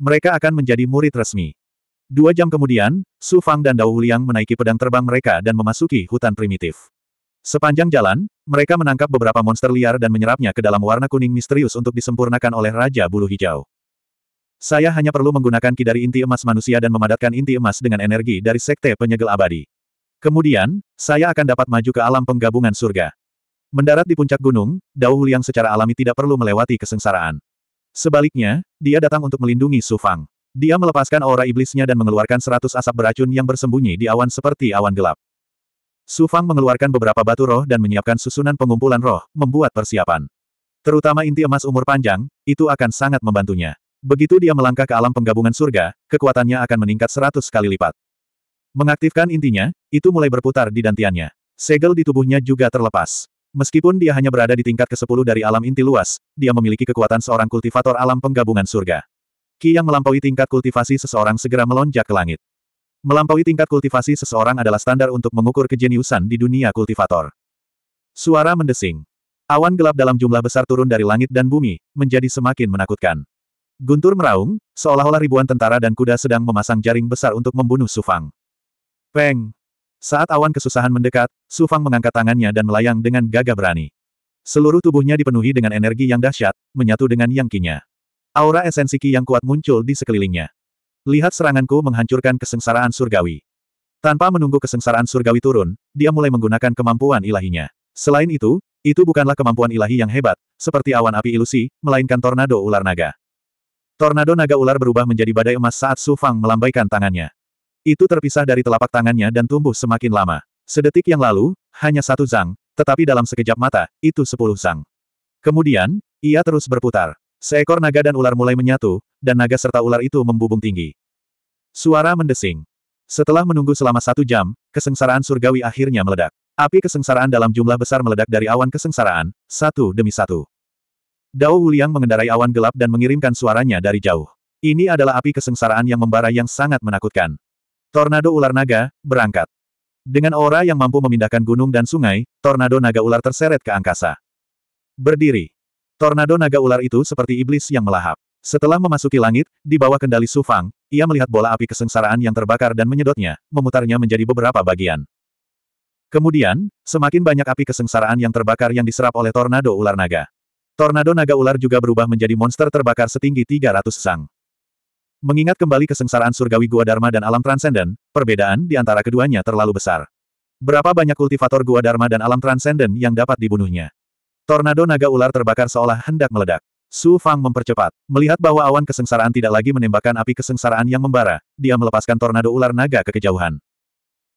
mereka akan menjadi murid resmi. Dua jam kemudian, Su Fang dan Dao Liang menaiki pedang terbang mereka dan memasuki hutan primitif. Sepanjang jalan, mereka menangkap beberapa monster liar dan menyerapnya ke dalam warna kuning misterius untuk disempurnakan oleh Raja Bulu Hijau. Saya hanya perlu menggunakan ki dari inti emas manusia dan memadatkan inti emas dengan energi dari sekte penyegel abadi. Kemudian, saya akan dapat maju ke alam penggabungan surga. Mendarat di puncak gunung, Dao Liang secara alami tidak perlu melewati kesengsaraan. Sebaliknya, dia datang untuk melindungi Su Fang. Dia melepaskan aura iblisnya dan mengeluarkan seratus asap beracun yang bersembunyi di awan seperti awan gelap. Su Fang mengeluarkan beberapa batu roh dan menyiapkan susunan pengumpulan roh, membuat persiapan. Terutama inti emas umur panjang, itu akan sangat membantunya. Begitu dia melangkah ke alam penggabungan surga, kekuatannya akan meningkat seratus kali lipat. Mengaktifkan intinya, itu mulai berputar di dantiannya. Segel di tubuhnya juga terlepas. Meskipun dia hanya berada di tingkat ke-10 dari alam inti luas, dia memiliki kekuatan seorang kultivator alam penggabungan surga. Ki yang melampaui tingkat kultivasi seseorang segera melonjak ke langit. Melampaui tingkat kultivasi seseorang adalah standar untuk mengukur kejeniusan di dunia kultivator. Suara mendesing. Awan gelap dalam jumlah besar turun dari langit dan bumi, menjadi semakin menakutkan. Guntur meraung, seolah-olah ribuan tentara dan kuda sedang memasang jaring besar untuk membunuh Sufang. Peng! Saat awan kesusahan mendekat, Su Fang mengangkat tangannya dan melayang dengan gagah berani. Seluruh tubuhnya dipenuhi dengan energi yang dahsyat, menyatu dengan yang kinya. Aura esensi ki yang kuat muncul di sekelilingnya. Lihat seranganku menghancurkan kesengsaraan surgawi. Tanpa menunggu kesengsaraan surgawi turun, dia mulai menggunakan kemampuan ilahinya. Selain itu, itu bukanlah kemampuan ilahi yang hebat, seperti awan api ilusi, melainkan tornado ular naga. Tornado naga ular berubah menjadi badai emas saat Su Fang melambaikan tangannya. Itu terpisah dari telapak tangannya dan tumbuh semakin lama. Sedetik yang lalu, hanya satu zang, tetapi dalam sekejap mata, itu sepuluh zang. Kemudian, ia terus berputar. Seekor naga dan ular mulai menyatu, dan naga serta ular itu membubung tinggi. Suara mendesing. Setelah menunggu selama satu jam, kesengsaraan surgawi akhirnya meledak. Api kesengsaraan dalam jumlah besar meledak dari awan kesengsaraan, satu demi satu. Dao Wuliang mengendarai awan gelap dan mengirimkan suaranya dari jauh. Ini adalah api kesengsaraan yang membara yang sangat menakutkan. Tornado ular naga, berangkat. Dengan aura yang mampu memindahkan gunung dan sungai, tornado naga ular terseret ke angkasa. Berdiri. Tornado naga ular itu seperti iblis yang melahap. Setelah memasuki langit, di bawah kendali Sufang, ia melihat bola api kesengsaraan yang terbakar dan menyedotnya, memutarnya menjadi beberapa bagian. Kemudian, semakin banyak api kesengsaraan yang terbakar yang diserap oleh tornado ular naga. Tornado naga ular juga berubah menjadi monster terbakar setinggi 300 sang. Mengingat kembali kesengsaraan surgawi Gua Dharma dan alam transenden, perbedaan di antara keduanya terlalu besar. Berapa banyak kultivator Gua Dharma dan alam transenden yang dapat dibunuhnya? Tornado naga ular terbakar seolah hendak meledak. Su Fang mempercepat. Melihat bahwa awan kesengsaraan tidak lagi menembakkan api kesengsaraan yang membara, dia melepaskan tornado ular naga ke kejauhan.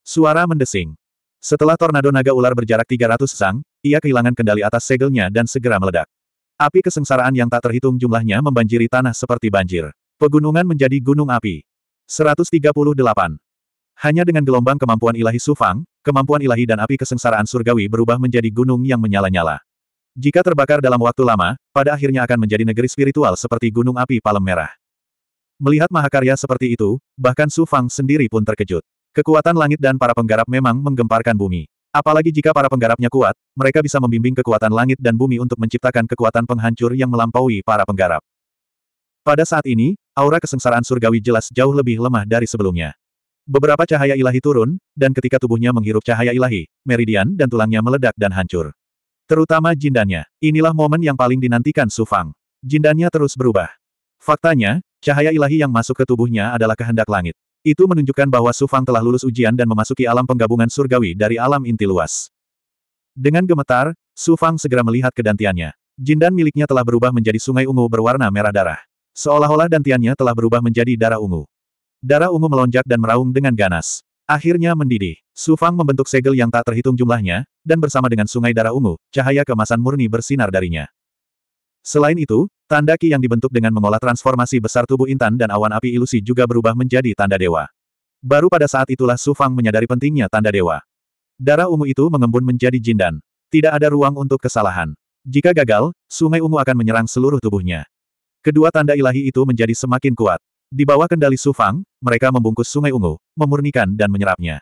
Suara mendesing. Setelah tornado naga ular berjarak 300 sang, ia kehilangan kendali atas segelnya dan segera meledak. Api kesengsaraan yang tak terhitung jumlahnya membanjiri tanah seperti banjir. Pegunungan menjadi gunung api. 138. Hanya dengan gelombang kemampuan ilahi Sufang, kemampuan ilahi dan api kesengsaraan surgawi berubah menjadi gunung yang menyala-nyala. Jika terbakar dalam waktu lama, pada akhirnya akan menjadi negeri spiritual seperti gunung api palem merah. Melihat mahakarya seperti itu, bahkan Sufang sendiri pun terkejut. Kekuatan langit dan para penggarap memang menggemparkan bumi. Apalagi jika para penggarapnya kuat, mereka bisa membimbing kekuatan langit dan bumi untuk menciptakan kekuatan penghancur yang melampaui para penggarap. Pada saat ini, aura kesengsaraan surgawi jelas jauh lebih lemah dari sebelumnya. Beberapa cahaya ilahi turun, dan ketika tubuhnya menghirup cahaya ilahi, meridian dan tulangnya meledak dan hancur. Terutama jindannya. Inilah momen yang paling dinantikan Sufang. Jindannya terus berubah. Faktanya, cahaya ilahi yang masuk ke tubuhnya adalah kehendak langit. Itu menunjukkan bahwa Sufang telah lulus ujian dan memasuki alam penggabungan surgawi dari alam inti luas. Dengan gemetar, Sufang segera melihat kedantiannya. Jindan miliknya telah berubah menjadi sungai ungu berwarna merah darah. Seolah-olah dantiannya telah berubah menjadi darah ungu. Darah ungu melonjak dan meraung dengan ganas. Akhirnya mendidih. Su Fang membentuk segel yang tak terhitung jumlahnya, dan bersama dengan sungai darah ungu, cahaya kemasan murni bersinar darinya. Selain itu, tanda ki yang dibentuk dengan mengolah transformasi besar tubuh Intan dan awan api ilusi juga berubah menjadi tanda dewa. Baru pada saat itulah Su Fang menyadari pentingnya tanda dewa. Darah ungu itu mengembun menjadi jindan. Tidak ada ruang untuk kesalahan. Jika gagal, sungai ungu akan menyerang seluruh tubuhnya. Kedua tanda ilahi itu menjadi semakin kuat. Di bawah kendali Sufang, mereka membungkus sungai ungu, memurnikan dan menyerapnya.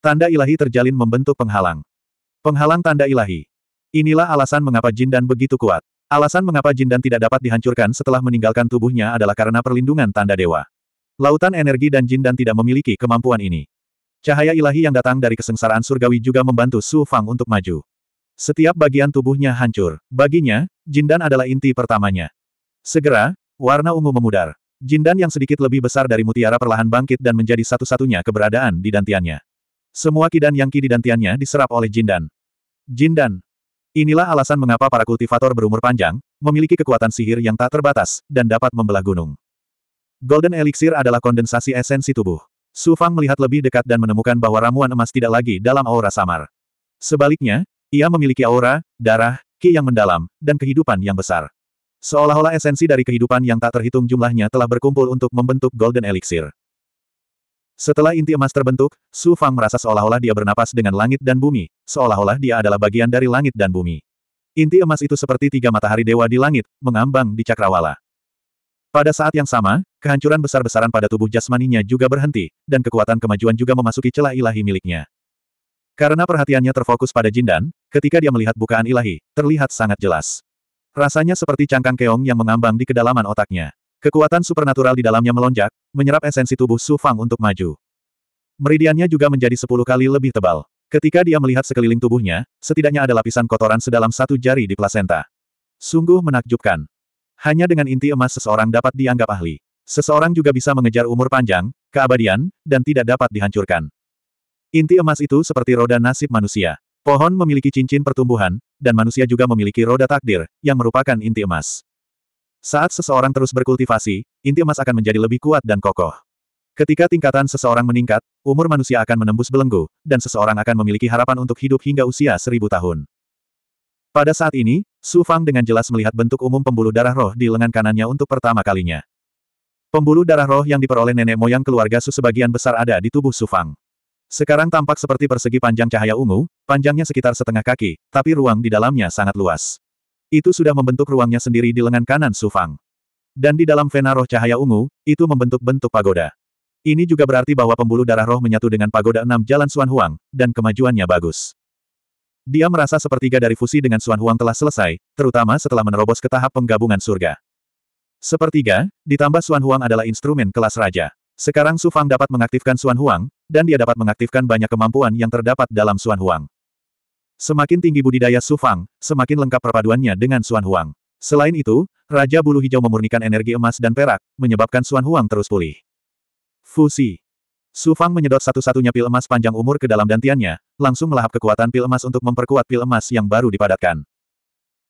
Tanda ilahi terjalin membentuk penghalang. Penghalang tanda ilahi. Inilah alasan mengapa jin dan begitu kuat. Alasan mengapa jin dan tidak dapat dihancurkan setelah meninggalkan tubuhnya adalah karena perlindungan tanda dewa. Lautan energi dan jin dan tidak memiliki kemampuan ini. Cahaya ilahi yang datang dari kesengsaraan surgawi juga membantu Su Fang untuk maju. Setiap bagian tubuhnya hancur. Baginya, jin dan adalah inti pertamanya. Segera, warna ungu memudar. Jindan yang sedikit lebih besar dari mutiara perlahan bangkit dan menjadi satu-satunya keberadaan di dantiannya. Semua kidan yang ki di dantiannya diserap oleh Jindan. Jindan. Inilah alasan mengapa para kultivator berumur panjang, memiliki kekuatan sihir yang tak terbatas, dan dapat membelah gunung. Golden Elixir adalah kondensasi esensi tubuh. Su Fang melihat lebih dekat dan menemukan bahwa ramuan emas tidak lagi dalam aura samar. Sebaliknya, ia memiliki aura, darah, ki yang mendalam, dan kehidupan yang besar. Seolah-olah esensi dari kehidupan yang tak terhitung jumlahnya telah berkumpul untuk membentuk Golden Elixir. Setelah inti emas terbentuk, Su Fang merasa seolah-olah dia bernapas dengan langit dan bumi, seolah-olah dia adalah bagian dari langit dan bumi. Inti emas itu seperti tiga matahari dewa di langit, mengambang di cakrawala. Pada saat yang sama, kehancuran besar-besaran pada tubuh jasmaninya juga berhenti, dan kekuatan kemajuan juga memasuki celah ilahi miliknya. Karena perhatiannya terfokus pada Jindan, ketika dia melihat bukaan ilahi, terlihat sangat jelas. Rasanya seperti cangkang keong yang mengambang di kedalaman otaknya. Kekuatan supernatural di dalamnya melonjak, menyerap esensi tubuh Su Fang untuk maju. Meridiannya juga menjadi sepuluh kali lebih tebal. Ketika dia melihat sekeliling tubuhnya, setidaknya ada lapisan kotoran sedalam satu jari di plasenta. Sungguh menakjubkan. Hanya dengan inti emas seseorang dapat dianggap ahli. Seseorang juga bisa mengejar umur panjang, keabadian, dan tidak dapat dihancurkan. Inti emas itu seperti roda nasib manusia. Pohon memiliki cincin pertumbuhan, dan manusia juga memiliki roda takdir, yang merupakan inti emas. Saat seseorang terus berkultivasi, inti emas akan menjadi lebih kuat dan kokoh. Ketika tingkatan seseorang meningkat, umur manusia akan menembus belenggu, dan seseorang akan memiliki harapan untuk hidup hingga usia seribu tahun. Pada saat ini, Su Fang dengan jelas melihat bentuk umum pembuluh darah roh di lengan kanannya untuk pertama kalinya. Pembuluh darah roh yang diperoleh nenek moyang keluarga Su sebagian besar ada di tubuh Su Fang. Sekarang tampak seperti persegi panjang cahaya ungu, panjangnya sekitar setengah kaki, tapi ruang di dalamnya sangat luas. Itu sudah membentuk ruangnya sendiri di lengan kanan Sufang. Dan di dalam vena roh cahaya ungu, itu membentuk bentuk pagoda. Ini juga berarti bahwa pembuluh darah roh menyatu dengan pagoda enam jalan Suan Huang, dan kemajuannya bagus. Dia merasa sepertiga dari fusi dengan Suan Huang telah selesai, terutama setelah menerobos ke tahap penggabungan surga. Sepertiga, ditambah Suan Huang adalah instrumen kelas raja. Sekarang Su Fang dapat mengaktifkan Suan Huang, dan dia dapat mengaktifkan banyak kemampuan yang terdapat dalam Suan Huang. Semakin tinggi budidaya Su Fang, semakin lengkap perpaduannya dengan Suan Huang. Selain itu, Raja Bulu Hijau memurnikan energi emas dan perak, menyebabkan Suan Huang terus pulih. Fusi. Su Fang menyedot satu-satunya pil emas panjang umur ke dalam dantiannya, langsung melahap kekuatan pil emas untuk memperkuat pil emas yang baru dipadatkan.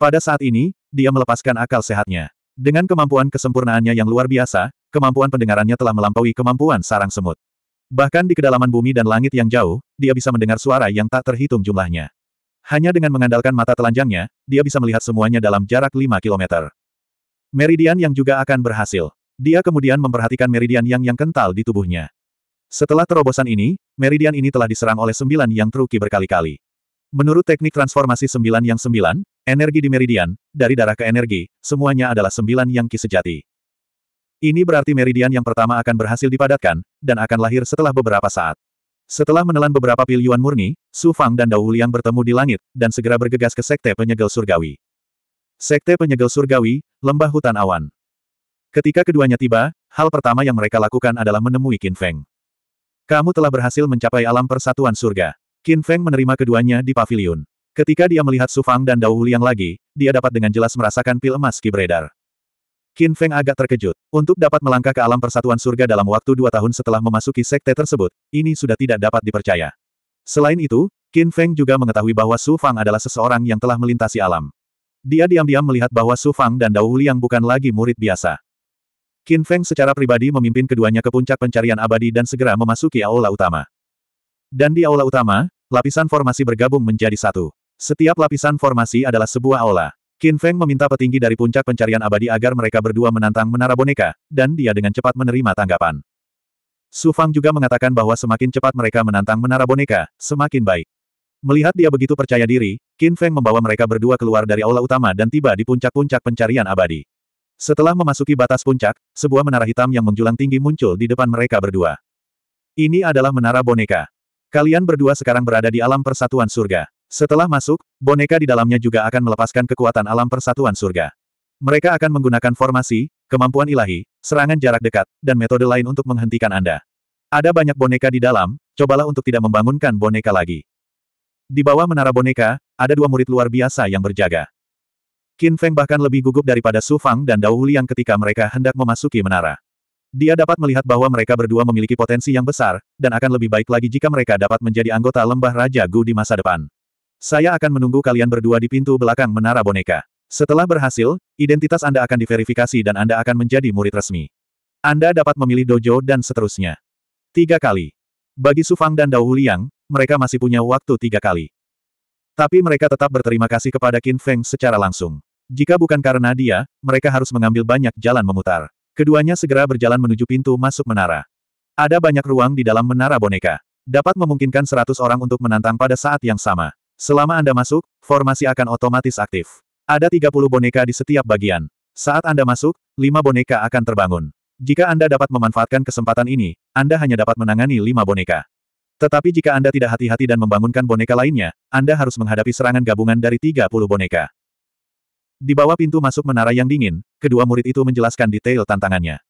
Pada saat ini, dia melepaskan akal sehatnya. Dengan kemampuan kesempurnaannya yang luar biasa, kemampuan pendengarannya telah melampaui kemampuan sarang semut. Bahkan di kedalaman bumi dan langit yang jauh, dia bisa mendengar suara yang tak terhitung jumlahnya. Hanya dengan mengandalkan mata telanjangnya, dia bisa melihat semuanya dalam jarak 5 km. Meridian yang juga akan berhasil. Dia kemudian memperhatikan meridian yang yang kental di tubuhnya. Setelah terobosan ini, meridian ini telah diserang oleh sembilan yang truki berkali-kali. Menurut teknik transformasi sembilan yang sembilan, energi di meridian, dari darah ke energi, semuanya adalah sembilan yang ki sejati. Ini berarti meridian yang pertama akan berhasil dipadatkan, dan akan lahir setelah beberapa saat. Setelah menelan beberapa pil Yuan murni, Su Fang dan Dao Liang bertemu di langit, dan segera bergegas ke Sekte Penyegel Surgawi. Sekte Penyegel Surgawi, Lembah Hutan Awan. Ketika keduanya tiba, hal pertama yang mereka lakukan adalah menemui Qin Feng. Kamu telah berhasil mencapai alam persatuan surga. Qin Feng menerima keduanya di pavilion. Ketika dia melihat Su Fang dan Dao Liang lagi, dia dapat dengan jelas merasakan pil emas ki beredar. Qin Feng agak terkejut. Untuk dapat melangkah ke alam persatuan surga dalam waktu dua tahun setelah memasuki sekte tersebut, ini sudah tidak dapat dipercaya. Selain itu, Qin Feng juga mengetahui bahwa Su Fang adalah seseorang yang telah melintasi alam. Dia diam-diam melihat bahwa Su Fang dan Dao Liang bukan lagi murid biasa. Qin Feng secara pribadi memimpin keduanya ke puncak pencarian abadi dan segera memasuki aula utama. Dan di aula utama, lapisan formasi bergabung menjadi satu. Setiap lapisan formasi adalah sebuah aula. Qin Feng meminta petinggi dari puncak pencarian abadi agar mereka berdua menantang menara boneka, dan dia dengan cepat menerima tanggapan. Su Fang juga mengatakan bahwa semakin cepat mereka menantang menara boneka, semakin baik. Melihat dia begitu percaya diri, Qin Feng membawa mereka berdua keluar dari aula utama dan tiba di puncak-puncak pencarian abadi. Setelah memasuki batas puncak, sebuah menara hitam yang menjulang tinggi muncul di depan mereka berdua. Ini adalah menara boneka. Kalian berdua sekarang berada di alam persatuan surga. Setelah masuk, boneka di dalamnya juga akan melepaskan kekuatan alam persatuan surga. Mereka akan menggunakan formasi, kemampuan ilahi, serangan jarak dekat, dan metode lain untuk menghentikan Anda. Ada banyak boneka di dalam, cobalah untuk tidak membangunkan boneka lagi. Di bawah menara boneka, ada dua murid luar biasa yang berjaga. Qin Feng bahkan lebih gugup daripada Su Fang dan Dao Liang ketika mereka hendak memasuki menara. Dia dapat melihat bahwa mereka berdua memiliki potensi yang besar, dan akan lebih baik lagi jika mereka dapat menjadi anggota lembah Raja Gu di masa depan. Saya akan menunggu kalian berdua di pintu belakang menara boneka. Setelah berhasil, identitas Anda akan diverifikasi dan Anda akan menjadi murid resmi. Anda dapat memilih dojo dan seterusnya. Tiga kali. Bagi Sufang dan Dao Huliang, mereka masih punya waktu tiga kali. Tapi mereka tetap berterima kasih kepada Qin Feng secara langsung. Jika bukan karena dia, mereka harus mengambil banyak jalan memutar. Keduanya segera berjalan menuju pintu masuk menara. Ada banyak ruang di dalam menara boneka. Dapat memungkinkan seratus orang untuk menantang pada saat yang sama. Selama Anda masuk, formasi akan otomatis aktif. Ada 30 boneka di setiap bagian. Saat Anda masuk, 5 boneka akan terbangun. Jika Anda dapat memanfaatkan kesempatan ini, Anda hanya dapat menangani 5 boneka. Tetapi jika Anda tidak hati-hati dan membangunkan boneka lainnya, Anda harus menghadapi serangan gabungan dari 30 boneka. Di bawah pintu masuk menara yang dingin, kedua murid itu menjelaskan detail tantangannya.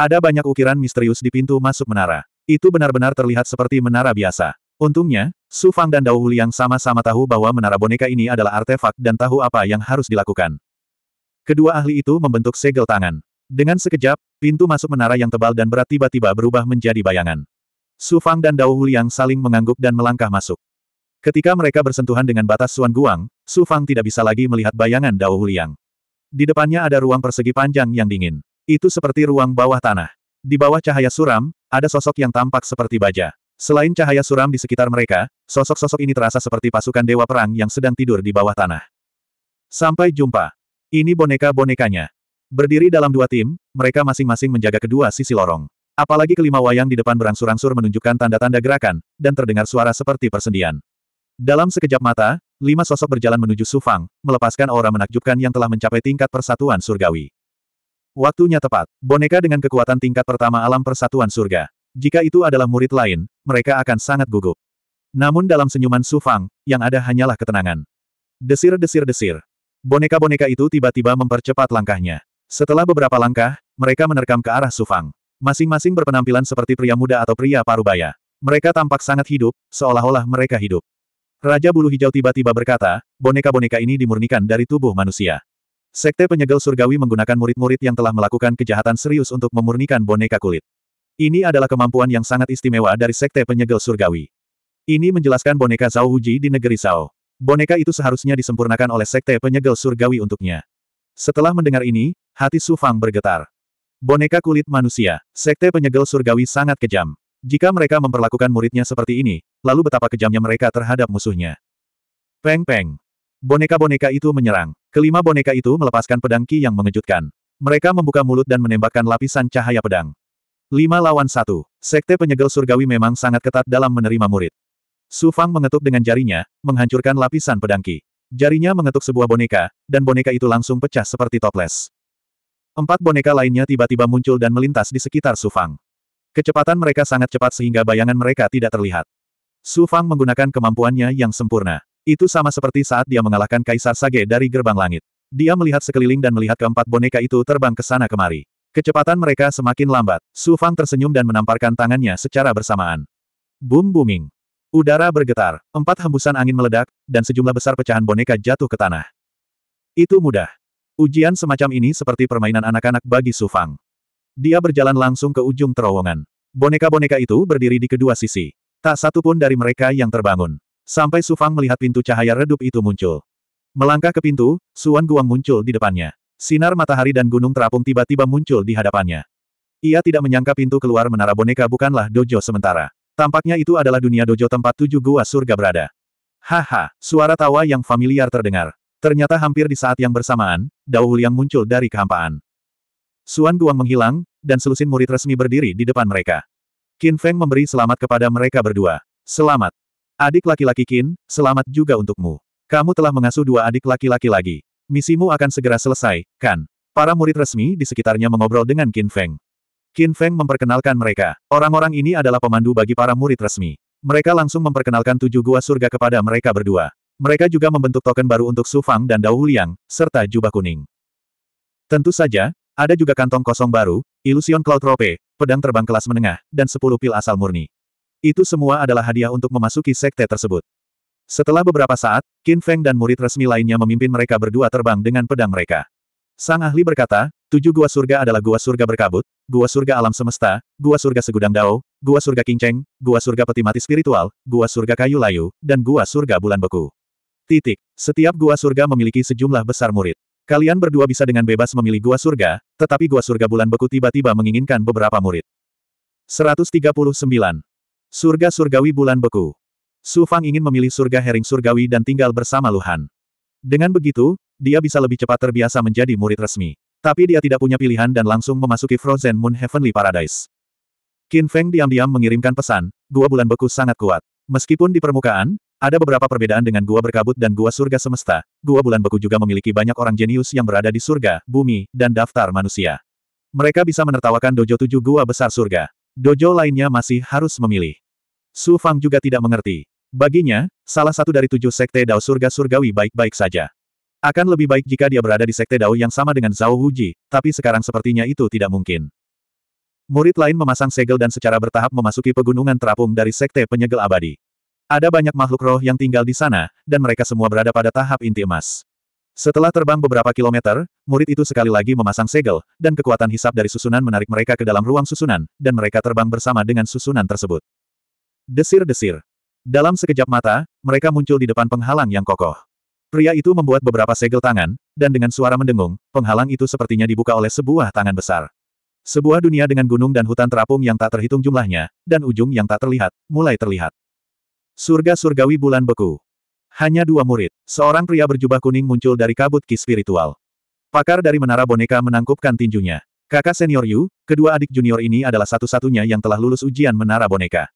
Ada banyak ukiran misterius di pintu masuk menara. Itu benar-benar terlihat seperti menara biasa. Untungnya, Su Fang dan Dao Huliang sama-sama tahu bahwa menara boneka ini adalah artefak dan tahu apa yang harus dilakukan. Kedua ahli itu membentuk segel tangan. Dengan sekejap, pintu masuk menara yang tebal dan berat tiba-tiba berubah menjadi bayangan. Su Fang dan Dao Huliang saling mengangguk dan melangkah masuk. Ketika mereka bersentuhan dengan batas Suan Guang, Su Fang tidak bisa lagi melihat bayangan Dao Huliang. Di depannya ada ruang persegi panjang yang dingin. Itu seperti ruang bawah tanah. Di bawah cahaya suram, ada sosok yang tampak seperti baja. Selain cahaya suram di sekitar mereka, sosok-sosok ini terasa seperti pasukan dewa perang yang sedang tidur di bawah tanah. Sampai jumpa. Ini boneka-bonekanya. Berdiri dalam dua tim, mereka masing-masing menjaga kedua sisi lorong. Apalagi kelima wayang di depan berangsur-angsur menunjukkan tanda-tanda gerakan, dan terdengar suara seperti persendian. Dalam sekejap mata, lima sosok berjalan menuju Sufang, melepaskan aura menakjubkan yang telah mencapai tingkat persatuan surgawi. Waktunya tepat, boneka dengan kekuatan tingkat pertama alam persatuan surga. Jika itu adalah murid lain, mereka akan sangat gugup. Namun dalam senyuman Sufang, yang ada hanyalah ketenangan. Desir-desir-desir. Boneka-boneka itu tiba-tiba mempercepat langkahnya. Setelah beberapa langkah, mereka menerkam ke arah Sufang. Masing-masing berpenampilan seperti pria muda atau pria parubaya. Mereka tampak sangat hidup, seolah-olah mereka hidup. Raja Bulu Hijau tiba-tiba berkata, boneka-boneka ini dimurnikan dari tubuh manusia. Sekte penyegel surgawi menggunakan murid-murid yang telah melakukan kejahatan serius untuk memurnikan boneka kulit. Ini adalah kemampuan yang sangat istimewa dari Sekte Penyegel Surgawi. Ini menjelaskan boneka Zhao Wuji di negeri Zhao. Boneka itu seharusnya disempurnakan oleh Sekte Penyegel Surgawi untuknya. Setelah mendengar ini, hati Su Fang bergetar. Boneka kulit manusia, Sekte Penyegel Surgawi sangat kejam. Jika mereka memperlakukan muridnya seperti ini, lalu betapa kejamnya mereka terhadap musuhnya. Peng-peng. Boneka-boneka itu menyerang. Kelima boneka itu melepaskan pedang Ki yang mengejutkan. Mereka membuka mulut dan menembakkan lapisan cahaya pedang. 5 lawan 1. Sekte penyegel surgawi memang sangat ketat dalam menerima murid. Su Fang mengetuk dengan jarinya, menghancurkan lapisan pedangki. Jarinya mengetuk sebuah boneka, dan boneka itu langsung pecah seperti toples. Empat boneka lainnya tiba-tiba muncul dan melintas di sekitar Su Fang. Kecepatan mereka sangat cepat sehingga bayangan mereka tidak terlihat. Su Fang menggunakan kemampuannya yang sempurna. Itu sama seperti saat dia mengalahkan Kaisar Sage dari gerbang langit. Dia melihat sekeliling dan melihat keempat boneka itu terbang ke sana kemari. Kecepatan mereka semakin lambat. Su Fang tersenyum dan menamparkan tangannya secara bersamaan. Boom booming. Udara bergetar, empat hembusan angin meledak, dan sejumlah besar pecahan boneka jatuh ke tanah. Itu mudah. Ujian semacam ini seperti permainan anak-anak bagi Su Fang. Dia berjalan langsung ke ujung terowongan. Boneka-boneka itu berdiri di kedua sisi. Tak satu pun dari mereka yang terbangun. Sampai Su Fang melihat pintu cahaya redup itu muncul. Melangkah ke pintu, Suan Guang muncul di depannya. Sinar matahari dan gunung terapung tiba-tiba muncul di hadapannya. Ia tidak menyangka pintu keluar menara boneka bukanlah dojo sementara. Tampaknya itu adalah dunia dojo tempat tujuh gua surga berada. Haha, suara tawa yang familiar terdengar. Ternyata hampir di saat yang bersamaan, Dao Huliang muncul dari kehampaan. Suan Guang menghilang, dan selusin murid resmi berdiri di depan mereka. Qin Feng memberi selamat kepada mereka berdua. Selamat. Adik laki-laki Qin, selamat juga untukmu. Kamu telah mengasuh dua adik laki-laki lagi. Misimu akan segera selesai, kan? Para murid resmi di sekitarnya mengobrol dengan Qin Feng. Qin Feng memperkenalkan mereka. Orang-orang ini adalah pemandu bagi para murid resmi. Mereka langsung memperkenalkan tujuh gua surga kepada mereka berdua. Mereka juga membentuk token baru untuk Su Fang dan Dao Liang, serta jubah kuning. Tentu saja, ada juga kantong kosong baru, ilusion Cloud Rope, pedang terbang kelas menengah, dan sepuluh pil asal murni. Itu semua adalah hadiah untuk memasuki sekte tersebut. Setelah beberapa saat, Qin Feng dan murid resmi lainnya memimpin mereka berdua terbang dengan pedang mereka. Sang ahli berkata, tujuh gua surga adalah gua surga berkabut, gua surga alam semesta, gua surga segudang dao, gua surga kinceng, gua surga peti mati spiritual, gua surga kayu layu, dan gua surga bulan beku. Titik. Setiap gua surga memiliki sejumlah besar murid. Kalian berdua bisa dengan bebas memilih gua surga, tetapi gua surga bulan beku tiba-tiba menginginkan beberapa murid. 139. Surga Surgawi Bulan Beku Su Fang ingin memilih surga Hering Surgawi dan tinggal bersama Luhan. Dengan begitu, dia bisa lebih cepat terbiasa menjadi murid resmi. Tapi dia tidak punya pilihan dan langsung memasuki Frozen Moon Heavenly Paradise. Qin Feng diam-diam mengirimkan pesan, gua bulan beku sangat kuat. Meskipun di permukaan, ada beberapa perbedaan dengan gua berkabut dan gua surga semesta, gua bulan beku juga memiliki banyak orang jenius yang berada di surga, bumi, dan daftar manusia. Mereka bisa menertawakan dojo tujuh gua besar surga. Dojo lainnya masih harus memilih. Su Fang juga tidak mengerti. Baginya, salah satu dari tujuh sekte Dao surga surgawi baik-baik saja. Akan lebih baik jika dia berada di sekte Dao yang sama dengan Zhao Huji, tapi sekarang sepertinya itu tidak mungkin. Murid lain memasang segel dan secara bertahap memasuki pegunungan terapung dari sekte penyegel abadi. Ada banyak makhluk roh yang tinggal di sana, dan mereka semua berada pada tahap inti emas. Setelah terbang beberapa kilometer, murid itu sekali lagi memasang segel, dan kekuatan hisap dari susunan menarik mereka ke dalam ruang susunan, dan mereka terbang bersama dengan susunan tersebut. Desir-desir. Dalam sekejap mata, mereka muncul di depan penghalang yang kokoh. Pria itu membuat beberapa segel tangan, dan dengan suara mendengung, penghalang itu sepertinya dibuka oleh sebuah tangan besar. Sebuah dunia dengan gunung dan hutan terapung yang tak terhitung jumlahnya, dan ujung yang tak terlihat, mulai terlihat. Surga surgawi bulan beku. Hanya dua murid, seorang pria berjubah kuning muncul dari kabut ki spiritual. Pakar dari menara boneka menangkupkan tinjunya. Kakak senior Yu, kedua adik junior ini adalah satu-satunya yang telah lulus ujian menara boneka.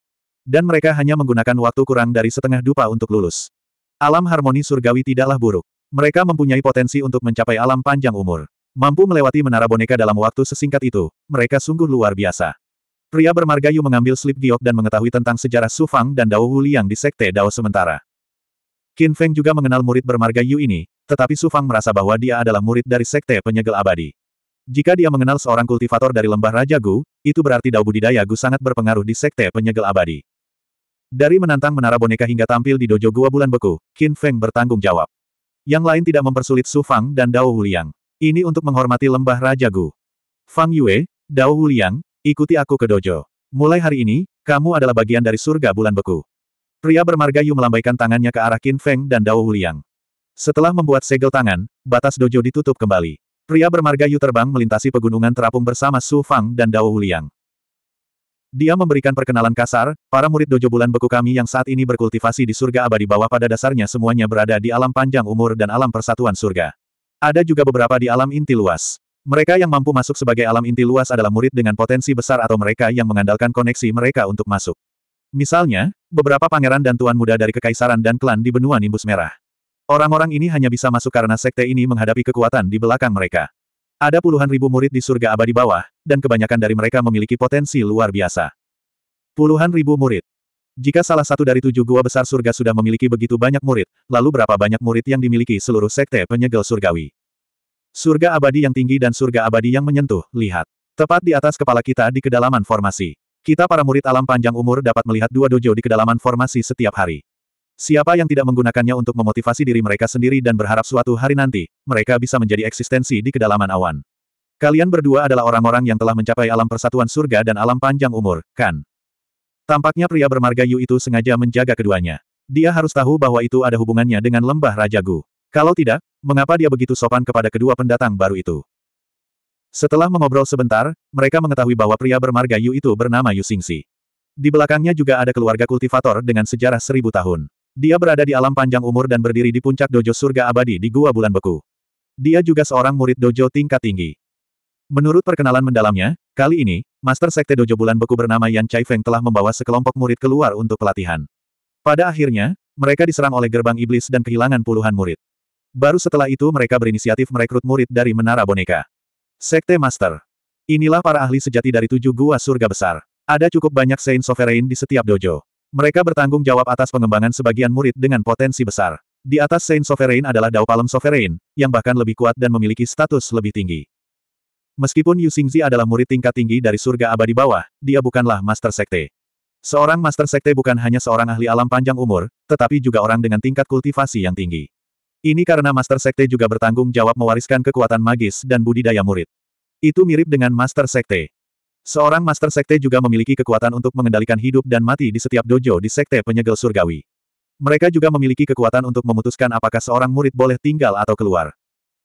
Dan mereka hanya menggunakan waktu kurang dari setengah dupa untuk lulus. Alam harmoni surgawi tidaklah buruk. Mereka mempunyai potensi untuk mencapai alam panjang umur. Mampu melewati menara boneka dalam waktu sesingkat itu, mereka sungguh luar biasa. Pria bermarga Yu mengambil slip giok dan mengetahui tentang sejarah Su Fang dan Dao Huli Liang di Sekte Dao sementara. Qin Feng juga mengenal murid bermarga Yu ini, tetapi Su Fang merasa bahwa dia adalah murid dari Sekte Penyegel Abadi. Jika dia mengenal seorang kultivator dari lembah Raja Gu, itu berarti Dao Budidaya Gu sangat berpengaruh di Sekte Penyegel Abadi. Dari menantang menara boneka hingga tampil di dojo gua bulan beku, Qin Feng bertanggung jawab. Yang lain tidak mempersulit Su Fang dan Dao Huliang. Ini untuk menghormati lembah Raja Gu. Fang Yue, Dao Huliang, ikuti aku ke dojo. Mulai hari ini, kamu adalah bagian dari surga bulan beku. Pria bermarga Yu melambaikan tangannya ke arah Qin Feng dan Dao Huliang. Setelah membuat segel tangan, batas dojo ditutup kembali. Pria bermarga Yu terbang melintasi pegunungan terapung bersama Su Fang dan Dao Huliang. Dia memberikan perkenalan kasar, para murid dojo bulan beku kami yang saat ini berkultivasi di surga abadi bawah pada dasarnya semuanya berada di alam panjang umur dan alam persatuan surga. Ada juga beberapa di alam inti luas. Mereka yang mampu masuk sebagai alam inti luas adalah murid dengan potensi besar atau mereka yang mengandalkan koneksi mereka untuk masuk. Misalnya, beberapa pangeran dan tuan muda dari kekaisaran dan klan di benua Nimbus Merah. Orang-orang ini hanya bisa masuk karena sekte ini menghadapi kekuatan di belakang mereka. Ada puluhan ribu murid di surga abadi bawah, dan kebanyakan dari mereka memiliki potensi luar biasa. Puluhan ribu murid. Jika salah satu dari tujuh gua besar surga sudah memiliki begitu banyak murid, lalu berapa banyak murid yang dimiliki seluruh sekte penyegel surgawi? Surga abadi yang tinggi dan surga abadi yang menyentuh, lihat. Tepat di atas kepala kita di kedalaman formasi. Kita para murid alam panjang umur dapat melihat dua dojo di kedalaman formasi setiap hari. Siapa yang tidak menggunakannya untuk memotivasi diri mereka sendiri dan berharap suatu hari nanti, mereka bisa menjadi eksistensi di kedalaman awan. Kalian berdua adalah orang-orang yang telah mencapai alam persatuan surga dan alam panjang umur, kan? Tampaknya pria bermarga Yu itu sengaja menjaga keduanya. Dia harus tahu bahwa itu ada hubungannya dengan lembah Raja Gu. Kalau tidak, mengapa dia begitu sopan kepada kedua pendatang baru itu? Setelah mengobrol sebentar, mereka mengetahui bahwa pria bermarga Yu itu bernama Yu Xingxi. Di belakangnya juga ada keluarga kultivator dengan sejarah seribu tahun. Dia berada di alam panjang umur dan berdiri di puncak dojo surga abadi di Gua Bulan Beku. Dia juga seorang murid dojo tingkat tinggi. Menurut perkenalan mendalamnya, kali ini, Master Sekte Dojo Bulan Beku bernama Yan Chai Feng telah membawa sekelompok murid keluar untuk pelatihan. Pada akhirnya, mereka diserang oleh gerbang iblis dan kehilangan puluhan murid. Baru setelah itu mereka berinisiatif merekrut murid dari Menara Boneka. Sekte Master. Inilah para ahli sejati dari tujuh gua surga besar. Ada cukup banyak Saint Sovereign di setiap dojo. Mereka bertanggung jawab atas pengembangan sebagian murid dengan potensi besar. Di atas Saint Sovereign adalah Dao Palem Sovereign, yang bahkan lebih kuat dan memiliki status lebih tinggi. Meskipun Yu Xingzi adalah murid tingkat tinggi dari surga abadi bawah, dia bukanlah Master Sekte. Seorang Master Sekte bukan hanya seorang ahli alam panjang umur, tetapi juga orang dengan tingkat kultivasi yang tinggi. Ini karena Master Sekte juga bertanggung jawab mewariskan kekuatan magis dan budidaya murid. Itu mirip dengan Master Sekte. Seorang Master Sekte juga memiliki kekuatan untuk mengendalikan hidup dan mati di setiap dojo di Sekte Penyegel Surgawi. Mereka juga memiliki kekuatan untuk memutuskan apakah seorang murid boleh tinggal atau keluar.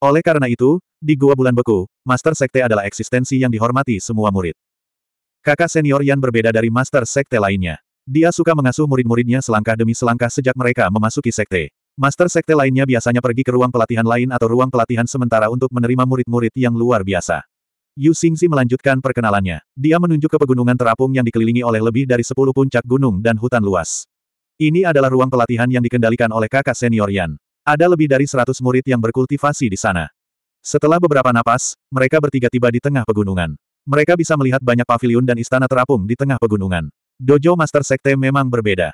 Oleh karena itu, di Gua Bulan Beku, Master Sekte adalah eksistensi yang dihormati semua murid. Kakak senior Yan berbeda dari Master Sekte lainnya. Dia suka mengasuh murid-muridnya selangkah demi selangkah sejak mereka memasuki sekte. Master sekte lainnya biasanya pergi ke ruang pelatihan lain atau ruang pelatihan sementara untuk menerima murid-murid yang luar biasa. Yu Xingzi melanjutkan perkenalannya. Dia menunjuk ke pegunungan terapung yang dikelilingi oleh lebih dari 10 puncak gunung dan hutan luas. Ini adalah ruang pelatihan yang dikendalikan oleh kakak senior Yan. Ada lebih dari seratus murid yang berkultivasi di sana. Setelah beberapa napas, mereka bertiga tiba di tengah pegunungan. Mereka bisa melihat banyak paviliun dan istana terapung di tengah pegunungan. Dojo Master Sekte memang berbeda.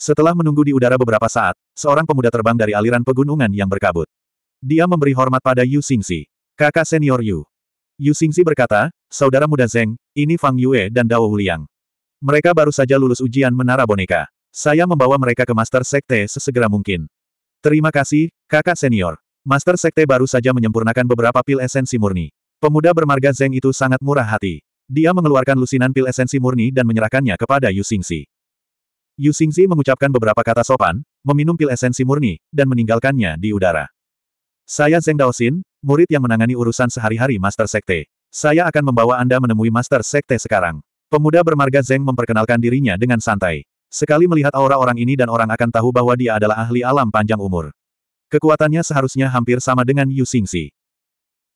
Setelah menunggu di udara beberapa saat, seorang pemuda terbang dari aliran pegunungan yang berkabut. Dia memberi hormat pada Yu Xingxi, kakak senior Yu. Yu Xingxi berkata, saudara muda Zeng, ini Fang Yue dan Dao Liang. Mereka baru saja lulus ujian menara boneka. Saya membawa mereka ke Master Sekte sesegera mungkin. Terima kasih, kakak senior. Master Sekte baru saja menyempurnakan beberapa pil esensi murni. Pemuda bermarga Zeng itu sangat murah hati. Dia mengeluarkan lusinan pil esensi murni dan menyerahkannya kepada Yu Xingxi. Yu Xingxi mengucapkan beberapa kata sopan, meminum pil esensi murni, dan meninggalkannya di udara. Saya Zeng Daosin, murid yang menangani urusan sehari-hari Master Sekte. Saya akan membawa Anda menemui Master Sekte sekarang. Pemuda bermarga Zeng memperkenalkan dirinya dengan santai. Sekali melihat aura orang ini dan orang akan tahu bahwa dia adalah ahli alam panjang umur. Kekuatannya seharusnya hampir sama dengan Yu Xingxi.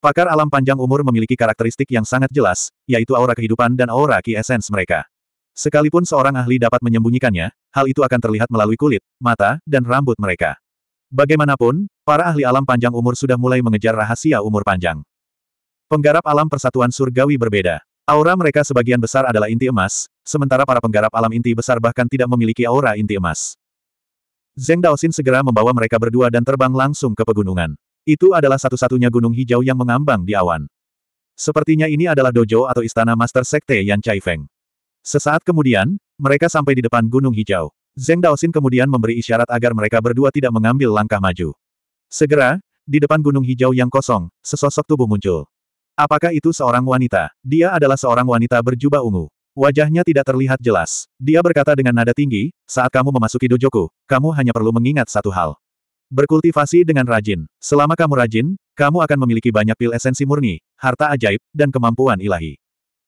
Pakar alam panjang umur memiliki karakteristik yang sangat jelas, yaitu aura kehidupan dan aura ki essence mereka. Sekalipun seorang ahli dapat menyembunyikannya, hal itu akan terlihat melalui kulit, mata, dan rambut mereka. Bagaimanapun, para ahli alam panjang umur sudah mulai mengejar rahasia umur panjang. Penggarap alam persatuan surgawi berbeda. Aura mereka sebagian besar adalah inti emas, sementara para penggarap alam inti besar bahkan tidak memiliki aura inti emas. Zeng Daosin segera membawa mereka berdua dan terbang langsung ke pegunungan. Itu adalah satu-satunya gunung hijau yang mengambang di awan. Sepertinya ini adalah dojo atau istana master sekte Yan Feng. Sesaat kemudian, mereka sampai di depan gunung hijau. Zeng Daosin kemudian memberi isyarat agar mereka berdua tidak mengambil langkah maju. Segera, di depan gunung hijau yang kosong, sesosok tubuh muncul. Apakah itu seorang wanita? Dia adalah seorang wanita berjubah ungu. Wajahnya tidak terlihat jelas. Dia berkata dengan nada tinggi, saat kamu memasuki dojoku, kamu hanya perlu mengingat satu hal. Berkultivasi dengan rajin. Selama kamu rajin, kamu akan memiliki banyak pil esensi murni, harta ajaib, dan kemampuan ilahi.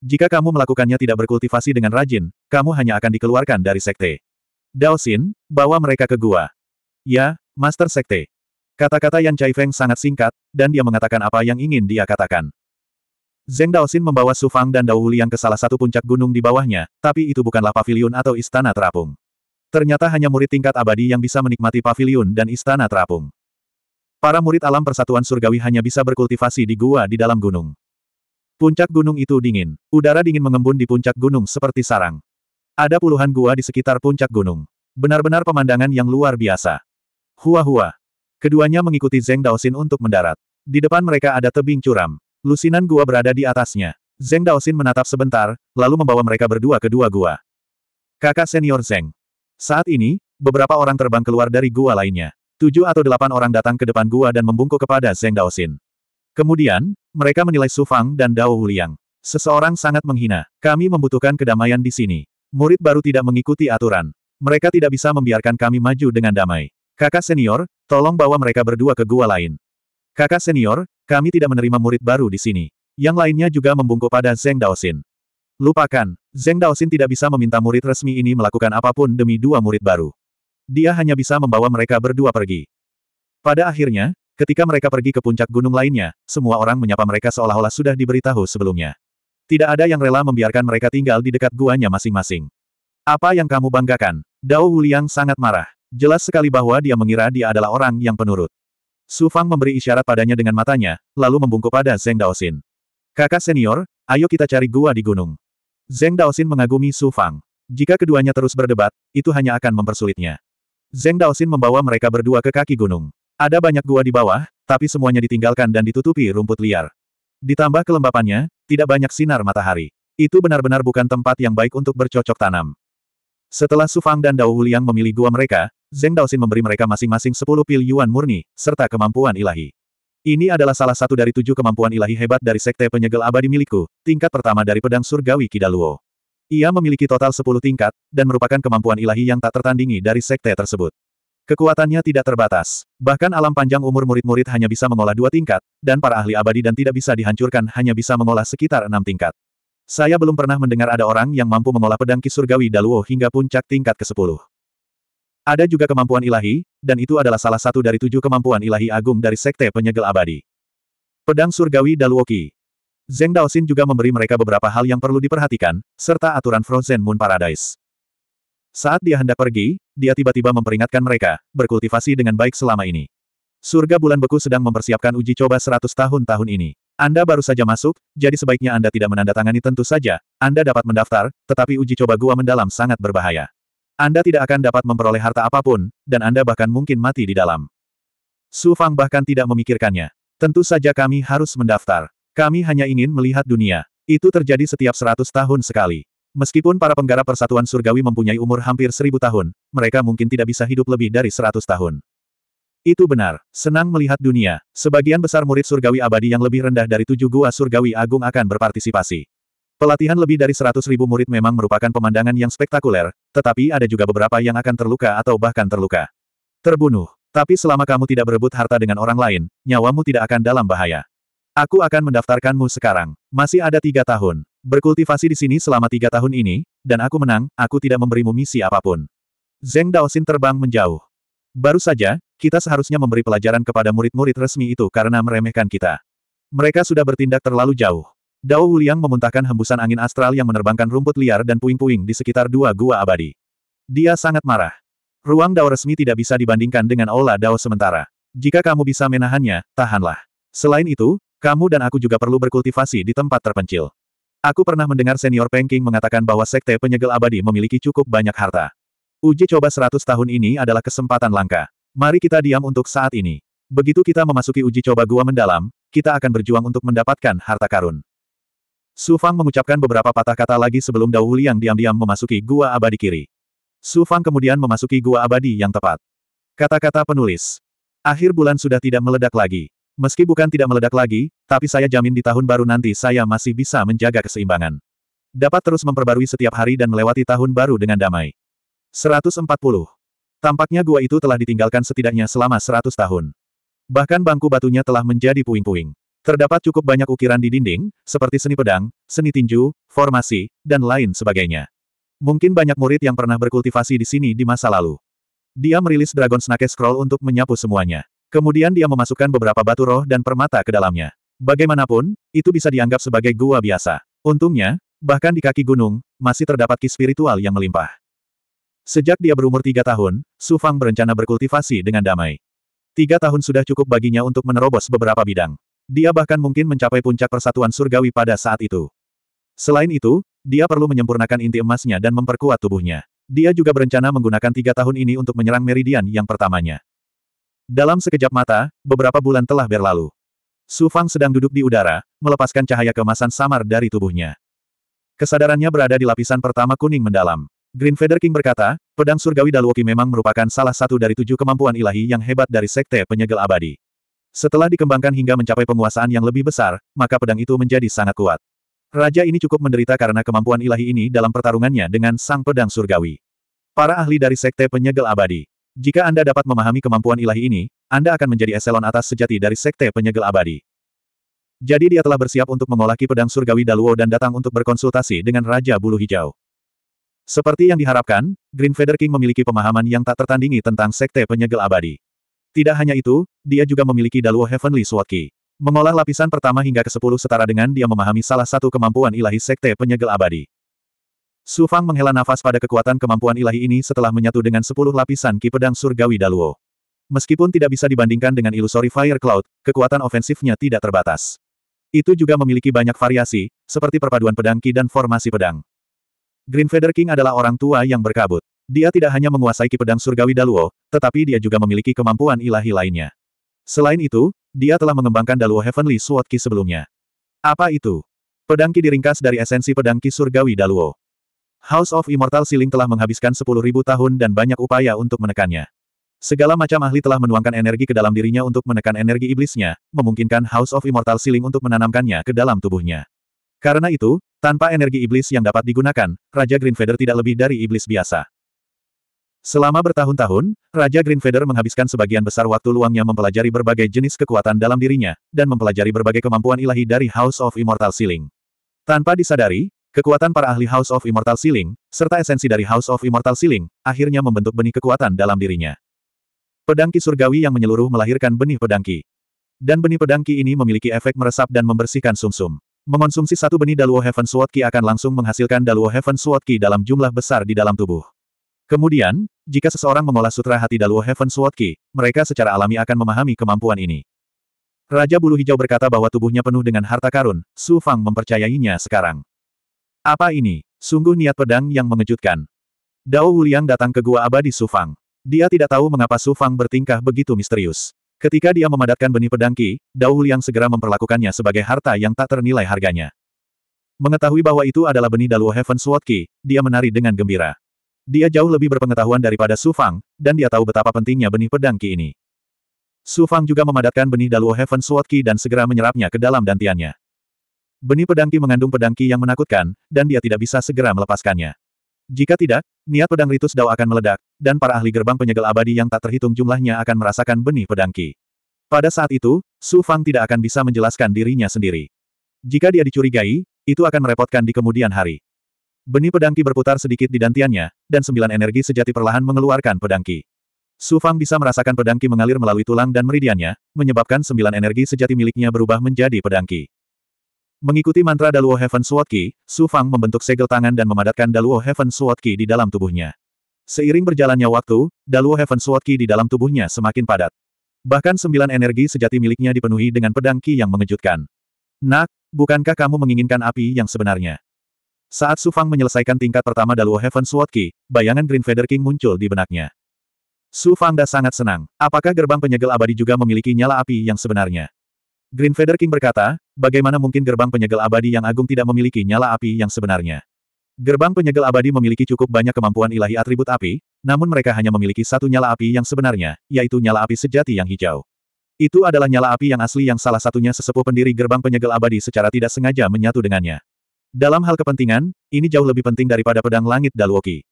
Jika kamu melakukannya tidak berkultivasi dengan rajin, kamu hanya akan dikeluarkan dari sekte. Daosin, bawa mereka ke gua. Ya, Master Sekte. Kata-kata Yan Chai Feng sangat singkat, dan dia mengatakan apa yang ingin dia katakan. Zeng Daosin membawa Su Fang dan Dao Wuliang ke salah satu puncak gunung di bawahnya, tapi itu bukanlah pavilion atau istana terapung. Ternyata hanya murid tingkat abadi yang bisa menikmati pavilion dan istana terapung. Para murid alam persatuan surgawi hanya bisa berkultivasi di gua di dalam gunung. Puncak gunung itu dingin. Udara dingin mengembun di puncak gunung seperti sarang. Ada puluhan gua di sekitar puncak gunung. Benar-benar pemandangan yang luar biasa. Hua-hua. Keduanya mengikuti Zeng Daosin untuk mendarat. Di depan mereka ada tebing curam. Lusinan gua berada di atasnya. Zeng Daosin menatap sebentar, lalu membawa mereka berdua ke dua gua. Kakak senior Zeng. Saat ini, beberapa orang terbang keluar dari gua lainnya. Tujuh atau delapan orang datang ke depan gua dan membungkuk kepada Zeng Daosin. Kemudian, mereka menilai Su Fang dan Dao Huliang. Seseorang sangat menghina. Kami membutuhkan kedamaian di sini. Murid baru tidak mengikuti aturan. Mereka tidak bisa membiarkan kami maju dengan damai. Kakak senior, tolong bawa mereka berdua ke gua lain. Kakak senior, kami tidak menerima murid baru di sini. Yang lainnya juga membungkuk pada Zeng Daosin. Lupakan, Zeng Daosin tidak bisa meminta murid resmi ini melakukan apapun demi dua murid baru. Dia hanya bisa membawa mereka berdua pergi. Pada akhirnya, ketika mereka pergi ke puncak gunung lainnya, semua orang menyapa mereka seolah-olah sudah diberitahu sebelumnya. Tidak ada yang rela membiarkan mereka tinggal di dekat guanya masing-masing. Apa yang kamu banggakan? Dao Wuliang sangat marah. Jelas sekali bahwa dia mengira dia adalah orang yang penurut. Su Fang memberi isyarat padanya dengan matanya, lalu membungkuk pada Zeng Daosin. Kakak senior, ayo kita cari gua di gunung. Zeng Daosin mengagumi Su Fang. Jika keduanya terus berdebat, itu hanya akan mempersulitnya. Zeng Daosin membawa mereka berdua ke kaki gunung. Ada banyak gua di bawah, tapi semuanya ditinggalkan dan ditutupi rumput liar. Ditambah kelembapannya, tidak banyak sinar matahari. Itu benar-benar bukan tempat yang baik untuk bercocok tanam. Setelah Su Fang dan Dao Huliang memilih gua mereka, Zeng Daosin memberi mereka masing-masing 10 pil yuan murni, serta kemampuan ilahi. Ini adalah salah satu dari tujuh kemampuan ilahi hebat dari Sekte Penyegel Abadi milikku, tingkat pertama dari pedang surgawi Kidaluo. Ia memiliki total 10 tingkat, dan merupakan kemampuan ilahi yang tak tertandingi dari Sekte tersebut. Kekuatannya tidak terbatas. Bahkan alam panjang umur murid-murid hanya bisa mengolah dua tingkat, dan para ahli abadi dan tidak bisa dihancurkan hanya bisa mengolah sekitar enam tingkat. Saya belum pernah mendengar ada orang yang mampu mengolah pedang kisurgawi Daluo hingga puncak tingkat ke-10. Ada juga kemampuan ilahi, dan itu adalah salah satu dari tujuh kemampuan ilahi agung dari Sekte Penyegel Abadi. Pedang Surgawi Daluoki. Zeng Daosin juga memberi mereka beberapa hal yang perlu diperhatikan, serta aturan Frozen Moon Paradise. Saat dia hendak pergi, dia tiba-tiba memperingatkan mereka, berkultivasi dengan baik selama ini. Surga Bulan Beku sedang mempersiapkan uji coba 100 tahun tahun ini. Anda baru saja masuk, jadi sebaiknya Anda tidak menandatangani tentu saja, Anda dapat mendaftar, tetapi uji coba gua mendalam sangat berbahaya. Anda tidak akan dapat memperoleh harta apapun, dan Anda bahkan mungkin mati di dalam. Su Fang bahkan tidak memikirkannya. Tentu saja kami harus mendaftar. Kami hanya ingin melihat dunia. Itu terjadi setiap seratus tahun sekali. Meskipun para penggarap persatuan surgawi mempunyai umur hampir seribu tahun, mereka mungkin tidak bisa hidup lebih dari seratus tahun. Itu benar, senang melihat dunia, sebagian besar murid surgawi abadi yang lebih rendah dari tujuh gua surgawi agung akan berpartisipasi. Pelatihan lebih dari seratus ribu murid memang merupakan pemandangan yang spektakuler, tetapi ada juga beberapa yang akan terluka atau bahkan terluka. Terbunuh. Tapi selama kamu tidak berebut harta dengan orang lain, nyawamu tidak akan dalam bahaya. Aku akan mendaftarkanmu sekarang. Masih ada tiga tahun. Berkultivasi di sini selama tiga tahun ini, dan aku menang, aku tidak memberimu misi apapun. Zeng Daosin terbang menjauh. Baru saja, kita seharusnya memberi pelajaran kepada murid-murid resmi itu karena meremehkan kita. Mereka sudah bertindak terlalu jauh. Dao Wuliang memuntahkan hembusan angin astral yang menerbangkan rumput liar dan puing-puing di sekitar dua gua abadi. Dia sangat marah. Ruang Dao resmi tidak bisa dibandingkan dengan Ola Dao sementara. Jika kamu bisa menahannya, tahanlah. Selain itu, kamu dan aku juga perlu berkultivasi di tempat terpencil. Aku pernah mendengar senior Pengking mengatakan bahwa sekte penyegel abadi memiliki cukup banyak harta. Uji coba 100 tahun ini adalah kesempatan langka. Mari kita diam untuk saat ini. Begitu kita memasuki uji coba gua mendalam, kita akan berjuang untuk mendapatkan harta karun. Su Fang mengucapkan beberapa patah kata lagi sebelum Dao Liang diam-diam memasuki gua abadi kiri. Su Fang kemudian memasuki gua abadi yang tepat. Kata-kata penulis. Akhir bulan sudah tidak meledak lagi. Meski bukan tidak meledak lagi, tapi saya jamin di tahun baru nanti saya masih bisa menjaga keseimbangan. Dapat terus memperbarui setiap hari dan melewati tahun baru dengan damai. 140. Tampaknya gua itu telah ditinggalkan setidaknya selama 100 tahun. Bahkan bangku batunya telah menjadi puing-puing. Terdapat cukup banyak ukiran di dinding, seperti seni pedang, seni tinju, formasi, dan lain sebagainya. Mungkin banyak murid yang pernah berkultivasi di sini di masa lalu. Dia merilis Dragon Snake Scroll untuk menyapu semuanya. Kemudian dia memasukkan beberapa batu roh dan permata ke dalamnya. Bagaimanapun, itu bisa dianggap sebagai gua biasa. Untungnya, bahkan di kaki gunung, masih terdapat ki spiritual yang melimpah. Sejak dia berumur tiga tahun, Su Fang berencana berkultivasi dengan damai. Tiga tahun sudah cukup baginya untuk menerobos beberapa bidang. Dia bahkan mungkin mencapai puncak persatuan surgawi pada saat itu. Selain itu, dia perlu menyempurnakan inti emasnya dan memperkuat tubuhnya. Dia juga berencana menggunakan tiga tahun ini untuk menyerang meridian yang pertamanya. Dalam sekejap mata, beberapa bulan telah berlalu. Su Fang sedang duduk di udara, melepaskan cahaya kemasan samar dari tubuhnya. Kesadarannya berada di lapisan pertama kuning mendalam. Green Feather King berkata, pedang surgawi Daluoki memang merupakan salah satu dari tujuh kemampuan ilahi yang hebat dari Sekte Penyegel Abadi. Setelah dikembangkan hingga mencapai penguasaan yang lebih besar, maka pedang itu menjadi sangat kuat. Raja ini cukup menderita karena kemampuan ilahi ini dalam pertarungannya dengan sang pedang surgawi. Para ahli dari Sekte Penyegel Abadi. Jika Anda dapat memahami kemampuan ilahi ini, Anda akan menjadi eselon atas sejati dari Sekte Penyegel Abadi. Jadi dia telah bersiap untuk mengolaki pedang surgawi Daluo dan datang untuk berkonsultasi dengan Raja Bulu Hijau. Seperti yang diharapkan, Green Feather King memiliki pemahaman yang tak tertandingi tentang Sekte Penyegel Abadi. Tidak hanya itu, dia juga memiliki Daluo Heavenly Sword Key. Mengolah lapisan pertama hingga ke-10 setara dengan dia memahami salah satu kemampuan ilahi Sekte Penyegel Abadi. Su Fang menghela nafas pada kekuatan kemampuan ilahi ini setelah menyatu dengan 10 lapisan Ki Pedang Surgawi Daluo. Meskipun tidak bisa dibandingkan dengan Illusory Fire Cloud, kekuatan ofensifnya tidak terbatas. Itu juga memiliki banyak variasi, seperti perpaduan pedang Ki dan formasi pedang. Green Feather King adalah orang tua yang berkabut. Dia tidak hanya menguasai pedang surgawi Daluo, tetapi dia juga memiliki kemampuan ilahi lainnya. Selain itu, dia telah mengembangkan Daluo Heavenly Sword Ki sebelumnya. Apa itu? Pedang Ki diringkas dari esensi pedang Ki surgawi Daluo. House of Immortal Siling telah menghabiskan 10.000 tahun dan banyak upaya untuk menekannya. Segala macam ahli telah menuangkan energi ke dalam dirinya untuk menekan energi iblisnya, memungkinkan House of Immortal Siling untuk menanamkannya ke dalam tubuhnya. Karena itu, tanpa energi iblis yang dapat digunakan, Raja Green Feather tidak lebih dari iblis biasa. Selama bertahun-tahun, Raja Greenfeather menghabiskan sebagian besar waktu luangnya mempelajari berbagai jenis kekuatan dalam dirinya, dan mempelajari berbagai kemampuan ilahi dari House of Immortal Sealing. Tanpa disadari, kekuatan para ahli House of Immortal Sealing, serta esensi dari House of Immortal Sealing, akhirnya membentuk benih kekuatan dalam dirinya. Pedangki surgawi yang menyeluruh melahirkan benih pedangki. Dan benih pedangki ini memiliki efek meresap dan membersihkan sumsum. -sum. Mengonsumsi satu benih Daluo Heaven Sword Ki akan langsung menghasilkan Daluo Heaven Sword Ki dalam jumlah besar di dalam tubuh. Kemudian, jika seseorang mengolah sutra hati Daluo Heaven Sword Key, mereka secara alami akan memahami kemampuan ini. Raja Bulu Hijau berkata bahwa tubuhnya penuh dengan harta karun, Su Fang mempercayainya sekarang. Apa ini? Sungguh niat pedang yang mengejutkan. Dao Wuliang datang ke Gua Abadi Su Fang. Dia tidak tahu mengapa Su Fang bertingkah begitu misterius. Ketika dia memadatkan benih pedang Ki, Dao Wuliang segera memperlakukannya sebagai harta yang tak ternilai harganya. Mengetahui bahwa itu adalah benih Daluo Heaven Sword Ki, dia menari dengan gembira. Dia jauh lebih berpengetahuan daripada Su Fang, dan dia tahu betapa pentingnya benih pedang Qi ini. Su Fang juga memadatkan benih Daluo Heaven Sword Qi dan segera menyerapnya ke dalam dantiannya. Benih pedang Qi mengandung pedang Qi yang menakutkan, dan dia tidak bisa segera melepaskannya. Jika tidak, niat pedang Ritus Dao akan meledak, dan para ahli gerbang penyegel abadi yang tak terhitung jumlahnya akan merasakan benih pedang Qi. Pada saat itu, Su Fang tidak akan bisa menjelaskan dirinya sendiri. Jika dia dicurigai, itu akan merepotkan di kemudian hari. Benih pedangki berputar sedikit di dantiannya, dan sembilan energi sejati perlahan mengeluarkan pedangki. Su Fang bisa merasakan pedangki mengalir melalui tulang dan meridiannya, menyebabkan sembilan energi sejati miliknya berubah menjadi pedangki. Mengikuti mantra Daluo Heaven Sword Ki, Su Fang membentuk segel tangan dan memadatkan Daluo Heaven Sword Ki di dalam tubuhnya. Seiring berjalannya waktu, Daluo Heaven Sword Ki di dalam tubuhnya semakin padat. Bahkan sembilan energi sejati miliknya dipenuhi dengan pedangki yang mengejutkan. Nak, bukankah kamu menginginkan api yang sebenarnya? Saat Su Fang menyelesaikan tingkat pertama Daluo Heaven Sword Key, bayangan Green Feather King muncul di benaknya. Su Fang dah sangat senang. Apakah gerbang penyegel abadi juga memiliki nyala api yang sebenarnya? Green Feather King berkata, bagaimana mungkin gerbang penyegel abadi yang agung tidak memiliki nyala api yang sebenarnya? Gerbang penyegel abadi memiliki cukup banyak kemampuan ilahi atribut api, namun mereka hanya memiliki satu nyala api yang sebenarnya, yaitu nyala api sejati yang hijau. Itu adalah nyala api yang asli yang salah satunya sesepuh pendiri gerbang penyegel abadi secara tidak sengaja menyatu dengannya. Dalam hal kepentingan, ini jauh lebih penting daripada pedang langit Daluoki.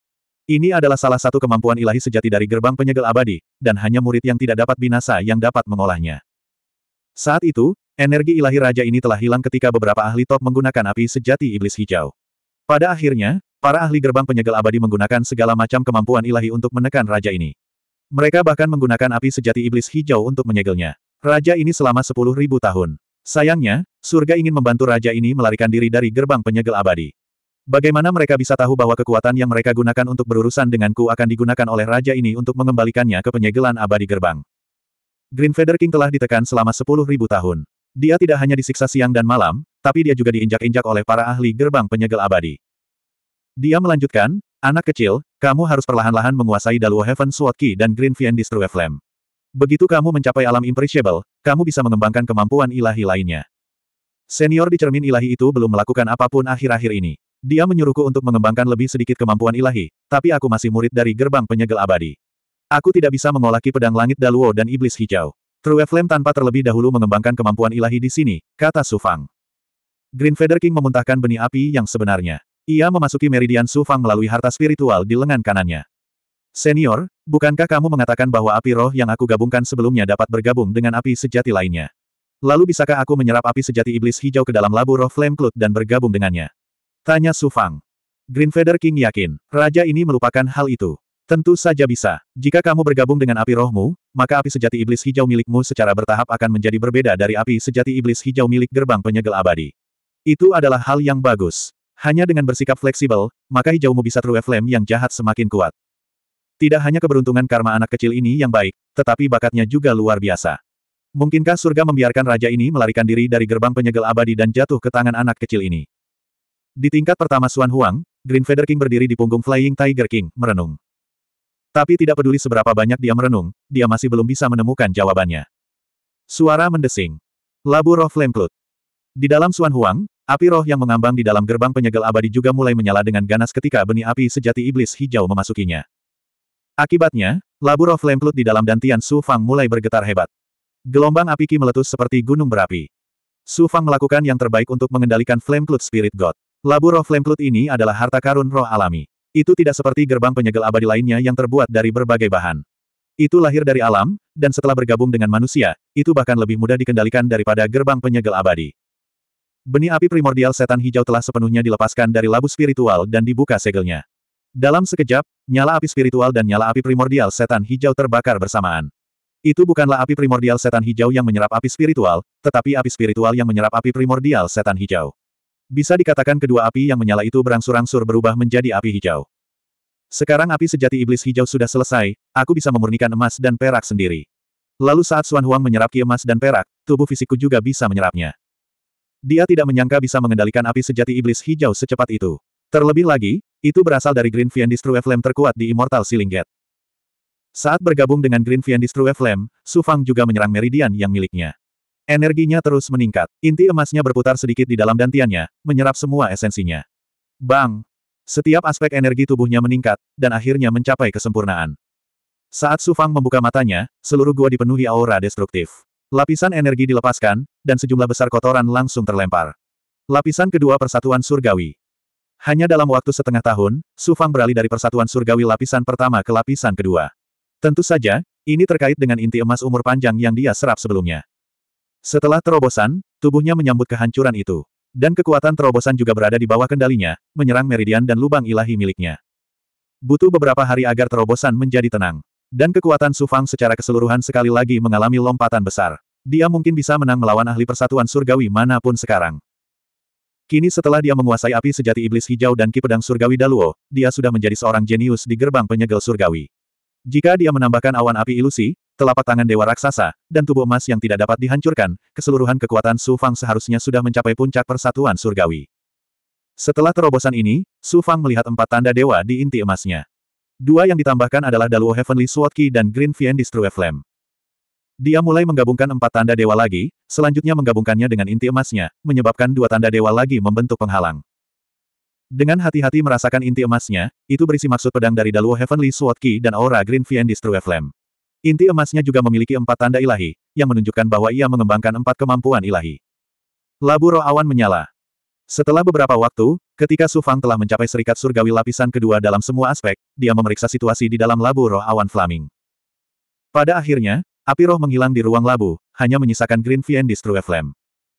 Ini adalah salah satu kemampuan ilahi sejati dari gerbang penyegel abadi, dan hanya murid yang tidak dapat binasa yang dapat mengolahnya. Saat itu, energi ilahi raja ini telah hilang ketika beberapa ahli top menggunakan api sejati iblis hijau. Pada akhirnya, para ahli gerbang penyegel abadi menggunakan segala macam kemampuan ilahi untuk menekan raja ini. Mereka bahkan menggunakan api sejati iblis hijau untuk menyegelnya. Raja ini selama 10.000 tahun. Sayangnya, surga ingin membantu raja ini melarikan diri dari gerbang penyegel abadi. Bagaimana mereka bisa tahu bahwa kekuatan yang mereka gunakan untuk berurusan denganku akan digunakan oleh raja ini untuk mengembalikannya ke penyegelan abadi gerbang? Green Feather King telah ditekan selama 10.000 tahun. Dia tidak hanya disiksa siang dan malam, tapi dia juga diinjak-injak oleh para ahli gerbang penyegel abadi. Dia melanjutkan, anak kecil, kamu harus perlahan-lahan menguasai Daluo Heaven Sword Key dan Green Fiend Destruer Flame. Begitu kamu mencapai alam imperishable, kamu bisa mengembangkan kemampuan ilahi lainnya. Senior di cermin ilahi itu belum melakukan apapun akhir-akhir ini. Dia menyuruhku untuk mengembangkan lebih sedikit kemampuan ilahi, tapi aku masih murid dari gerbang penyegel abadi. Aku tidak bisa mengolaki pedang langit Daluo dan iblis hijau. True Flame tanpa terlebih dahulu mengembangkan kemampuan ilahi di sini, kata Sufang. Green Feather King memuntahkan benih api yang sebenarnya. Ia memasuki meridian Sufang melalui harta spiritual di lengan kanannya. Senior, Bukankah kamu mengatakan bahwa api roh yang aku gabungkan sebelumnya dapat bergabung dengan api sejati lainnya? Lalu bisakah aku menyerap api sejati iblis hijau ke dalam labu roh Flame Cloud dan bergabung dengannya? Tanya Su Fang. Green Feather King yakin, raja ini melupakan hal itu. Tentu saja bisa. Jika kamu bergabung dengan api rohmu, maka api sejati iblis hijau milikmu secara bertahap akan menjadi berbeda dari api sejati iblis hijau milik gerbang penyegel abadi. Itu adalah hal yang bagus. Hanya dengan bersikap fleksibel, maka hijaumu bisa True Flame yang jahat semakin kuat. Tidak hanya keberuntungan karma anak kecil ini yang baik, tetapi bakatnya juga luar biasa. Mungkinkah surga membiarkan raja ini melarikan diri dari gerbang penyegel abadi dan jatuh ke tangan anak kecil ini? Di tingkat pertama Suan Huang, Green Feather King berdiri di punggung Flying Tiger King, merenung. Tapi tidak peduli seberapa banyak dia merenung, dia masih belum bisa menemukan jawabannya. Suara mendesing. Labu roh Flame Cloud. Di dalam Suan Huang, api roh yang mengambang di dalam gerbang penyegel abadi juga mulai menyala dengan ganas ketika benih api sejati iblis hijau memasukinya. Akibatnya, labu roh lempelut di dalam dantian Su Fang mulai bergetar hebat. Gelombang api Qi meletus seperti gunung berapi. Su Fang melakukan yang terbaik untuk mengendalikan Flameplute Spirit God. Labu roh Flameplute ini adalah harta karun roh alami. Itu tidak seperti gerbang penyegel abadi lainnya yang terbuat dari berbagai bahan. Itu lahir dari alam, dan setelah bergabung dengan manusia, itu bahkan lebih mudah dikendalikan daripada gerbang penyegel abadi. Benih api primordial setan hijau telah sepenuhnya dilepaskan dari labu spiritual dan dibuka segelnya. Dalam sekejap, nyala api spiritual dan nyala api primordial setan hijau terbakar bersamaan. Itu bukanlah api primordial setan hijau yang menyerap api spiritual, tetapi api spiritual yang menyerap api primordial setan hijau. Bisa dikatakan kedua api yang menyala itu berangsur-angsur berubah menjadi api hijau. Sekarang api sejati iblis hijau sudah selesai, aku bisa memurnikan emas dan perak sendiri. Lalu saat Suan Huang menyerap ki emas dan perak, tubuh fisikku juga bisa menyerapnya. Dia tidak menyangka bisa mengendalikan api sejati iblis hijau secepat itu. Terlebih lagi, itu berasal dari Green Fiendis True Flame terkuat di Immortal Sealing Gate. Saat bergabung dengan Green Fiendis True Flame, Su Fang juga menyerang meridian yang miliknya. Energinya terus meningkat. Inti emasnya berputar sedikit di dalam dantiannya, menyerap semua esensinya. Bang! Setiap aspek energi tubuhnya meningkat, dan akhirnya mencapai kesempurnaan. Saat Su Fang membuka matanya, seluruh gua dipenuhi aura destruktif. Lapisan energi dilepaskan, dan sejumlah besar kotoran langsung terlempar. Lapisan kedua persatuan surgawi. Hanya dalam waktu setengah tahun, Su Fang beralih dari persatuan surgawi lapisan pertama ke lapisan kedua. Tentu saja, ini terkait dengan inti emas umur panjang yang dia serap sebelumnya. Setelah terobosan, tubuhnya menyambut kehancuran itu. Dan kekuatan terobosan juga berada di bawah kendalinya, menyerang meridian dan lubang ilahi miliknya. Butuh beberapa hari agar terobosan menjadi tenang. Dan kekuatan Su Fang secara keseluruhan sekali lagi mengalami lompatan besar. Dia mungkin bisa menang melawan ahli persatuan surgawi manapun sekarang. Kini setelah dia menguasai api sejati iblis hijau dan ki surgawi Daluo, dia sudah menjadi seorang jenius di gerbang penyegel surgawi. Jika dia menambahkan awan api ilusi, telapak tangan dewa raksasa, dan tubuh emas yang tidak dapat dihancurkan, keseluruhan kekuatan Su Fang seharusnya sudah mencapai puncak persatuan surgawi. Setelah terobosan ini, Su Fang melihat empat tanda dewa di inti emasnya. Dua yang ditambahkan adalah Daluo Heavenly Sword Key dan Green Fiend Destroyer Flame. Dia mulai menggabungkan empat tanda dewa lagi, selanjutnya menggabungkannya dengan inti emasnya, menyebabkan dua tanda dewa lagi membentuk penghalang. Dengan hati-hati merasakan inti emasnya, itu berisi maksud pedang dari Daluo Heavenly Sword Key dan aura Green Fiendish True Flame. Inti emasnya juga memiliki empat tanda ilahi, yang menunjukkan bahwa ia mengembangkan empat kemampuan ilahi. Labu roh awan menyala. Setelah beberapa waktu, ketika Su Fang telah mencapai serikat surgawi lapisan kedua dalam semua aspek, dia memeriksa situasi di dalam labu roh awan Flaming. Pada akhirnya, Api roh menghilang di ruang labu, hanya menyisakan Green Fiend True Flame.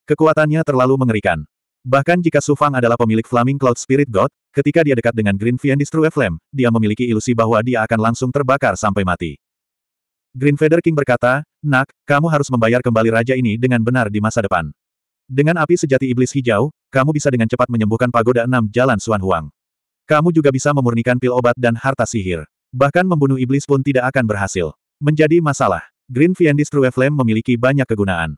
Kekuatannya terlalu mengerikan. Bahkan jika Sufang adalah pemilik Flaming Cloud Spirit God, ketika dia dekat dengan Green Fiend True Flame, dia memiliki ilusi bahwa dia akan langsung terbakar sampai mati. Green Feather King berkata, Nak, kamu harus membayar kembali raja ini dengan benar di masa depan. Dengan api sejati iblis hijau, kamu bisa dengan cepat menyembuhkan pagoda enam jalan Suan Huang. Kamu juga bisa memurnikan pil obat dan harta sihir. Bahkan membunuh iblis pun tidak akan berhasil. Menjadi masalah. Green Fiendis True Flame memiliki banyak kegunaan.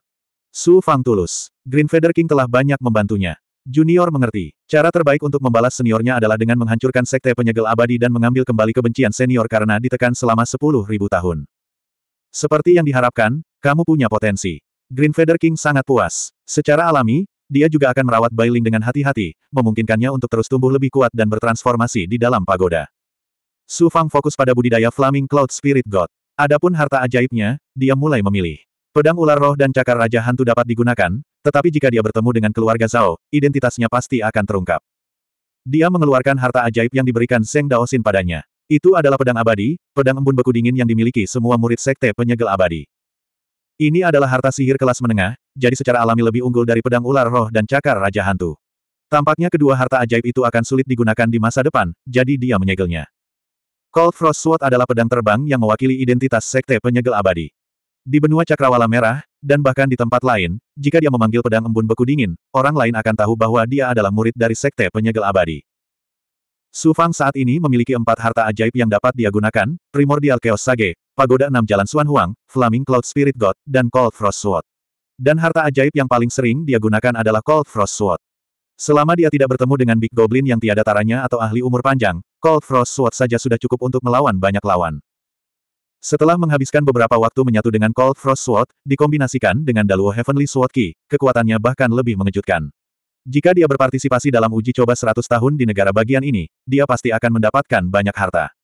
Su Fang Tulus. Green Feather King telah banyak membantunya. Junior mengerti. Cara terbaik untuk membalas seniornya adalah dengan menghancurkan sekte penyegel abadi dan mengambil kembali kebencian senior karena ditekan selama 10.000 tahun. Seperti yang diharapkan, kamu punya potensi. Green Feather King sangat puas. Secara alami, dia juga akan merawat Bailing dengan hati-hati, memungkinkannya untuk terus tumbuh lebih kuat dan bertransformasi di dalam pagoda. Su Fang fokus pada budidaya Flaming Cloud Spirit God. Adapun harta ajaibnya, dia mulai memilih. Pedang ular roh dan cakar raja hantu dapat digunakan, tetapi jika dia bertemu dengan keluarga Zhao, identitasnya pasti akan terungkap. Dia mengeluarkan harta ajaib yang diberikan Seng Daosin padanya. Itu adalah pedang abadi, pedang embun beku dingin yang dimiliki semua murid sekte penyegel abadi. Ini adalah harta sihir kelas menengah, jadi secara alami lebih unggul dari pedang ular roh dan cakar raja hantu. Tampaknya kedua harta ajaib itu akan sulit digunakan di masa depan, jadi dia menyegelnya. Cold Frost Sword adalah pedang terbang yang mewakili identitas Sekte Penyegel Abadi. Di benua Cakrawala Merah, dan bahkan di tempat lain, jika dia memanggil pedang embun beku dingin, orang lain akan tahu bahwa dia adalah murid dari Sekte Penyegel Abadi. Su Fang saat ini memiliki empat harta ajaib yang dapat dia gunakan, Primordial Chaos Sage, Pagoda Enam Jalan Suan Huang, Flaming Cloud Spirit God, dan Cold Frost Sword. Dan harta ajaib yang paling sering dia gunakan adalah Cold Frost Sword. Selama dia tidak bertemu dengan Big Goblin yang tiada taranya atau ahli umur panjang, Cold Frost Sword saja sudah cukup untuk melawan banyak lawan. Setelah menghabiskan beberapa waktu menyatu dengan Cold Frost Sword, dikombinasikan dengan Daluo Heavenly Sword Key, kekuatannya bahkan lebih mengejutkan. Jika dia berpartisipasi dalam uji coba 100 tahun di negara bagian ini, dia pasti akan mendapatkan banyak harta.